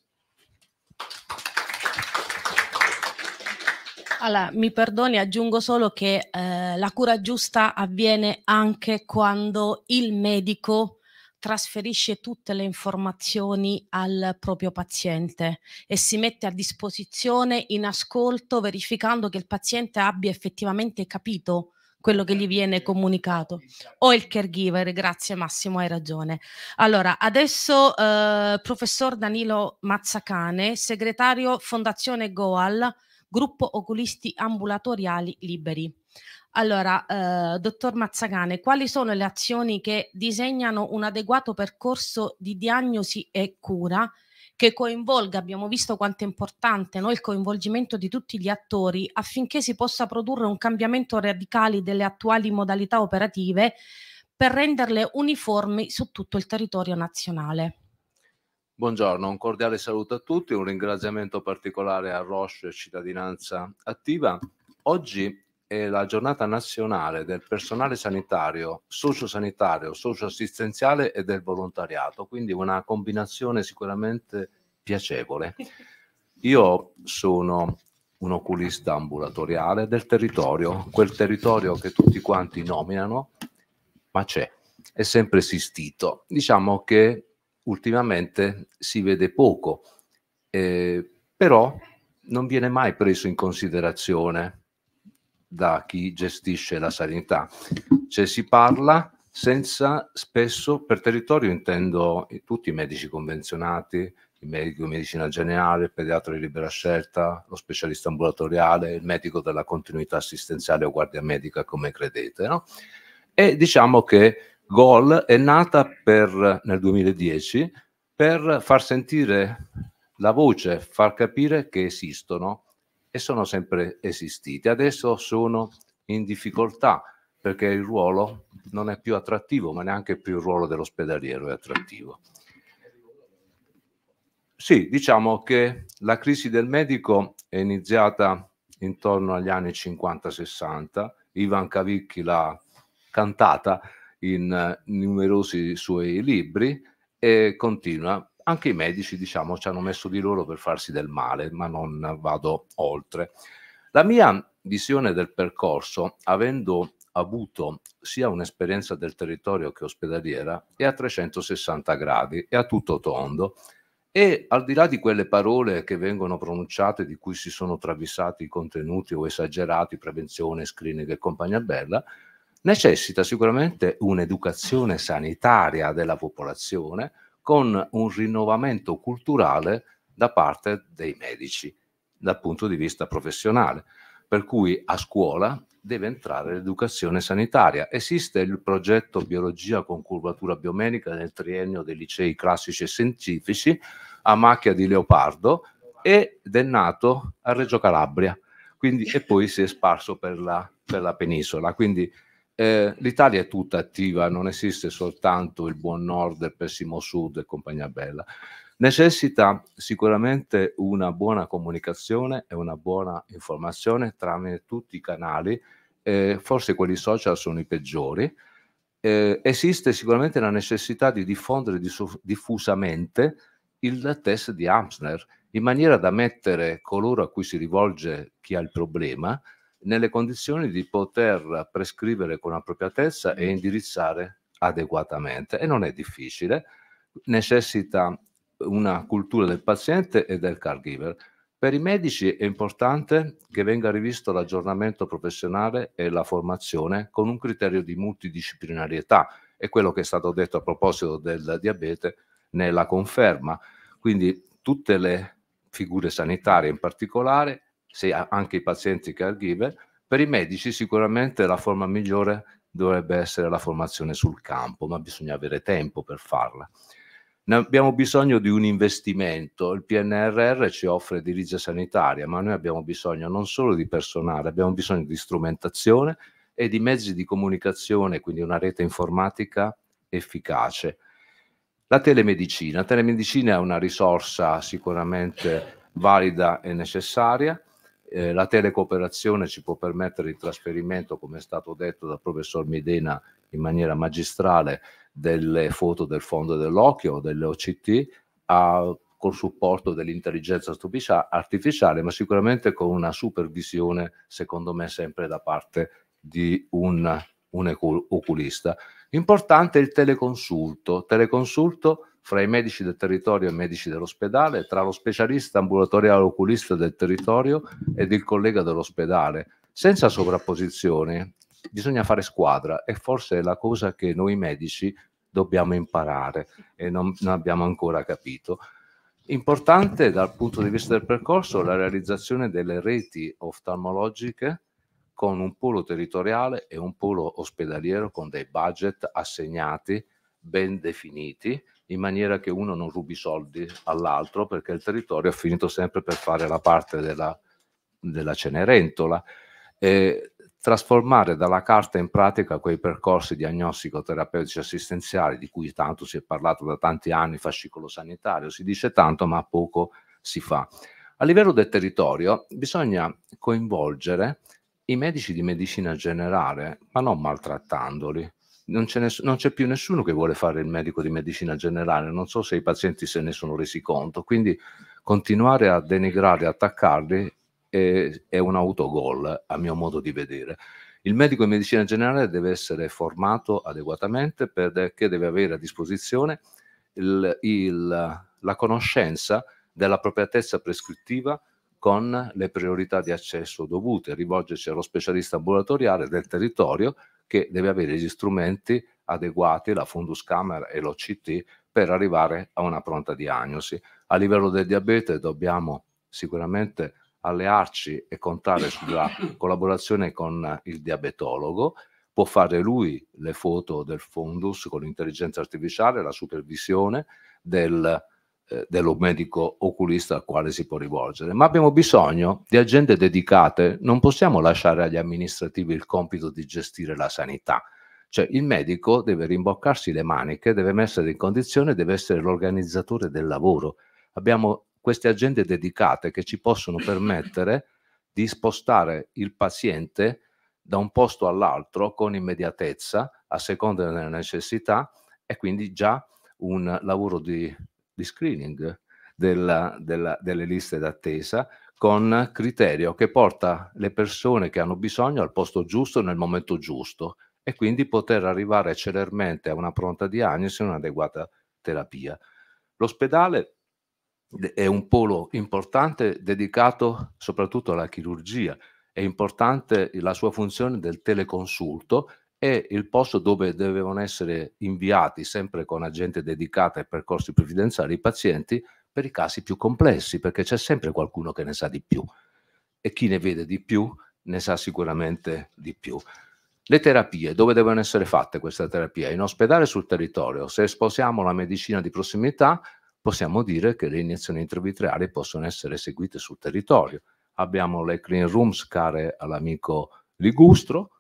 Allora, mi perdoni, aggiungo solo che eh, la cura giusta avviene anche quando il medico trasferisce tutte le informazioni al proprio paziente e si mette a disposizione in ascolto verificando che il paziente abbia effettivamente capito quello che gli viene comunicato o il caregiver, grazie Massimo, hai ragione. Allora, adesso eh, professor Danilo Mazzacane, segretario Fondazione Goal, gruppo oculisti ambulatoriali liberi. Allora, eh, dottor Mazzacane, quali sono le azioni che disegnano un adeguato percorso di diagnosi e cura che coinvolga, abbiamo visto quanto è importante no, il coinvolgimento di tutti gli attori affinché si possa produrre un cambiamento radicale delle attuali modalità operative per renderle uniformi su tutto il territorio nazionale? Buongiorno, un cordiale saluto a tutti, un ringraziamento particolare a Roche Cittadinanza Attiva Oggi è la giornata nazionale del personale sanitario, sociosanitario, socioassistenziale e del volontariato, quindi una combinazione sicuramente piacevole. Io sono un oculista ambulatoriale del territorio, quel territorio che tutti quanti nominano, ma c'è, è sempre esistito. Diciamo che ultimamente si vede poco, eh, però non viene mai preso in considerazione da chi gestisce la sanità. Cioè si parla senza spesso, per territorio intendo tutti i medici convenzionati, il medico di medicina generale, il pediatra di libera scelta, lo specialista ambulatoriale, il medico della continuità assistenziale o guardia medica, come credete. No? E diciamo che GOL è nata per, nel 2010 per far sentire la voce, far capire che esistono e sono sempre esistiti. Adesso sono in difficoltà perché il ruolo non è più attrattivo, ma neanche più il ruolo dell'ospedaliero è attrattivo. Sì, diciamo che la crisi del medico è iniziata intorno agli anni 50-60, Ivan Cavicchi l'ha cantata in eh, numerosi suoi libri e continua anche i medici diciamo ci hanno messo di loro per farsi del male, ma non vado oltre. La mia visione del percorso, avendo avuto sia un'esperienza del territorio che ospedaliera, è a 360 gradi, è a tutto tondo e al di là di quelle parole che vengono pronunciate, di cui si sono travisati i contenuti o esagerati, prevenzione, screening e compagnia bella, necessita sicuramente un'educazione sanitaria della popolazione, con un rinnovamento culturale da parte dei medici dal punto di vista professionale. Per cui a scuola deve entrare l'educazione sanitaria. Esiste il progetto Biologia con curvatura biomedica nel triennio dei licei classici e scientifici a macchia di leopardo ed è nato a Reggio Calabria quindi, e poi si è sparso per la, per la penisola. Quindi eh, l'Italia è tutta attiva, non esiste soltanto il buon nord, il pessimo sud e compagnia bella. Necessita sicuramente una buona comunicazione e una buona informazione tramite tutti i canali, eh, forse quelli social sono i peggiori. Eh, esiste sicuramente la necessità di diffondere diffusamente il test di Amsner in maniera da mettere coloro a cui si rivolge chi ha il problema nelle condizioni di poter prescrivere con appropriatezza e mm. indirizzare adeguatamente. E non è difficile, necessita una cultura del paziente e del caregiver. Per i medici è importante che venga rivisto l'aggiornamento professionale e la formazione con un criterio di multidisciplinarietà. È quello che è stato detto a proposito del diabete nella conferma. Quindi tutte le figure sanitarie in particolare se anche i pazienti caregiver, per i medici sicuramente la forma migliore dovrebbe essere la formazione sul campo, ma bisogna avere tempo per farla. Ne abbiamo bisogno di un investimento, il PNRR ci offre edilizia sanitaria, ma noi abbiamo bisogno non solo di personale, abbiamo bisogno di strumentazione e di mezzi di comunicazione, quindi una rete informatica efficace. La telemedicina, la telemedicina è una risorsa sicuramente valida e necessaria, eh, la telecooperazione ci può permettere il trasferimento, come è stato detto dal professor Medina in maniera magistrale, delle foto del fondo dell'occhio delle OCT, a, con supporto dell'intelligenza artificiale, ma sicuramente con una supervisione, secondo me, sempre da parte di un, un oculista. Importante il teleconsulto. Teleconsulto fra i medici del territorio e i medici dell'ospedale, tra lo specialista ambulatoriale oculista del territorio ed il collega dell'ospedale, senza sovrapposizioni. Bisogna fare squadra e forse è la cosa che noi medici dobbiamo imparare e non, non abbiamo ancora capito. Importante dal punto di vista del percorso la realizzazione delle reti oftalmologiche con un polo territoriale e un polo ospedaliero con dei budget assegnati ben definiti in maniera che uno non rubi soldi all'altro perché il territorio ha finito sempre per fare la parte della, della Cenerentola. E trasformare dalla carta in pratica quei percorsi diagnostico-terapeutici assistenziali di cui tanto si è parlato da tanti anni, fascicolo sanitario, si dice tanto ma poco si fa. A livello del territorio bisogna coinvolgere i medici di medicina generale, ma non maltrattandoli, non c'è, ness- non c'è, più nessuno che vuole fare il medico di medicina generale, non so se i pazienti se ne sono resi conto, quindi continuare a denigrare, attaccarli è, è un autogol a mio modo di vedere. Il medico di medicina generale deve essere formato adeguatamente perché deve avere a disposizione il, il, la conoscenza della proprietà prescrittiva con le priorità di accesso dovute, rivolgersi allo specialista ambulatoriale del territorio che deve avere gli strumenti adeguati, la fundus camera e l'OCT, per arrivare a una pronta diagnosi. A livello del diabete dobbiamo sicuramente allearci e contare sulla collaborazione con il diabetologo. Può fare lui le foto del fundus con l'intelligenza artificiale, la supervisione del eh, dello medico oculista al quale si può rivolgere, ma abbiamo bisogno di agende dedicate, non possiamo lasciare agli amministrativi il compito di gestire la sanità. Cioè il medico deve rimboccarsi le maniche, deve essere in condizione, deve essere l'organizzatore del lavoro. Abbiamo queste agende dedicate che ci possono permettere di spostare il paziente da un posto all'altro con immediatezza, a seconda delle necessità, e quindi già un lavoro di di screening della, della, delle liste d'attesa con criterio che porta le persone che hanno bisogno al posto giusto nel momento giusto e quindi poter arrivare celermente a una pronta diagnosi e un'adeguata terapia. L'ospedale è un polo importante dedicato soprattutto alla chirurgia, è importante la sua funzione del teleconsulto è il posto dove devono essere inviati, sempre con agente dedicata ai percorsi previdenziali, i pazienti per i casi più complessi, perché c'è sempre qualcuno che ne sa di più e chi ne vede di più ne sa sicuramente di più. Le terapie, dove devono essere fatte queste terapie? In ospedale sul territorio. Se sposiamo la medicina di prossimità, possiamo dire che le iniezioni intravitreali possono essere eseguite sul territorio. Abbiamo le clean rooms care all'amico Ligustro,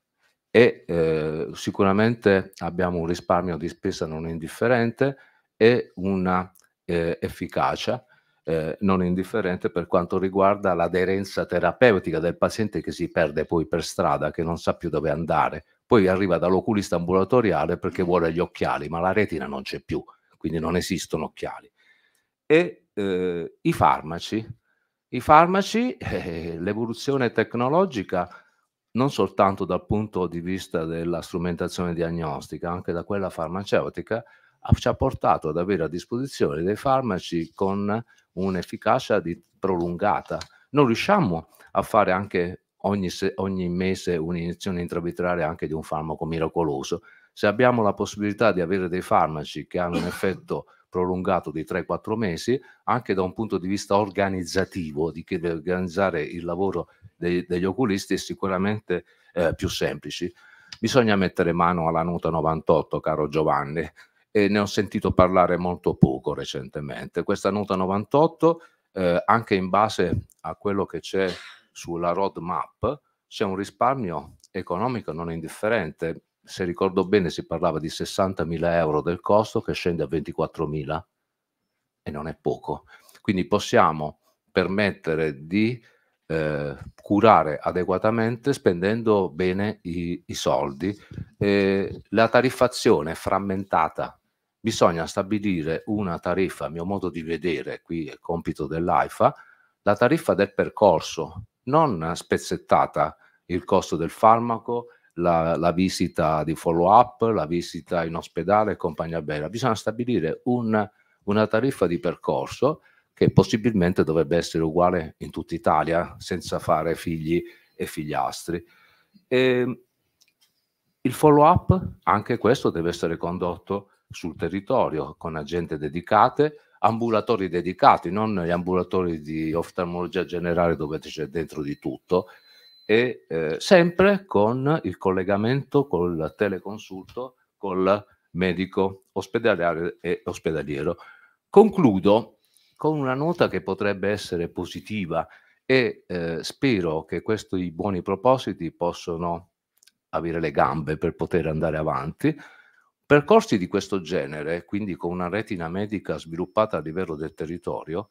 e eh, sicuramente abbiamo un risparmio di spesa non indifferente e una eh, efficacia eh, non indifferente per quanto riguarda l'aderenza terapeutica del paziente che si perde poi per strada, che non sa più dove andare, poi arriva dall'oculista ambulatoriale perché mm. vuole gli occhiali, ma la retina non c'è più, quindi non esistono occhiali. E eh, i farmaci, I farmaci eh, l'evoluzione tecnologica non soltanto dal punto di vista della strumentazione diagnostica, anche da quella farmaceutica, ci ha portato ad avere a disposizione dei farmaci con un'efficacia prolungata. Non riusciamo a fare anche ogni, ogni mese un'iniezione intravitreale anche di un farmaco miracoloso. Se abbiamo la possibilità di avere dei farmaci che hanno un effetto prolungato di 3-4 mesi, anche da un punto di vista organizzativo, di organizzare il lavoro dei, degli oculisti è sicuramente eh, più semplici. Bisogna mettere mano alla Nuta 98, caro Giovanni, e ne ho sentito parlare molto poco recentemente. Questa Nuta 98, eh, anche in base a quello che c'è sulla roadmap, c'è un risparmio economico non indifferente. Se ricordo bene si parlava di 60.000 euro del costo che scende a 24.000 e non è poco. Quindi possiamo permettere di eh, curare adeguatamente spendendo bene i, i soldi. Eh, la tariffazione è frammentata, bisogna stabilire una tariffa, a mio modo di vedere, qui è compito dell'AIFA, la tariffa del percorso, non spezzettata il costo del farmaco, la, la, visita di follow up, la visita in ospedale e compagnia bella. Bisogna stabilire un, una tariffa di percorso che possibilmente dovrebbe essere uguale in tutta Italia senza fare figli e figliastri. E ehm, il follow up, anche questo deve essere condotto sul territorio con agende dedicate, ambulatori dedicati, non gli ambulatori di oftalmologia generale dove c'è dentro di tutto, e eh, sempre con il collegamento col teleconsulto, col medico ospedaliero e ospedaliero. Concludo con una nota che potrebbe essere positiva e eh, spero che questi buoni propositi possano avere le gambe per poter andare avanti. Percorsi di questo genere, quindi con una retina medica sviluppata a livello del territorio,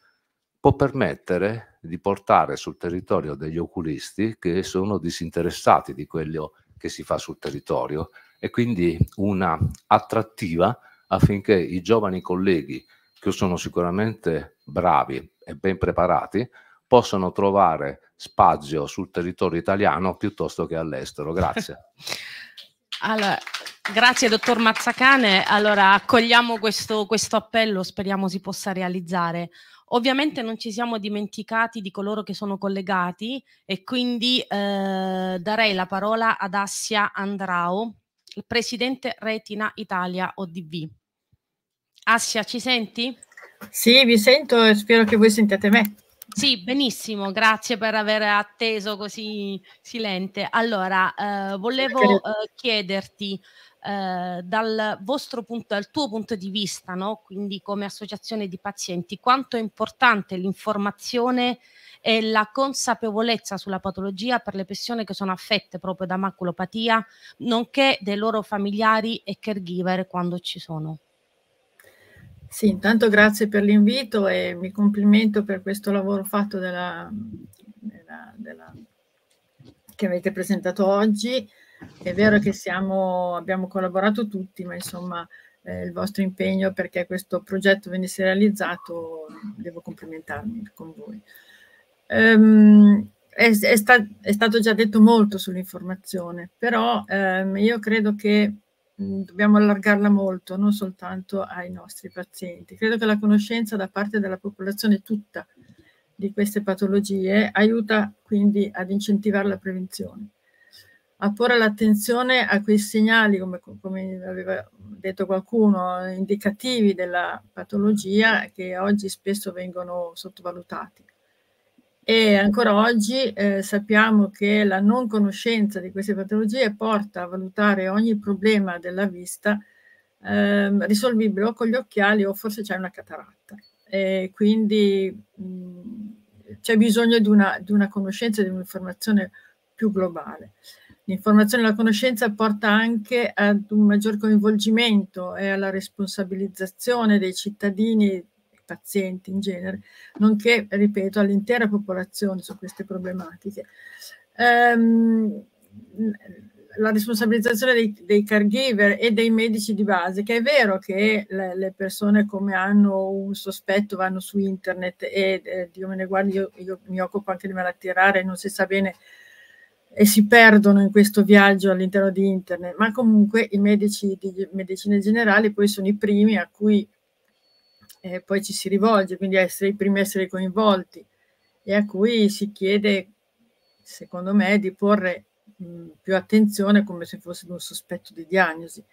può permettere di portare sul territorio degli oculisti che sono disinteressati di quello che si fa sul territorio e quindi una attrattiva affinché i giovani colleghi che sono sicuramente bravi e ben preparati, possono trovare spazio sul territorio italiano piuttosto che all'estero. Grazie. allora, grazie dottor Mazzacane. Allora, accogliamo questo, questo appello, speriamo si possa realizzare. Ovviamente non ci siamo dimenticati di coloro che sono collegati e quindi eh, darei la parola ad Assia Andrao, il presidente Retina Italia ODV. Assia, ci senti? Sì, vi sento e spero che voi sentiate me. Sì, benissimo, grazie per aver atteso così silente. Allora, eh, volevo eh, chiederti eh, dal, punto, dal tuo punto di vista, no? quindi come associazione di pazienti, quanto è importante l'informazione e la consapevolezza sulla patologia per le persone che sono affette proprio da maculopatia, nonché dei loro familiari e caregiver quando ci sono. Sì, intanto grazie per l'invito e mi complimento per questo lavoro fatto della, della, della, che avete presentato oggi. È vero che siamo, abbiamo collaborato tutti, ma insomma eh, il vostro impegno perché questo progetto venisse realizzato, devo complimentarmi con voi. Ehm, è, è, sta, è, stato già detto molto sull'informazione, però ehm, io credo che Mm, dobbiamo allargarla molto, non soltanto ai nostri pazienti. Credo che la conoscenza da parte della popolazione tutta di queste patologie aiuta quindi ad incentivare la prevenzione, a porre l'attenzione a quei segnali, come, come, aveva detto qualcuno, indicativi della patologia che oggi spesso vengono sottovalutati. E ancora oggi eh, sappiamo che la non conoscenza di queste patologie porta a valutare ogni problema della vista ehm, risolvibile o con gli occhiali o forse c'è una cataratta. E quindi mm, c'è bisogno di una, di una conoscenza e di un'informazione più globale. L'informazione e la conoscenza porta anche ad un maggior coinvolgimento e alla responsabilizzazione dei cittadini pazienti in genere, nonché, ripeto, all'intera popolazione su queste problematiche. Ehm, la responsabilizzazione dei, dei, caregiver e dei medici di base, che è vero che le, le persone come hanno un sospetto vanno su internet e eh, Dio me ne guardi, io, io, mi occupo anche di malattie rare, non si sa bene e si perdono in questo viaggio all'interno di internet, ma comunque i medici di medicina generale poi sono i primi a cui eh, poi ci si rivolge, quindi essere i primi a essere coinvolti e a cui si chiede, secondo me, di porre mh, più attenzione come se fosse un sospetto di diagnosi.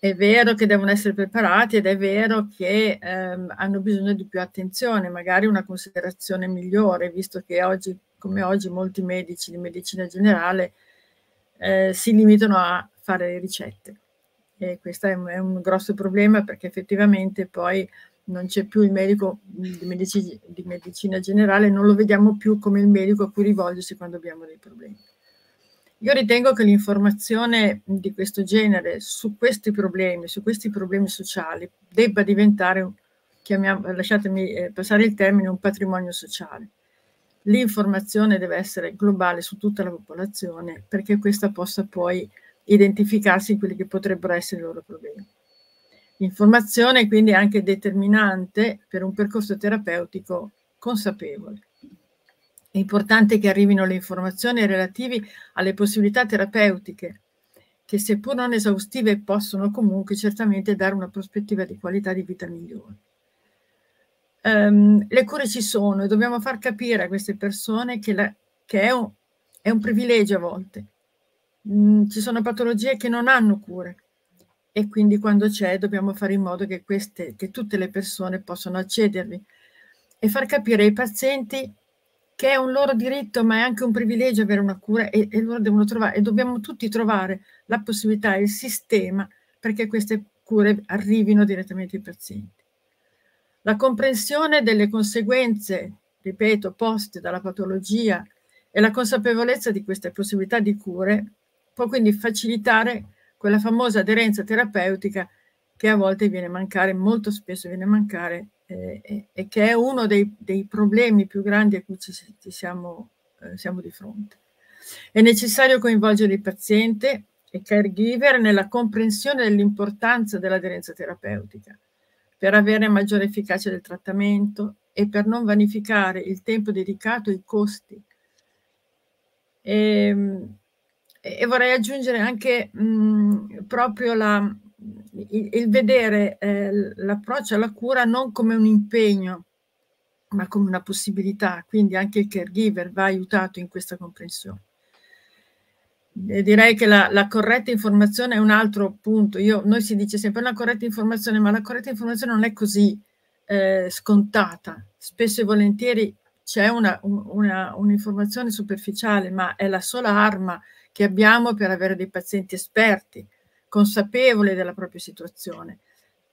È vero che devono essere preparati ed è vero che ehm, hanno bisogno di più attenzione, magari una considerazione migliore, visto che oggi, come oggi, molti medici di medicina generale eh, si limitano a fare le ricette. E questo è un, è un grosso problema perché effettivamente poi non c'è più il medico di medicina, di medicina generale, non lo vediamo più come il medico a cui rivolgersi quando abbiamo dei problemi. Io ritengo che l'informazione di questo genere su questi problemi, su questi problemi sociali, debba diventare, lasciatemi eh, passare il termine, un patrimonio sociale. L'informazione deve essere globale su tutta la popolazione perché questa possa poi identificarsi in quelli che potrebbero essere i loro problemi. L'informazione quindi è anche determinante per un percorso terapeutico consapevole. È importante che arrivino le informazioni relative alle possibilità terapeutiche, che seppur non esaustive possono comunque certamente dare una prospettiva di qualità di vita migliore. Um, le cure ci sono e dobbiamo far capire a queste persone che, la, che è, un, è un privilegio a volte Mm, ci sono patologie che non hanno cure e quindi quando c'è dobbiamo fare in modo che, queste, che tutte le persone possano accedervi e far capire ai pazienti che è un loro diritto ma è anche un privilegio avere una cura e, e loro devono trovare e dobbiamo tutti trovare la possibilità e il sistema perché queste cure arrivino direttamente ai pazienti. La comprensione delle conseguenze, ripeto, poste dalla patologia e la consapevolezza di queste possibilità di cure può quindi facilitare quella famosa aderenza terapeutica che a volte viene a mancare, molto spesso viene a mancare eh, e, che è uno dei, dei, problemi più grandi a cui ci, ci siamo, eh, siamo di fronte. È necessario coinvolgere il paziente e il caregiver nella comprensione dell'importanza dell'aderenza terapeutica per avere maggiore efficacia del trattamento e per non vanificare il tempo dedicato e i costi. E, ehm, e vorrei aggiungere anche mh, proprio la, il, il, vedere eh, l'approccio alla cura non come un impegno, ma come una possibilità, quindi anche il caregiver va aiutato in questa comprensione. E direi che la, la, corretta informazione è un altro punto. Io, noi si dice sempre una corretta informazione, ma la corretta informazione non è così eh, scontata. Spesso e volentieri c'è un'informazione superficiale, ma è la sola arma che abbiamo per avere dei pazienti esperti, consapevoli della propria situazione,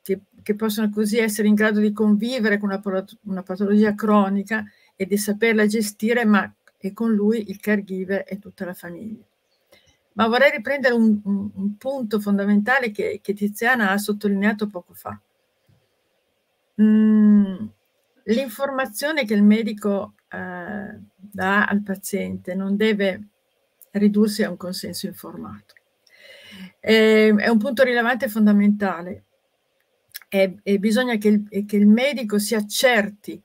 che, che possono così essere in grado di convivere con una, una patologia cronica e di saperla gestire, ma e con lui il caregiver e tutta la famiglia. Ma vorrei riprendere un, un, un punto fondamentale che, che, Tiziana ha sottolineato poco fa. Mm, l'informazione che il medico eh, dà al paziente non deve ridursi a un consenso informato. Eh, è un punto rilevante e fondamentale. È, e bisogna che il, che il medico si accerti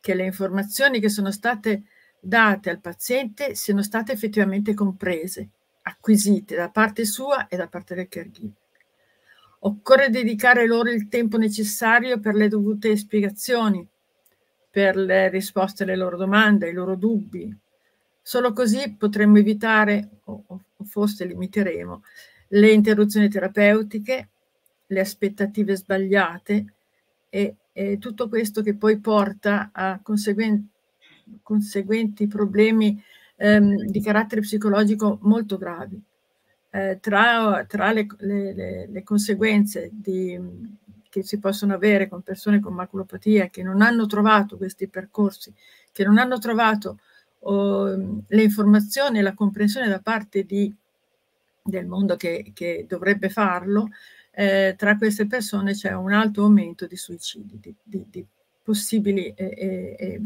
che le informazioni che sono state date al paziente siano state effettivamente comprese, acquisite da parte sua e da parte del caregiver. Occorre dedicare loro il tempo necessario per le dovute spiegazioni, per le risposte alle loro domande, ai loro dubbi, Solo così potremmo evitare, o, forse limiteremo, le interruzioni terapeutiche, le aspettative sbagliate e, e tutto questo che poi porta a conseguenti, conseguenti problemi ehm, di carattere psicologico molto gravi. Eh, tra, tra le, le, le conseguenze di, che si possono avere con persone con maculopatia che non hanno trovato questi percorsi, che non hanno trovato uh, le informazioni e la comprensione da parte di, del mondo che, che dovrebbe farlo, eh, tra queste persone c'è un alto aumento di suicidi, di, di, di possibili, eh, eh,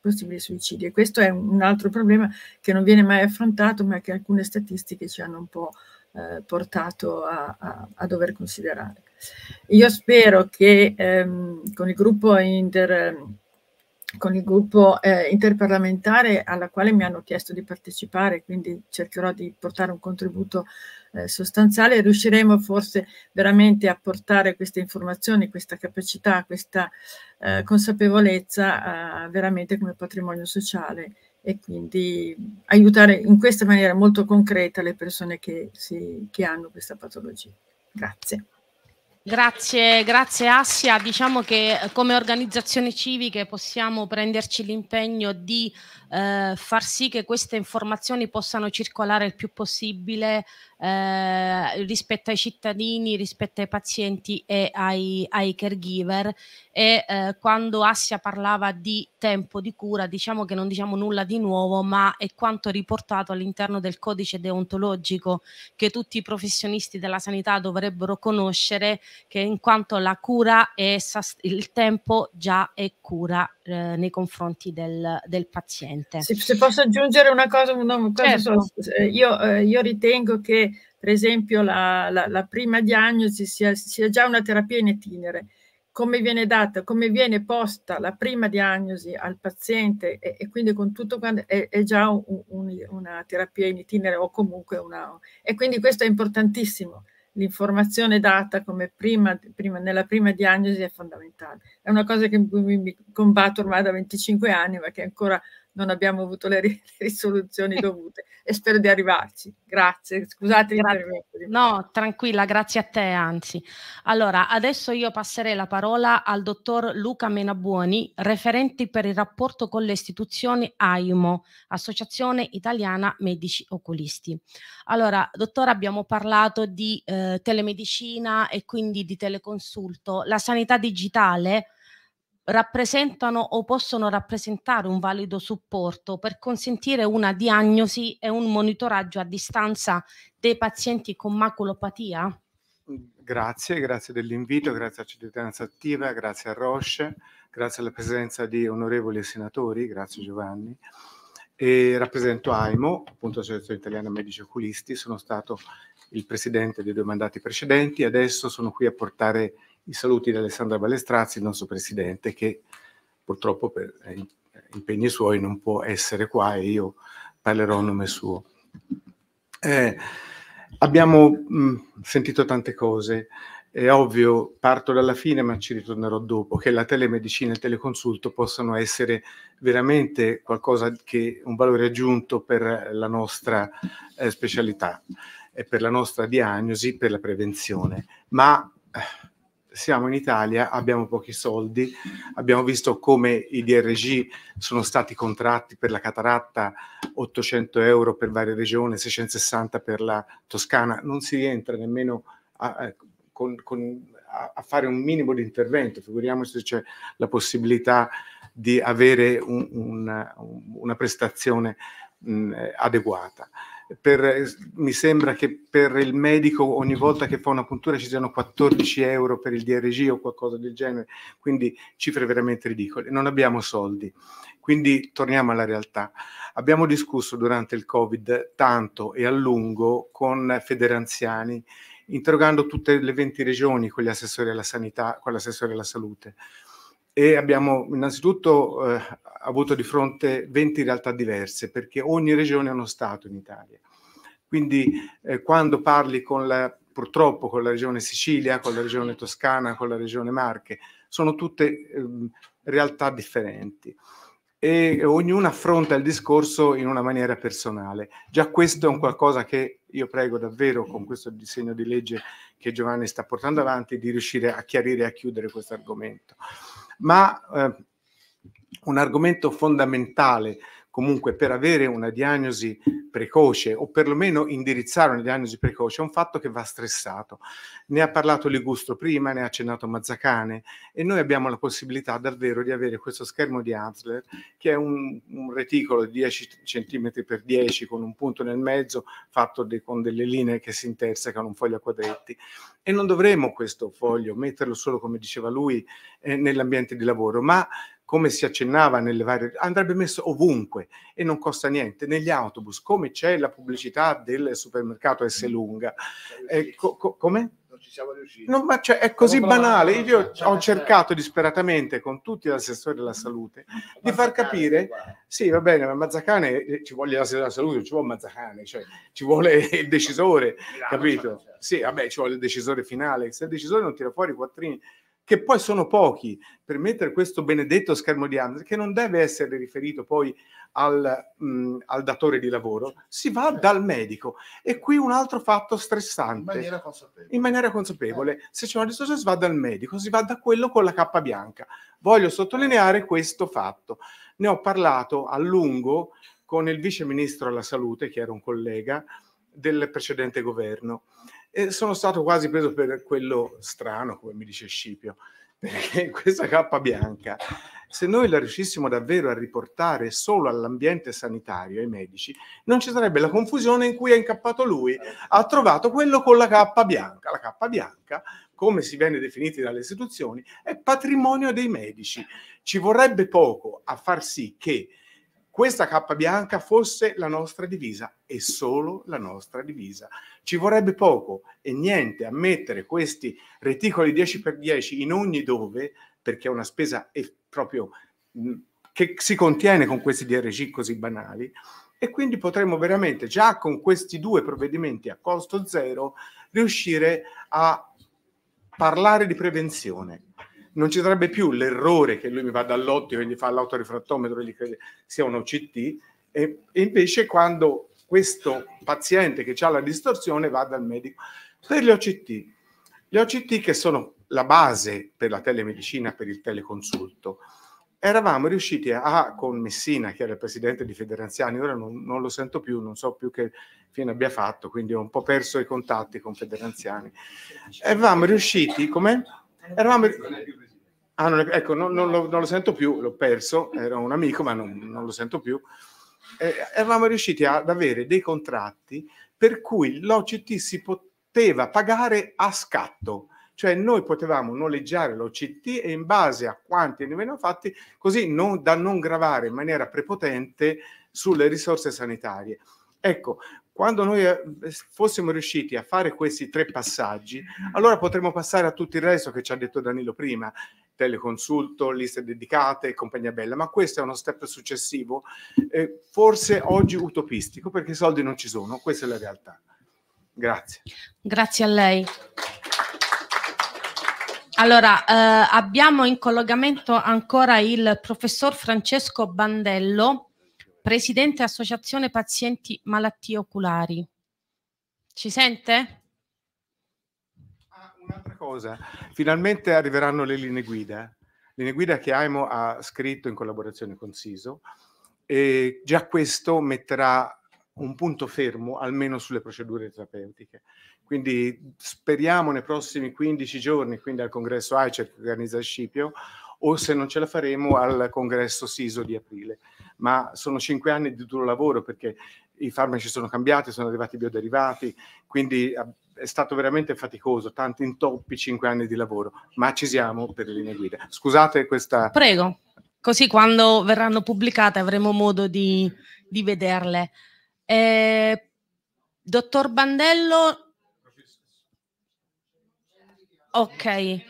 possibili, suicidi. E questo è un altro problema che non viene mai affrontato, ma che alcune statistiche ci hanno un po' eh, portato a, a, a, dover considerare. Io spero che ehm, con il gruppo inter ehm, con il gruppo eh, interparlamentare alla quale mi hanno chiesto di partecipare, quindi cercherò di portare un contributo eh, sostanziale riusciremo forse veramente a portare queste informazioni, questa capacità, questa eh, consapevolezza veramente come patrimonio sociale e quindi aiutare in questa maniera molto concreta le persone che, si, che hanno questa patologia. Grazie. Grazie, grazie Assia. Diciamo che eh, come organizzazioni civiche possiamo prenderci l'impegno di eh, far sì che queste informazioni possano circolare il più possibile eh, rispetto ai cittadini, rispetto ai pazienti e ai, ai caregiver e eh, quando Assia parlava di tempo di cura diciamo che non diciamo nulla di nuovo ma è quanto riportato all'interno del codice deontologico che tutti i professionisti della sanità dovrebbero conoscere che in quanto la cura è il tempo già è cura eh, nei confronti del, del paziente. Se, se, posso aggiungere una cosa, una cosa certo. Eh, io, eh, io, ritengo che per esempio la, la, la prima diagnosi sia, sia, già una terapia in itinere. Come viene data, come viene posta la prima diagnosi al paziente e, e quindi con tutto quanto è, è già un, un, una terapia in itinere o comunque una... E quindi questo è importantissimo l'informazione data come prima, prima, nella prima diagnosi è fondamentale. È una cosa che mi combatto ormai da 25 anni, ma che ancora non abbiamo avuto le, ri- le risoluzioni dovute e spero di arrivarci. Grazie, scusate. Grazie. No, tranquilla, grazie a te anzi. Allora, adesso io passerei la parola al dottor Luca Menabuoni, referente per il rapporto con le istituzioni AIMO, Associazione Italiana Medici Oculisti. Allora, dottore, abbiamo parlato di eh, telemedicina e quindi di teleconsulto. La sanità digitale rappresentano o possono rappresentare un valido supporto per consentire una diagnosi e un monitoraggio a distanza dei pazienti con maculopatia? Mm, grazie, grazie dell'invito, grazie a Cittadinanza Attiva, grazie a Roche, grazie alla presenza di onorevoli senatori, grazie Giovanni. E rappresento AIMO, appunto l'Associazione Italiana Medici Oculisti, sono stato il presidente dei due mandati precedenti, adesso sono qui a portare i saluti di Alessandra Balestrazzi, il nostro presidente, che purtroppo per eh, eh, impegni suoi non può essere qua e io parlerò a nome suo. Eh, abbiamo mh, mm, sentito tante cose, è ovvio, parto dalla fine ma ci ritornerò dopo, che la telemedicina e il teleconsulto possano essere veramente qualcosa che un valore aggiunto per la nostra eh, specialità e per la nostra diagnosi, per la prevenzione, ma eh, siamo in Italia, abbiamo pochi soldi, abbiamo visto come i DRG sono stati contratti per la cataratta, 800 euro per varie regioni, 660 per la Toscana, non si rientra nemmeno a, a, con, con, a, a fare un minimo di intervento, figuriamoci se c'è la possibilità di avere un, un, una prestazione mh, adeguata per, mi sembra che per il medico ogni volta che fa una puntura ci siano 14 euro per il DRG o qualcosa del genere, quindi cifre veramente ridicole. Non abbiamo soldi, quindi torniamo alla realtà. Abbiamo discusso durante il Covid tanto e a lungo con Federanziani, interrogando tutte le 20 regioni con gli assessori alla sanità, con l'assessore alla salute e abbiamo innanzitutto eh, avuto di fronte 20 realtà diverse perché ogni regione è uno Stato in Italia. Quindi eh, quando parli con la, purtroppo con la regione Sicilia, con la regione Toscana, con la regione Marche, sono tutte eh, realtà differenti e ognuna affronta il discorso in una maniera personale. Già questo è un qualcosa che io prego davvero con questo disegno di legge che Giovanni sta portando avanti di riuscire a chiarire e a chiudere questo argomento ma eh, un argomento fondamentale comunque per avere una diagnosi precoce o perlomeno indirizzare una diagnosi precoce è un fatto che va stressato. Ne ha parlato Ligustro prima, ne ha accennato Mazzacane e noi abbiamo la possibilità davvero di avere questo schermo di Hansler che è un, un reticolo di 10 cm x 10 con un punto nel mezzo fatto de, con delle linee che si intersecano, un foglio a quadretti e non dovremo questo foglio metterlo solo come diceva lui eh, nell'ambiente di lavoro, ma come si accennava nelle varie, andrebbe messo ovunque e non costa niente, negli autobus, come c'è la pubblicità del supermercato S mm. lunga. Eh, come? Non ci siamo riusciti. No, ma cioè, è così banale. Io ho cercato disperatamente con tutti gli assessori della mm. salute di far capire, sì va bene, ma Mazzacane eh, ci vuole l'assessore della salute, ci vuole Mazzacane, cioè, ci vuole il decisore, capito? Certo. Sì, vabbè, ci vuole il decisore finale. Se il decisore non tira fuori i quattrini che poi sono pochi, per mettere questo benedetto schermo di Amazon, che non deve essere riferito poi al, mh, mm, al datore di lavoro, si va eh. dal medico. E qui un altro fatto stressante. In maniera consapevole. In maniera consapevole. Eh. Se c'è una risorsa si va dal medico, si va da quello con la cappa bianca. Voglio sottolineare questo fatto. Ne ho parlato a lungo con il vice ministro alla salute, che era un collega del precedente governo. E sono stato quasi preso per quello strano, come mi dice Scipio, perché questa cappa bianca, se noi la riuscissimo davvero a riportare solo all'ambiente sanitario, ai medici, non ci sarebbe la confusione in cui è incappato lui. Certo. Ha trovato quello con la cappa bianca. La cappa bianca, come si viene definiti dalle istituzioni, è patrimonio dei medici. Ci vorrebbe poco a far sì che questa cappa bianca fosse la nostra divisa e solo la nostra divisa. Ci vorrebbe poco e niente a mettere questi reticoli 10x10 in ogni dove, perché è una spesa proprio mm, che si contiene con questi DRG così banali, e quindi potremmo veramente già con questi due provvedimenti a costo zero riuscire a parlare di prevenzione non ci sarebbe più l'errore che lui mi va dall'ottico e gli fa l'autorifrattometro e gli crede sia un OCT, e, e invece quando questo paziente che ha la distorsione va dal medico. Per gli OCT, gli OCT che sono la base per la telemedicina, per il teleconsulto, eravamo riusciti a, con Messina, che era il presidente di Federanziani, ora non, non, lo sento più, non so più che fine abbia fatto, quindi ho un po' perso i contatti con Federanziani. Eravamo riusciti, come? Eravamo... Ah, non è... ecco, non, non, lo, non, lo, sento più, l'ho perso, era un amico, ma non, non lo sento più. Eh, eravamo riusciti ad avere dei contratti per cui l'OCT si poteva pagare a scatto cioè noi potevamo noleggiare l'OCT e in base a quanti ne venivano fatti, così non, da non gravare in maniera prepotente sulle risorse sanitarie. Ecco, quando noi eh, fossimo riusciti a fare questi tre passaggi, allora potremmo passare a tutto il resto che ci ha detto Danilo prima, teleconsulto, liste dedicate e compagnia bella, ma questo è uno step successivo, eh, forse oggi utopistico, perché i soldi non ci sono, questa è la realtà. Grazie. Grazie a lei. Allora, eh, abbiamo in collegamento ancora il professor Francesco Bandello Presidente Associazione Pazienti Malattie Oculari. Ci sente? Ah, un'altra cosa, finalmente arriveranno le linee guida, linee guida che AIMO ha scritto in collaborazione con SISO e già questo metterà un punto fermo almeno sulle procedure terapeutiche. Quindi speriamo nei prossimi 15 giorni, quindi al congresso AICER che organizza Scipio, o se non ce la faremo al congresso SISO di aprile ma sono cinque anni di duro lavoro perché i farmaci sono cambiati, sono arrivati i bioderivati, quindi eh, è stato veramente faticoso, tanti intoppi, cinque anni di lavoro, ma ci siamo per le linee guida. Scusate questa... Prego, così quando verranno pubblicate avremo modo di, di vederle. Eh, dottor Bandello... Ok.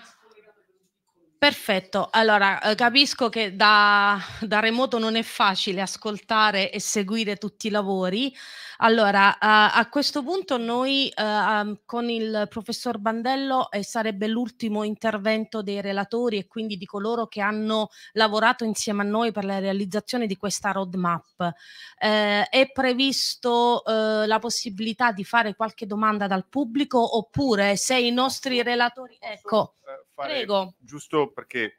Perfetto, allora eh, capisco che da, da, remoto non è facile ascoltare e seguire tutti i lavori. Allora, uh, a questo punto noi uh, um, con il professor Bandello eh, sarebbe l'ultimo intervento dei relatori e quindi di coloro che hanno lavorato insieme a noi per la realizzazione di questa roadmap. Eh, è previsto eh, la possibilità di fare qualche domanda dal pubblico oppure se i nostri relatori... Ecco. Eh, fare, Prego. giusto perché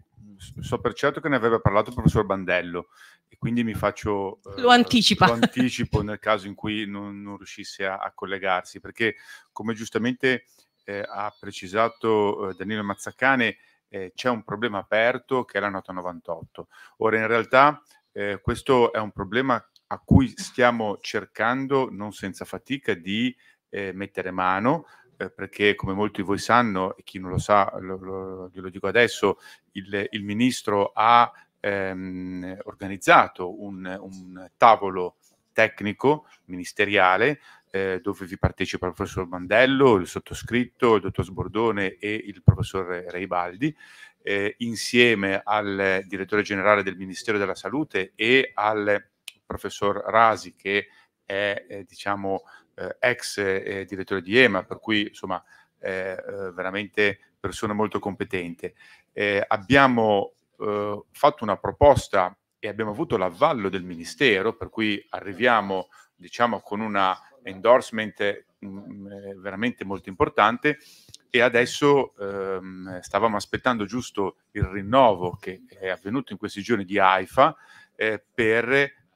mm, so per certo che ne aveva parlato il professor Bandello e quindi mi faccio... Eh, lo, eh, lo anticipo nel caso in cui non, non riuscisse a, a, collegarsi, perché come giustamente eh, ha precisato eh, Danilo Mazzacane, eh, c'è un problema aperto che è la nota 98. Ora in realtà eh, questo è un problema a cui stiamo cercando, non senza fatica, di mettere mano, eh, perché come molti di voi sanno, e chi non lo sa lo, lo, glielo dico adesso, il, il ministro ha ehm, organizzato un, un, tavolo tecnico ministeriale eh, dove vi partecipa il professor Mandello, il sottoscritto, il dottor Sbordone e il professor Reibaldi, eh, insieme al direttore generale del Ministero della Salute e al professor Rasi che è eh, diciamo eh, ex eh, direttore di EMA, per cui insomma è eh, veramente persona molto competente. Eh, abbiamo eh, fatto una proposta e abbiamo avuto l'avallo del Ministero, per cui arriviamo diciamo con una endorsement mh, mm, mm, veramente molto importante e adesso ehm, stavamo aspettando giusto il rinnovo che è avvenuto in questi giorni di AIFA eh, per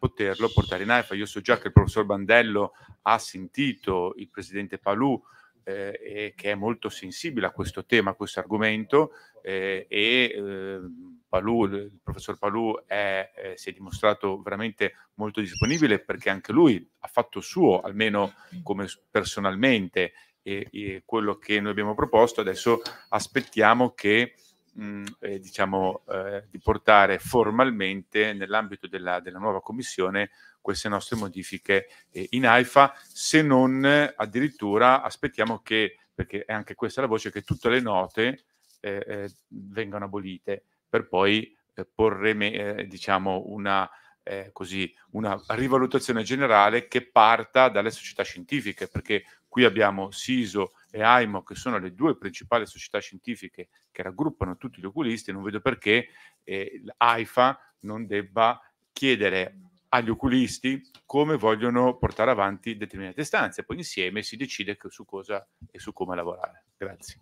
poterlo portare in AIFA. Io so già che il professor Bandello ha sentito il presidente Palù eh, e che è molto sensibile a questo tema, a questo argomento eh, e eh, Palù, il professor Palù è, eh, si è dimostrato veramente molto disponibile perché anche lui ha fatto suo, almeno come personalmente, e, e quello che noi abbiamo proposto. Adesso aspettiamo che mh, eh, diciamo, eh, di portare formalmente nell'ambito della, della, nuova commissione queste nostre modifiche eh, in AIFA, se non addirittura aspettiamo che, perché è anche questa la voce, che tutte le note eh, eh, vengano abolite per poi eh, porre me, diciamo una, così, una rivalutazione generale che parta dalle società scientifiche, perché Qui abbiamo SISO e AIMO, che sono le due principali società scientifiche che raggruppano tutti gli oculisti, non vedo perché eh, l'AIFA non debba chiedere agli oculisti come vogliono portare avanti determinate stanze, poi insieme si decide su cosa e su come lavorare. Grazie.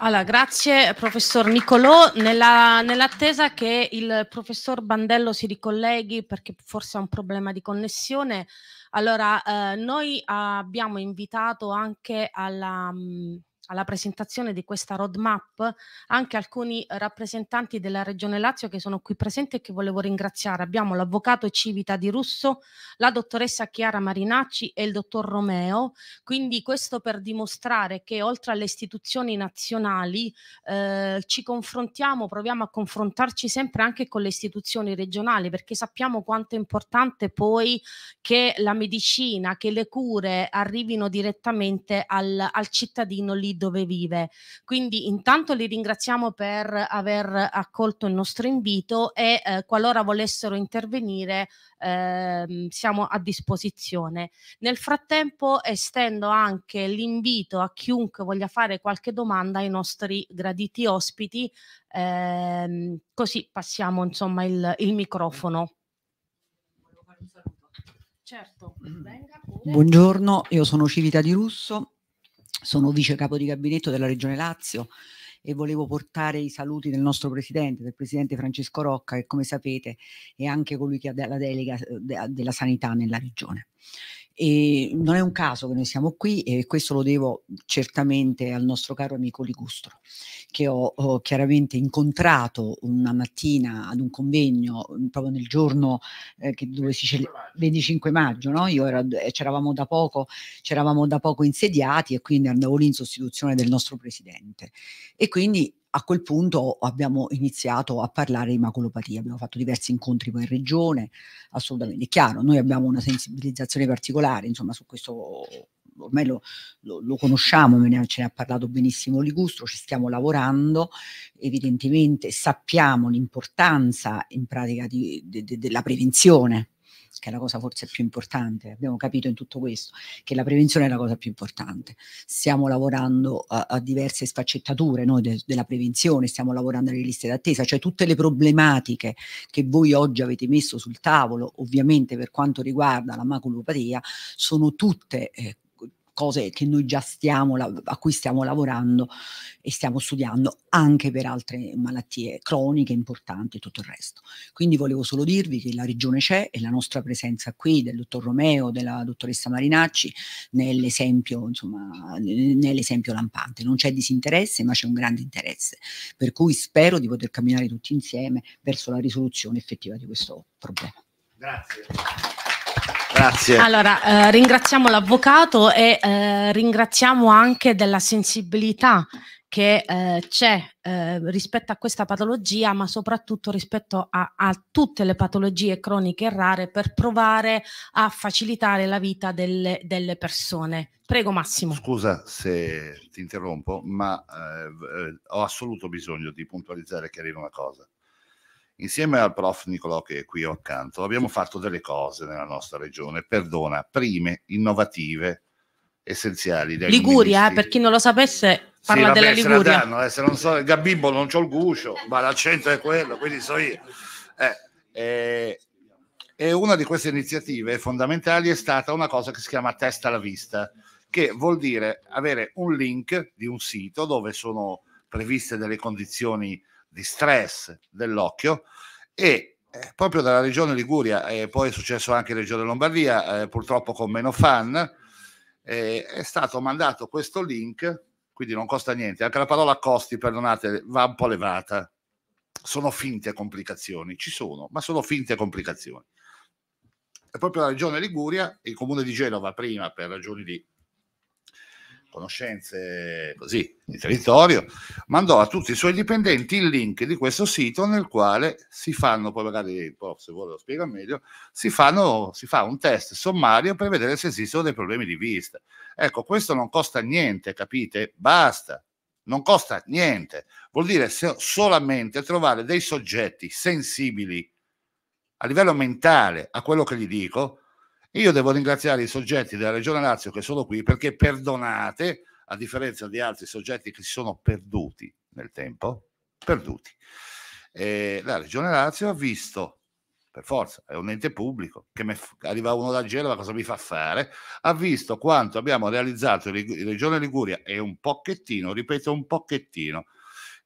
Allora, grazie professor Nicolò. Nella, nell'attesa che il professor Bandello si ricolleghi perché forse ha un problema di connessione, allora eh, noi abbiamo invitato anche alla... Mh, mm, alla presentazione di questa roadmap anche alcuni rappresentanti della Regione Lazio che sono qui presenti e che volevo ringraziare. Abbiamo l'avvocato Civita di Russo, la dottoressa Chiara Marinacci e il dottor Romeo. Quindi questo per dimostrare che oltre alle istituzioni nazionali eh, ci confrontiamo, proviamo a confrontarci sempre anche con le istituzioni regionali perché sappiamo quanto è importante poi che la medicina, che le cure arrivino direttamente al, al cittadino lì dove vive. Quindi intanto li ringraziamo per aver accolto il nostro invito e eh, qualora volessero intervenire eh, siamo a disposizione. Nel frattempo estendo anche l'invito a chiunque voglia fare qualche domanda ai nostri graditi ospiti, eh, così passiamo insomma il, il microfono. Certo, Buongiorno, io sono Civita di Russo, sono vice capo di gabinetto della Regione Lazio e volevo portare i saluti del nostro presidente, del presidente Francesco Rocca, che come sapete è anche colui che ha la delega eh, della sanità nella regione. E non è un caso che noi siamo qui e questo lo devo certamente al nostro caro amico Ligustro, che ho, ho chiaramente incontrato una mattina ad un convegno, mhmm, proprio nel giorno eh, che, dove si celebra 25 maggio, no? Io era, eh, c'eravamo da poco, c'eravamo da poco insediati e quindi andavo lì in sostituzione del nostro presidente. E quindi a quel punto abbiamo iniziato a parlare di macolopatia, abbiamo fatto diversi incontri poi in regione, assolutamente chiaro, noi abbiamo una sensibilizzazione particolare, insomma su questo ormai lo, lo, lo conosciamo, ne ce ne ha parlato benissimo Ligustro, ci stiamo lavorando, evidentemente sappiamo l'importanza in pratica di, de, de, della prevenzione, che è la cosa forse più importante. Abbiamo capito in tutto questo che la prevenzione è la cosa più importante. Stiamo lavorando a, a diverse sfaccettature noi de, della prevenzione, stiamo lavorando alle liste d'attesa, cioè tutte le problematiche che voi oggi avete messo sul tavolo, ovviamente per quanto riguarda la maculopatia, sono tutte eh, cose che noi già stiamo, a cui stiamo lavorando e stiamo studiando anche per altre malattie croniche importanti e tutto il resto. Quindi volevo solo dirvi che la regione c'è e la nostra presenza qui del dottor Romeo, della dottoressa Marinacci, nell'esempio, insomma, nell'esempio lampante. Non c'è disinteresse, ma c'è un grande interesse. Per cui spero di poter camminare tutti insieme verso la risoluzione effettiva di questo problema. Grazie. Grazie. Allora, eh, ringraziamo l'avvocato e eh, ringraziamo anche della sensibilità che eh, c'è eh, rispetto a questa patologia, ma soprattutto rispetto a, a, tutte le patologie croniche rare per provare a facilitare la vita delle, delle persone. Prego Massimo. Scusa se ti interrompo, ma eh, eh, ho assoluto bisogno di puntualizzare e chiarire una cosa insieme al prof Nicolò che è qui accanto, abbiamo fatto delle cose nella nostra regione, perdona, prime, innovative, essenziali. Liguria, eh, per chi non lo sapesse, parla sì, vabbè, della Liguria. Se, danno, eh, se non so, Gabibbo non c'ho il guscio, ma l'accento è quello, quindi so io. Eh, eh, e una di queste iniziative fondamentali è stata una cosa che si chiama testa alla vista, che vuol dire avere un link di un sito dove sono previste delle condizioni di stress dell'occhio e eh, proprio dalla regione Liguria e eh, poi è successo anche in regione Lombardia, eh, purtroppo con meno fan, eh, è stato mandato questo link, quindi non costa niente, anche la parola costi, perdonate, va un po' levata, sono finte complicazioni, ci sono, ma sono finte complicazioni. È proprio la regione Liguria, il comune di Genova prima per ragioni di conoscenze così di territorio, mandò a tutti i suoi dipendenti il link di questo sito nel quale si fanno, poi magari poi se vuole lo spiego meglio, si, fanno, si fa un test sommario per vedere se esistono dei problemi di vista. Ecco, questo non costa niente, capite? Basta, non costa niente. Vuol dire solamente trovare dei soggetti sensibili a livello mentale a quello che gli dico io devo ringraziare i soggetti della Regione Lazio che sono qui perché perdonate, a differenza di altri soggetti che si sono perduti nel tempo, perduti. E la Regione Lazio ha visto, per forza, è un ente pubblico, che f- arriva uno da Genova, cosa mi fa fare? Ha visto quanto abbiamo realizzato in Regione Liguria e un pochettino, ripeto un pochettino,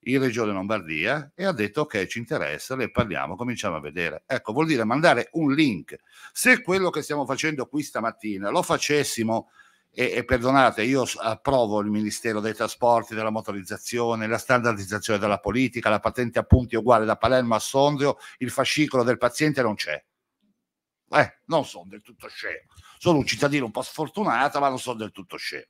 in Regione Lombardia e ha detto ok ci interessa, le parliamo, cominciamo a vedere. Ecco, vuol dire mandare un link. Se quello che stiamo facendo qui stamattina lo facessimo, e, e perdonate, io approvo il Ministero dei Trasporti, della motorizzazione, la standardizzazione della politica, la patente a punti uguale da Palermo a Sondrio, il fascicolo del paziente non c'è. Eh, non sono del tutto scemo. Sono un cittadino un po' sfortunato, ma non sono del tutto scemo.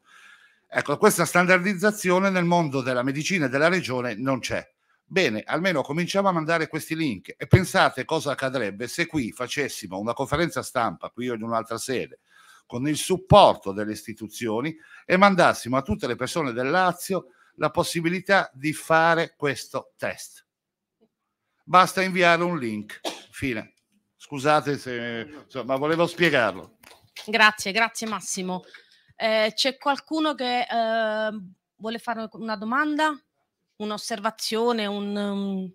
Ecco, questa standardizzazione nel mondo della medicina e della regione non c'è. Bene, almeno cominciamo a mandare questi link e pensate cosa accadrebbe se qui facessimo una conferenza stampa, qui o in un'altra sede, con il supporto delle istituzioni e mandassimo a tutte le persone del Lazio la possibilità di fare questo test. Basta inviare un link. Fine. Scusate se, insomma, volevo spiegarlo. Grazie, grazie Massimo. Eh, c'è qualcuno che eh, vuole fare una domanda? Un'osservazione? Un, um,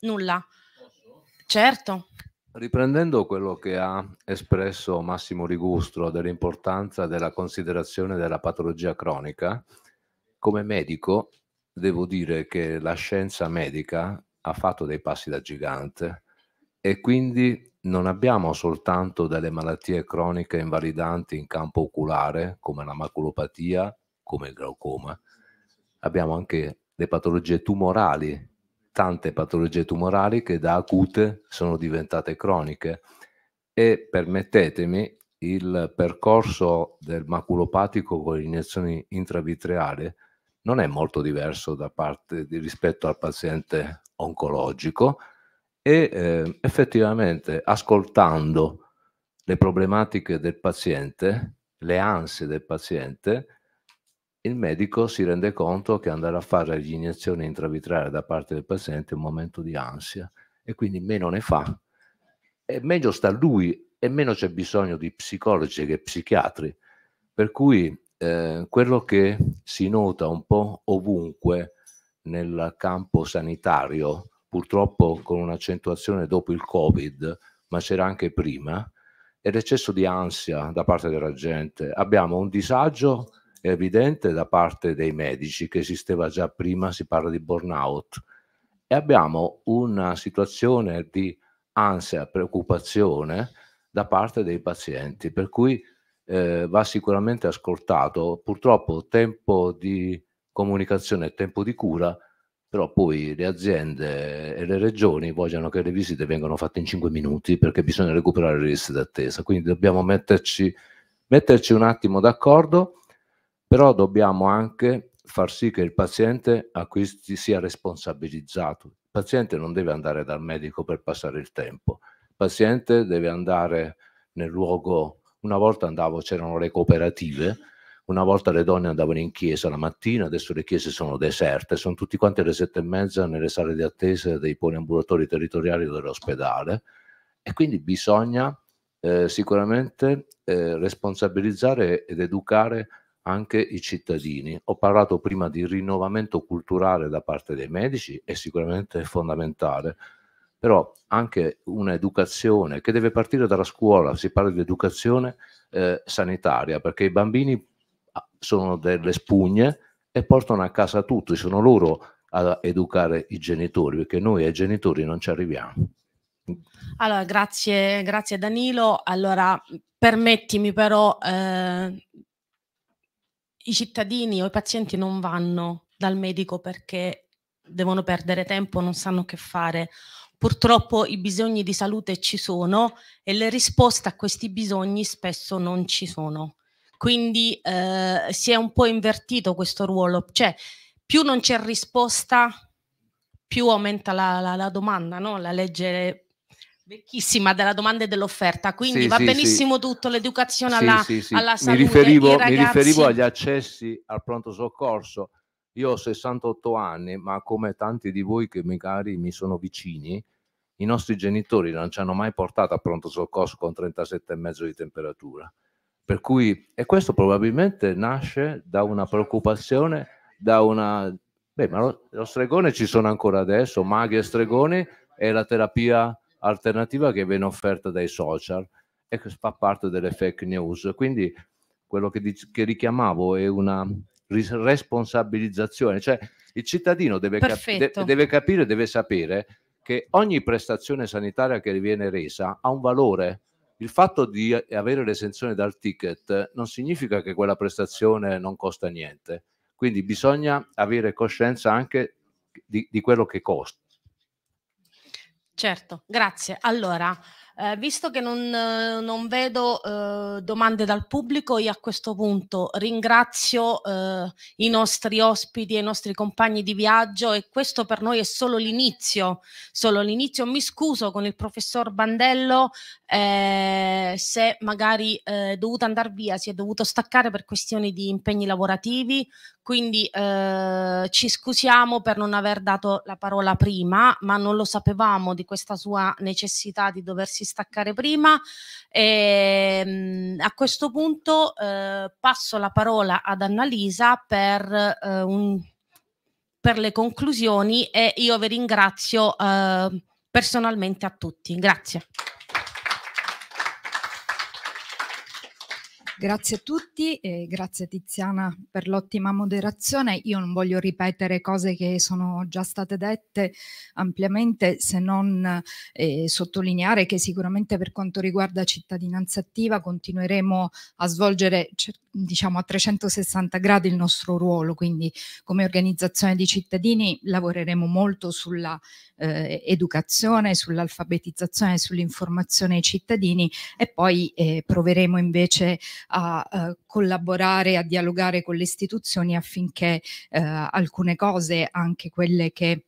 nulla? Certo. Riprendendo quello che ha espresso Massimo Rigustro dell'importanza della considerazione della patologia cronica, come medico devo dire che la scienza medica ha fatto dei passi da gigante e quindi non abbiamo soltanto delle malattie croniche invalidanti in campo oculare, come la maculopatia, come il glaucoma, abbiamo anche le patologie tumorali, tante patologie tumorali che da acute sono diventate croniche. E permettetemi, il percorso del maculopatico con iniezioni intravitreali non è molto diverso parte, rispetto al paziente oncologico, e eh, effettivamente ascoltando le problematiche del paziente, le ansie del paziente, il medico si rende conto che andare a fare l'iniezione intravitreale da parte del paziente è un momento di ansia e quindi meno ne fa. E meglio sta lui e meno c'è bisogno di psicologi che psichiatri. Per cui eh, quello che si nota un po' ovunque nel campo sanitario, purtroppo con un'accentuazione dopo il Covid, ma c'era anche prima, e l'eccesso di ansia da parte della gente. Abbiamo un disagio evidente da parte dei medici che esisteva già prima, si parla di burnout, e abbiamo una situazione di ansia, preoccupazione da parte dei pazienti, per cui eh, va sicuramente ascoltato. Purtroppo tempo di comunicazione e tempo di cura però poi le aziende e le regioni vogliono che le visite vengano fatte in 5 minuti perché bisogna recuperare le liste d'attesa, quindi dobbiamo metterci, metterci un attimo d'accordo, però dobbiamo anche far sì che il paziente acquisti, sia responsabilizzato. Il paziente non deve andare dal medico per passare il tempo, il paziente deve andare nel luogo, una volta andavo, c'erano le cooperative, una volta le donne andavano in chiesa la mattina, adesso le chiese sono deserte, sono tutti quanti alle sette e mezza nelle sale di attesa dei poliambulatori territoriali dell'ospedale e quindi bisogna eh, sicuramente eh, responsabilizzare ed educare anche i cittadini. Ho parlato prima di rinnovamento culturale da parte dei medici, è sicuramente fondamentale, però anche un'educazione che deve partire dalla scuola, si parla di educazione eh, sanitaria, perché i bambini sono delle spugne e portano a casa tutti, sono loro a educare i genitori, perché noi ai genitori non ci arriviamo. Allora, grazie, grazie Danilo. Allora, permettimi però, eh, i cittadini o i pazienti non vanno dal medico perché devono perdere tempo, non sanno che fare. Purtroppo i bisogni di salute ci sono e le risposte a questi bisogni spesso non ci sono. Quindi eh, si è un po' invertito questo ruolo, cioè più non c'è risposta, più aumenta la, la, la domanda, no? la legge vecchissima della domanda e dell'offerta, quindi sì, va sì, benissimo sì. tutto, l'educazione alla, alla salute. Mi riferivo, ragazzi... mi riferivo agli accessi al pronto soccorso. Io ho 68 anni, ma come tanti di voi che magari mi sono vicini, i nostri genitori non ci hanno mai portato a pronto soccorso con 37,5 di temperatura. Per cui, e questo probabilmente nasce da una preoccupazione, da una... Beh, ma lo, lo stregone ci sono ancora adesso, maghi e stregoni è la terapia alternativa che viene offerta dai social e che fa parte delle fake news. Quindi quello che, che richiamavo è una responsabilizzazione, cioè il cittadino deve, capi- de- deve capire, deve sapere che ogni prestazione sanitaria che viene resa ha un valore, il fatto di avere l'esenzione dal ticket non significa che quella prestazione non costa niente, quindi bisogna avere coscienza anche di, di quello che costa. Certo, grazie. Allora, eh, visto che non, non vedo eh, domande dal pubblico, io a questo punto ringrazio eh, i nostri ospiti e i nostri compagni di viaggio e questo per noi è solo l'inizio, solo l'inizio. Mi scuso con il professor Bandello eh, se magari eh, è eh, dovuto andare via, si è dovuto staccare per questioni di impegni lavorativi, quindi eh, ci scusiamo per non aver dato la parola prima, ma non lo sapevamo di questa sua necessità di doversi staccare prima. E, ehm, a questo punto eh, passo la parola ad Annalisa per, eh, un, per le conclusioni e io vi ringrazio personalmente a tutti. Grazie. Grazie a tutti e grazie Tiziana per l'ottima moderazione. Io non voglio ripetere cose che sono già state dette ampiamente se non eh, sottolineare che sicuramente per quanto riguarda cittadinanza attiva continueremo a svolgere diciamo a 360 gradi il nostro ruolo, quindi come organizzazione di cittadini lavoreremo molto sulla eh, educazione, sull'alfabetizzazione, sull'informazione ai cittadini e poi eh, proveremo invece a eh, collaborare, a dialogare con le istituzioni affinché eh, alcune cose, anche quelle che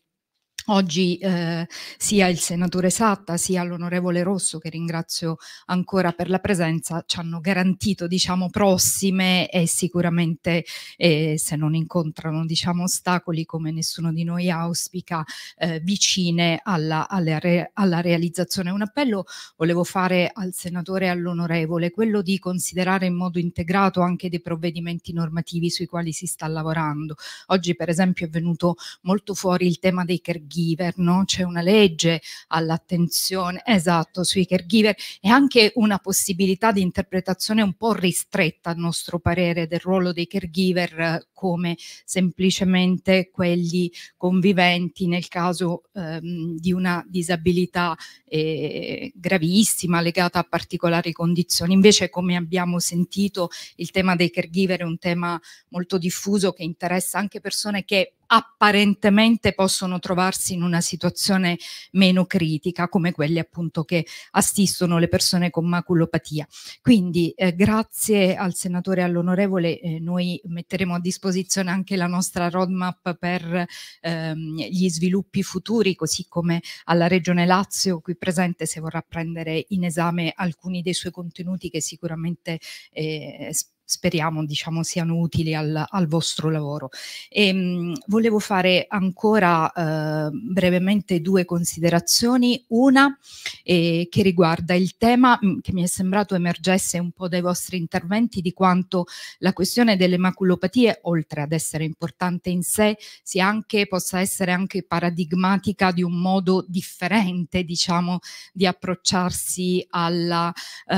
Oggi eh, sia il senatore Satta sia l'onorevole Rosso, che ringrazio ancora per la presenza, ci hanno garantito diciamo, prossime e sicuramente eh, se non incontrano diciamo, ostacoli come nessuno di noi auspica, eh, vicine alla, alla, re, alla realizzazione. Un appello volevo fare al senatore e all'onorevole, quello di considerare in modo integrato anche dei provvedimenti normativi sui quali si sta lavorando. Oggi per esempio è venuto molto fuori il tema dei caregiver caregiver, no? c'è una legge all'attenzione, esatto, sui caregiver e anche una possibilità di interpretazione un po' ristretta a nostro parere del ruolo dei caregiver come semplicemente quelli conviventi nel caso ehm, di una disabilità eh, gravissima legata a particolari condizioni. Invece, come abbiamo sentito, il tema dei caregiver è un tema molto diffuso che interessa anche persone che apparentemente possono trovarsi in una situazione meno critica, come quelle appunto che assistono le persone con maculopatia. Quindi eh, grazie al senatore e all'onorevole eh, noi metteremo a disposizione anche la nostra roadmap per ehm, gli sviluppi futuri, così come alla Regione Lazio qui presente se vorrà prendere in esame alcuni dei suoi contenuti che sicuramente eh, speriamo diciamo, siano utili al, al vostro lavoro. E, ehm, mh, volevo fare ancora eh, brevemente due considerazioni, una eh, che riguarda il tema mh, mm, che mi è sembrato emergesse un po' dai vostri interventi di quanto la questione delle maculopatie, oltre ad essere importante in sé, sia anche, possa essere anche paradigmatica di un modo differente diciamo, di approcciarsi alla, eh,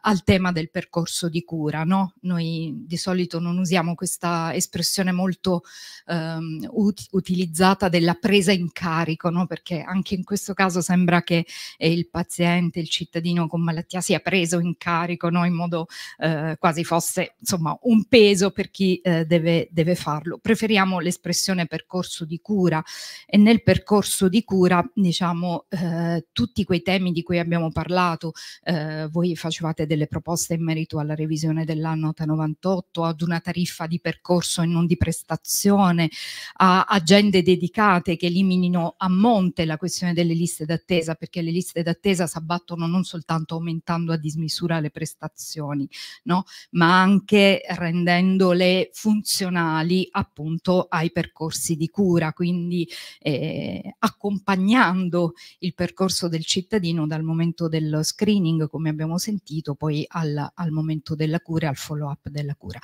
al tema del percorso di cura. No? Noi noi di solito non usiamo questa espressione molto ehm, ut utilizzata della presa in carico, no? perché anche in questo caso sembra che eh, il paziente, il cittadino con malattia sia preso in carico no? in modo eh, quasi fosse insomma, un peso per chi eh, deve, deve farlo. Preferiamo l'espressione percorso di cura e nel percorso di cura diciamo eh, tutti quei temi di cui abbiamo parlato, eh, voi facevate delle proposte in merito alla revisione dell'anno 98, ad una tariffa di percorso e non di prestazione, a agende dedicate che eliminino a monte la questione delle liste d'attesa, perché le liste d'attesa si abbattono non soltanto aumentando a dismisura le prestazioni, no? ma anche rendendole funzionali appunto ai percorsi di cura, quindi eh, accompagnando il percorso del cittadino dal momento dello screening, come abbiamo sentito, poi al, al momento della cura e al follow follow up della cura.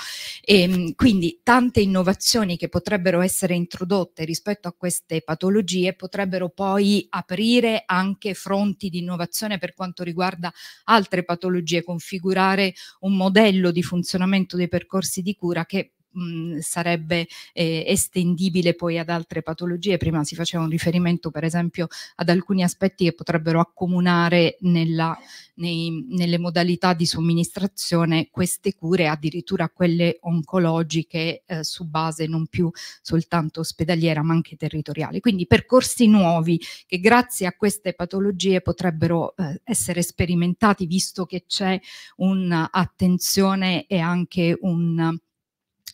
E, ehm, quindi tante innovazioni che potrebbero essere introdotte rispetto a queste patologie potrebbero poi aprire anche fronti di innovazione per quanto riguarda altre patologie, configurare un modello di funzionamento dei percorsi di cura che mh, mhmm, sarebbe eh, estendibile poi ad altre patologie. Prima si faceva un riferimento per esempio ad alcuni aspetti che potrebbero accomunare nella, nei, nelle modalità di somministrazione queste cure addirittura quelle oncologiche eh, su base non più soltanto ospedaliera ma anche territoriale. Quindi percorsi nuovi che grazie a queste patologie potrebbero eh, essere sperimentati visto che c'è un'attenzione e anche un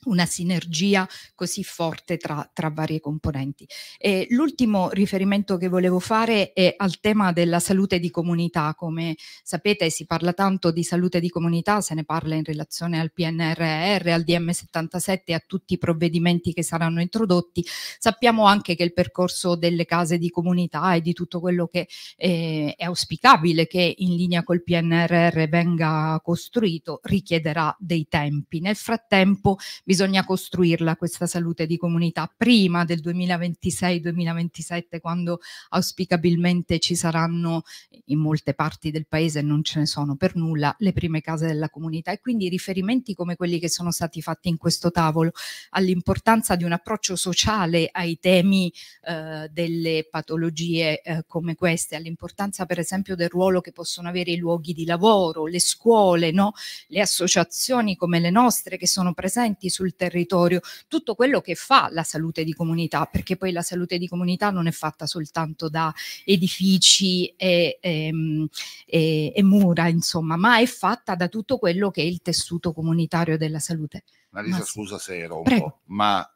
una sinergia così forte tra, tra varie componenti. E l'ultimo riferimento che volevo fare è al tema della salute di comunità. Come sapete si parla tanto di salute di comunità, se ne parla in relazione al PNRR, al DM77 e a tutti i provvedimenti che saranno introdotti. Sappiamo anche che il percorso delle case di comunità e di tutto quello che eh, è auspicabile che in linea col PNRR venga costruito richiederà dei tempi. Nel frattempo bisogna costruirla questa salute di comunità prima del 2026-2027 quando auspicabilmente ci saranno in molte parti del paese, non ce ne sono per nulla, le prime case della comunità e quindi riferimenti come quelli che sono stati fatti in questo tavolo all'importanza di un approccio sociale ai temi eh, delle patologie eh, come queste, all'importanza per esempio del ruolo che possono avere i luoghi di lavoro, le scuole, no? le associazioni come le nostre che sono presenti sul territorio, tutto quello che fa la salute di comunità, perché poi la salute di comunità non è fatta soltanto da edifici e, e, ehm, e, e mura, insomma, ma è fatta da tutto quello che è il tessuto comunitario della salute. Marisa, ma scusa se ero un Prego. ma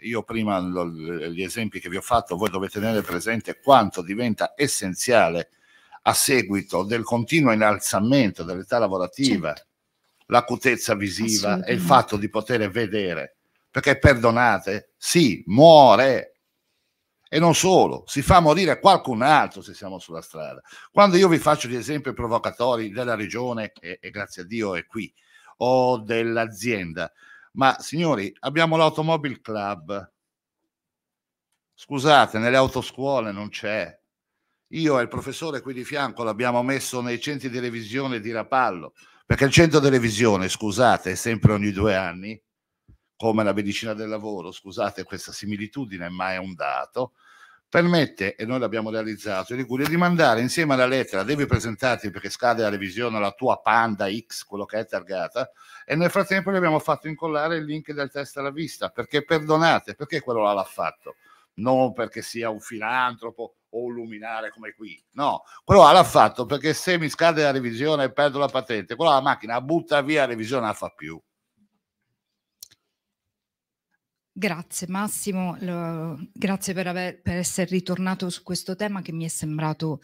eh, io prima lo, gli esempi che vi ho fatto, voi dovete tenere presente quanto diventa essenziale a seguito del continuo innalzamento dell'età lavorativa certo l'acutezza visiva e il fatto di poter vedere. Perché perdonate, si muore. E non solo, si fa morire qualcun altro se siamo sulla strada. Quando io vi faccio gli esempi provocatori della regione, e, e grazie a Dio è qui, o dell'azienda, ma signori, abbiamo l'automobile club. Scusate, nelle autoscuole non c'è. Io e il professore qui di fianco l'abbiamo messo nei centri di revisione di Rapallo perché il centro televisione, scusate, è sempre ogni due anni, come la medicina del lavoro, scusate questa similitudine, ma è un dato, permette, e noi l'abbiamo realizzato in Liguria, di mandare insieme alla lettera, devi presentarti perché scade la revisione la tua Panda X, quello che è targata, e nel frattempo gli abbiamo fatto incollare il link del test alla vista, perché perdonate, perché quello là l'ha fatto? Non perché sia un filantropo o un luminare come qui. No, quello l'ha fatto perché se mi scade la revisione e perdo la patente, quella la macchina butta via la revisione, non la fa più. Grazie Massimo, lo, grazie per, aver, per essere ritornato su questo tema che mi è sembrato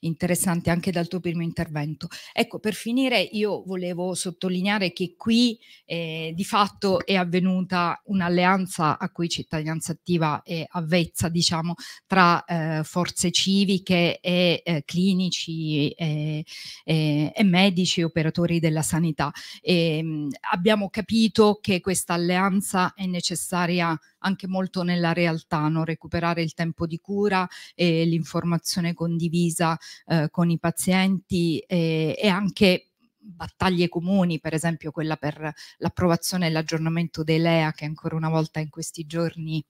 interessante anche dal tuo primo intervento. Ecco, per finire io volevo sottolineare che qui eh, di fatto è avvenuta un'alleanza a cui cittadinanza attiva è avvezza, diciamo, tra eh, forze civiche e eh, clinici e, eh, e, eh, e medici, operatori della sanità. E, ehm, mh, abbiamo capito che questa alleanza è necessaria varia anche molto nella realtà, no? recuperare il tempo di cura e l'informazione condivisa eh, con i pazienti e, eh, e anche battaglie comuni, per esempio quella per l'approvazione e l'aggiornamento dei LEA che ancora una volta in questi giorni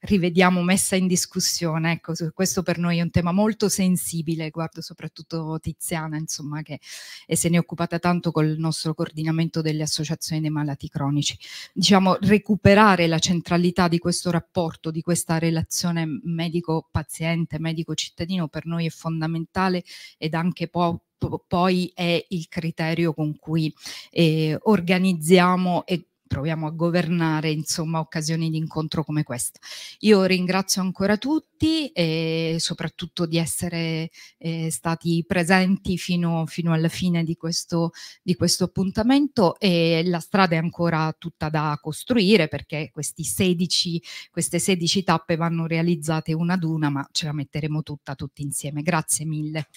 rivediamo messa in discussione. Ecco, questo per noi è un tema molto sensibile, guardo soprattutto Tiziana, insomma, che se ne è occupata tanto col nostro coordinamento delle associazioni dei malati cronici. Diciamo, recuperare la centralità di questo rapporto, di questa relazione medico-paziente, medico-cittadino per noi è fondamentale ed anche po poi è il criterio con cui eh, organizziamo e proviamo a governare insomma occasioni di incontro come questa. Io ringrazio ancora tutti e eh, soprattutto di essere eh, stati presenti fino, fino alla fine di questo, di questo appuntamento e la strada è ancora tutta da costruire perché 16, queste 16 tappe vanno realizzate una ad una ma ce la metteremo tutta tutti insieme. Grazie mille.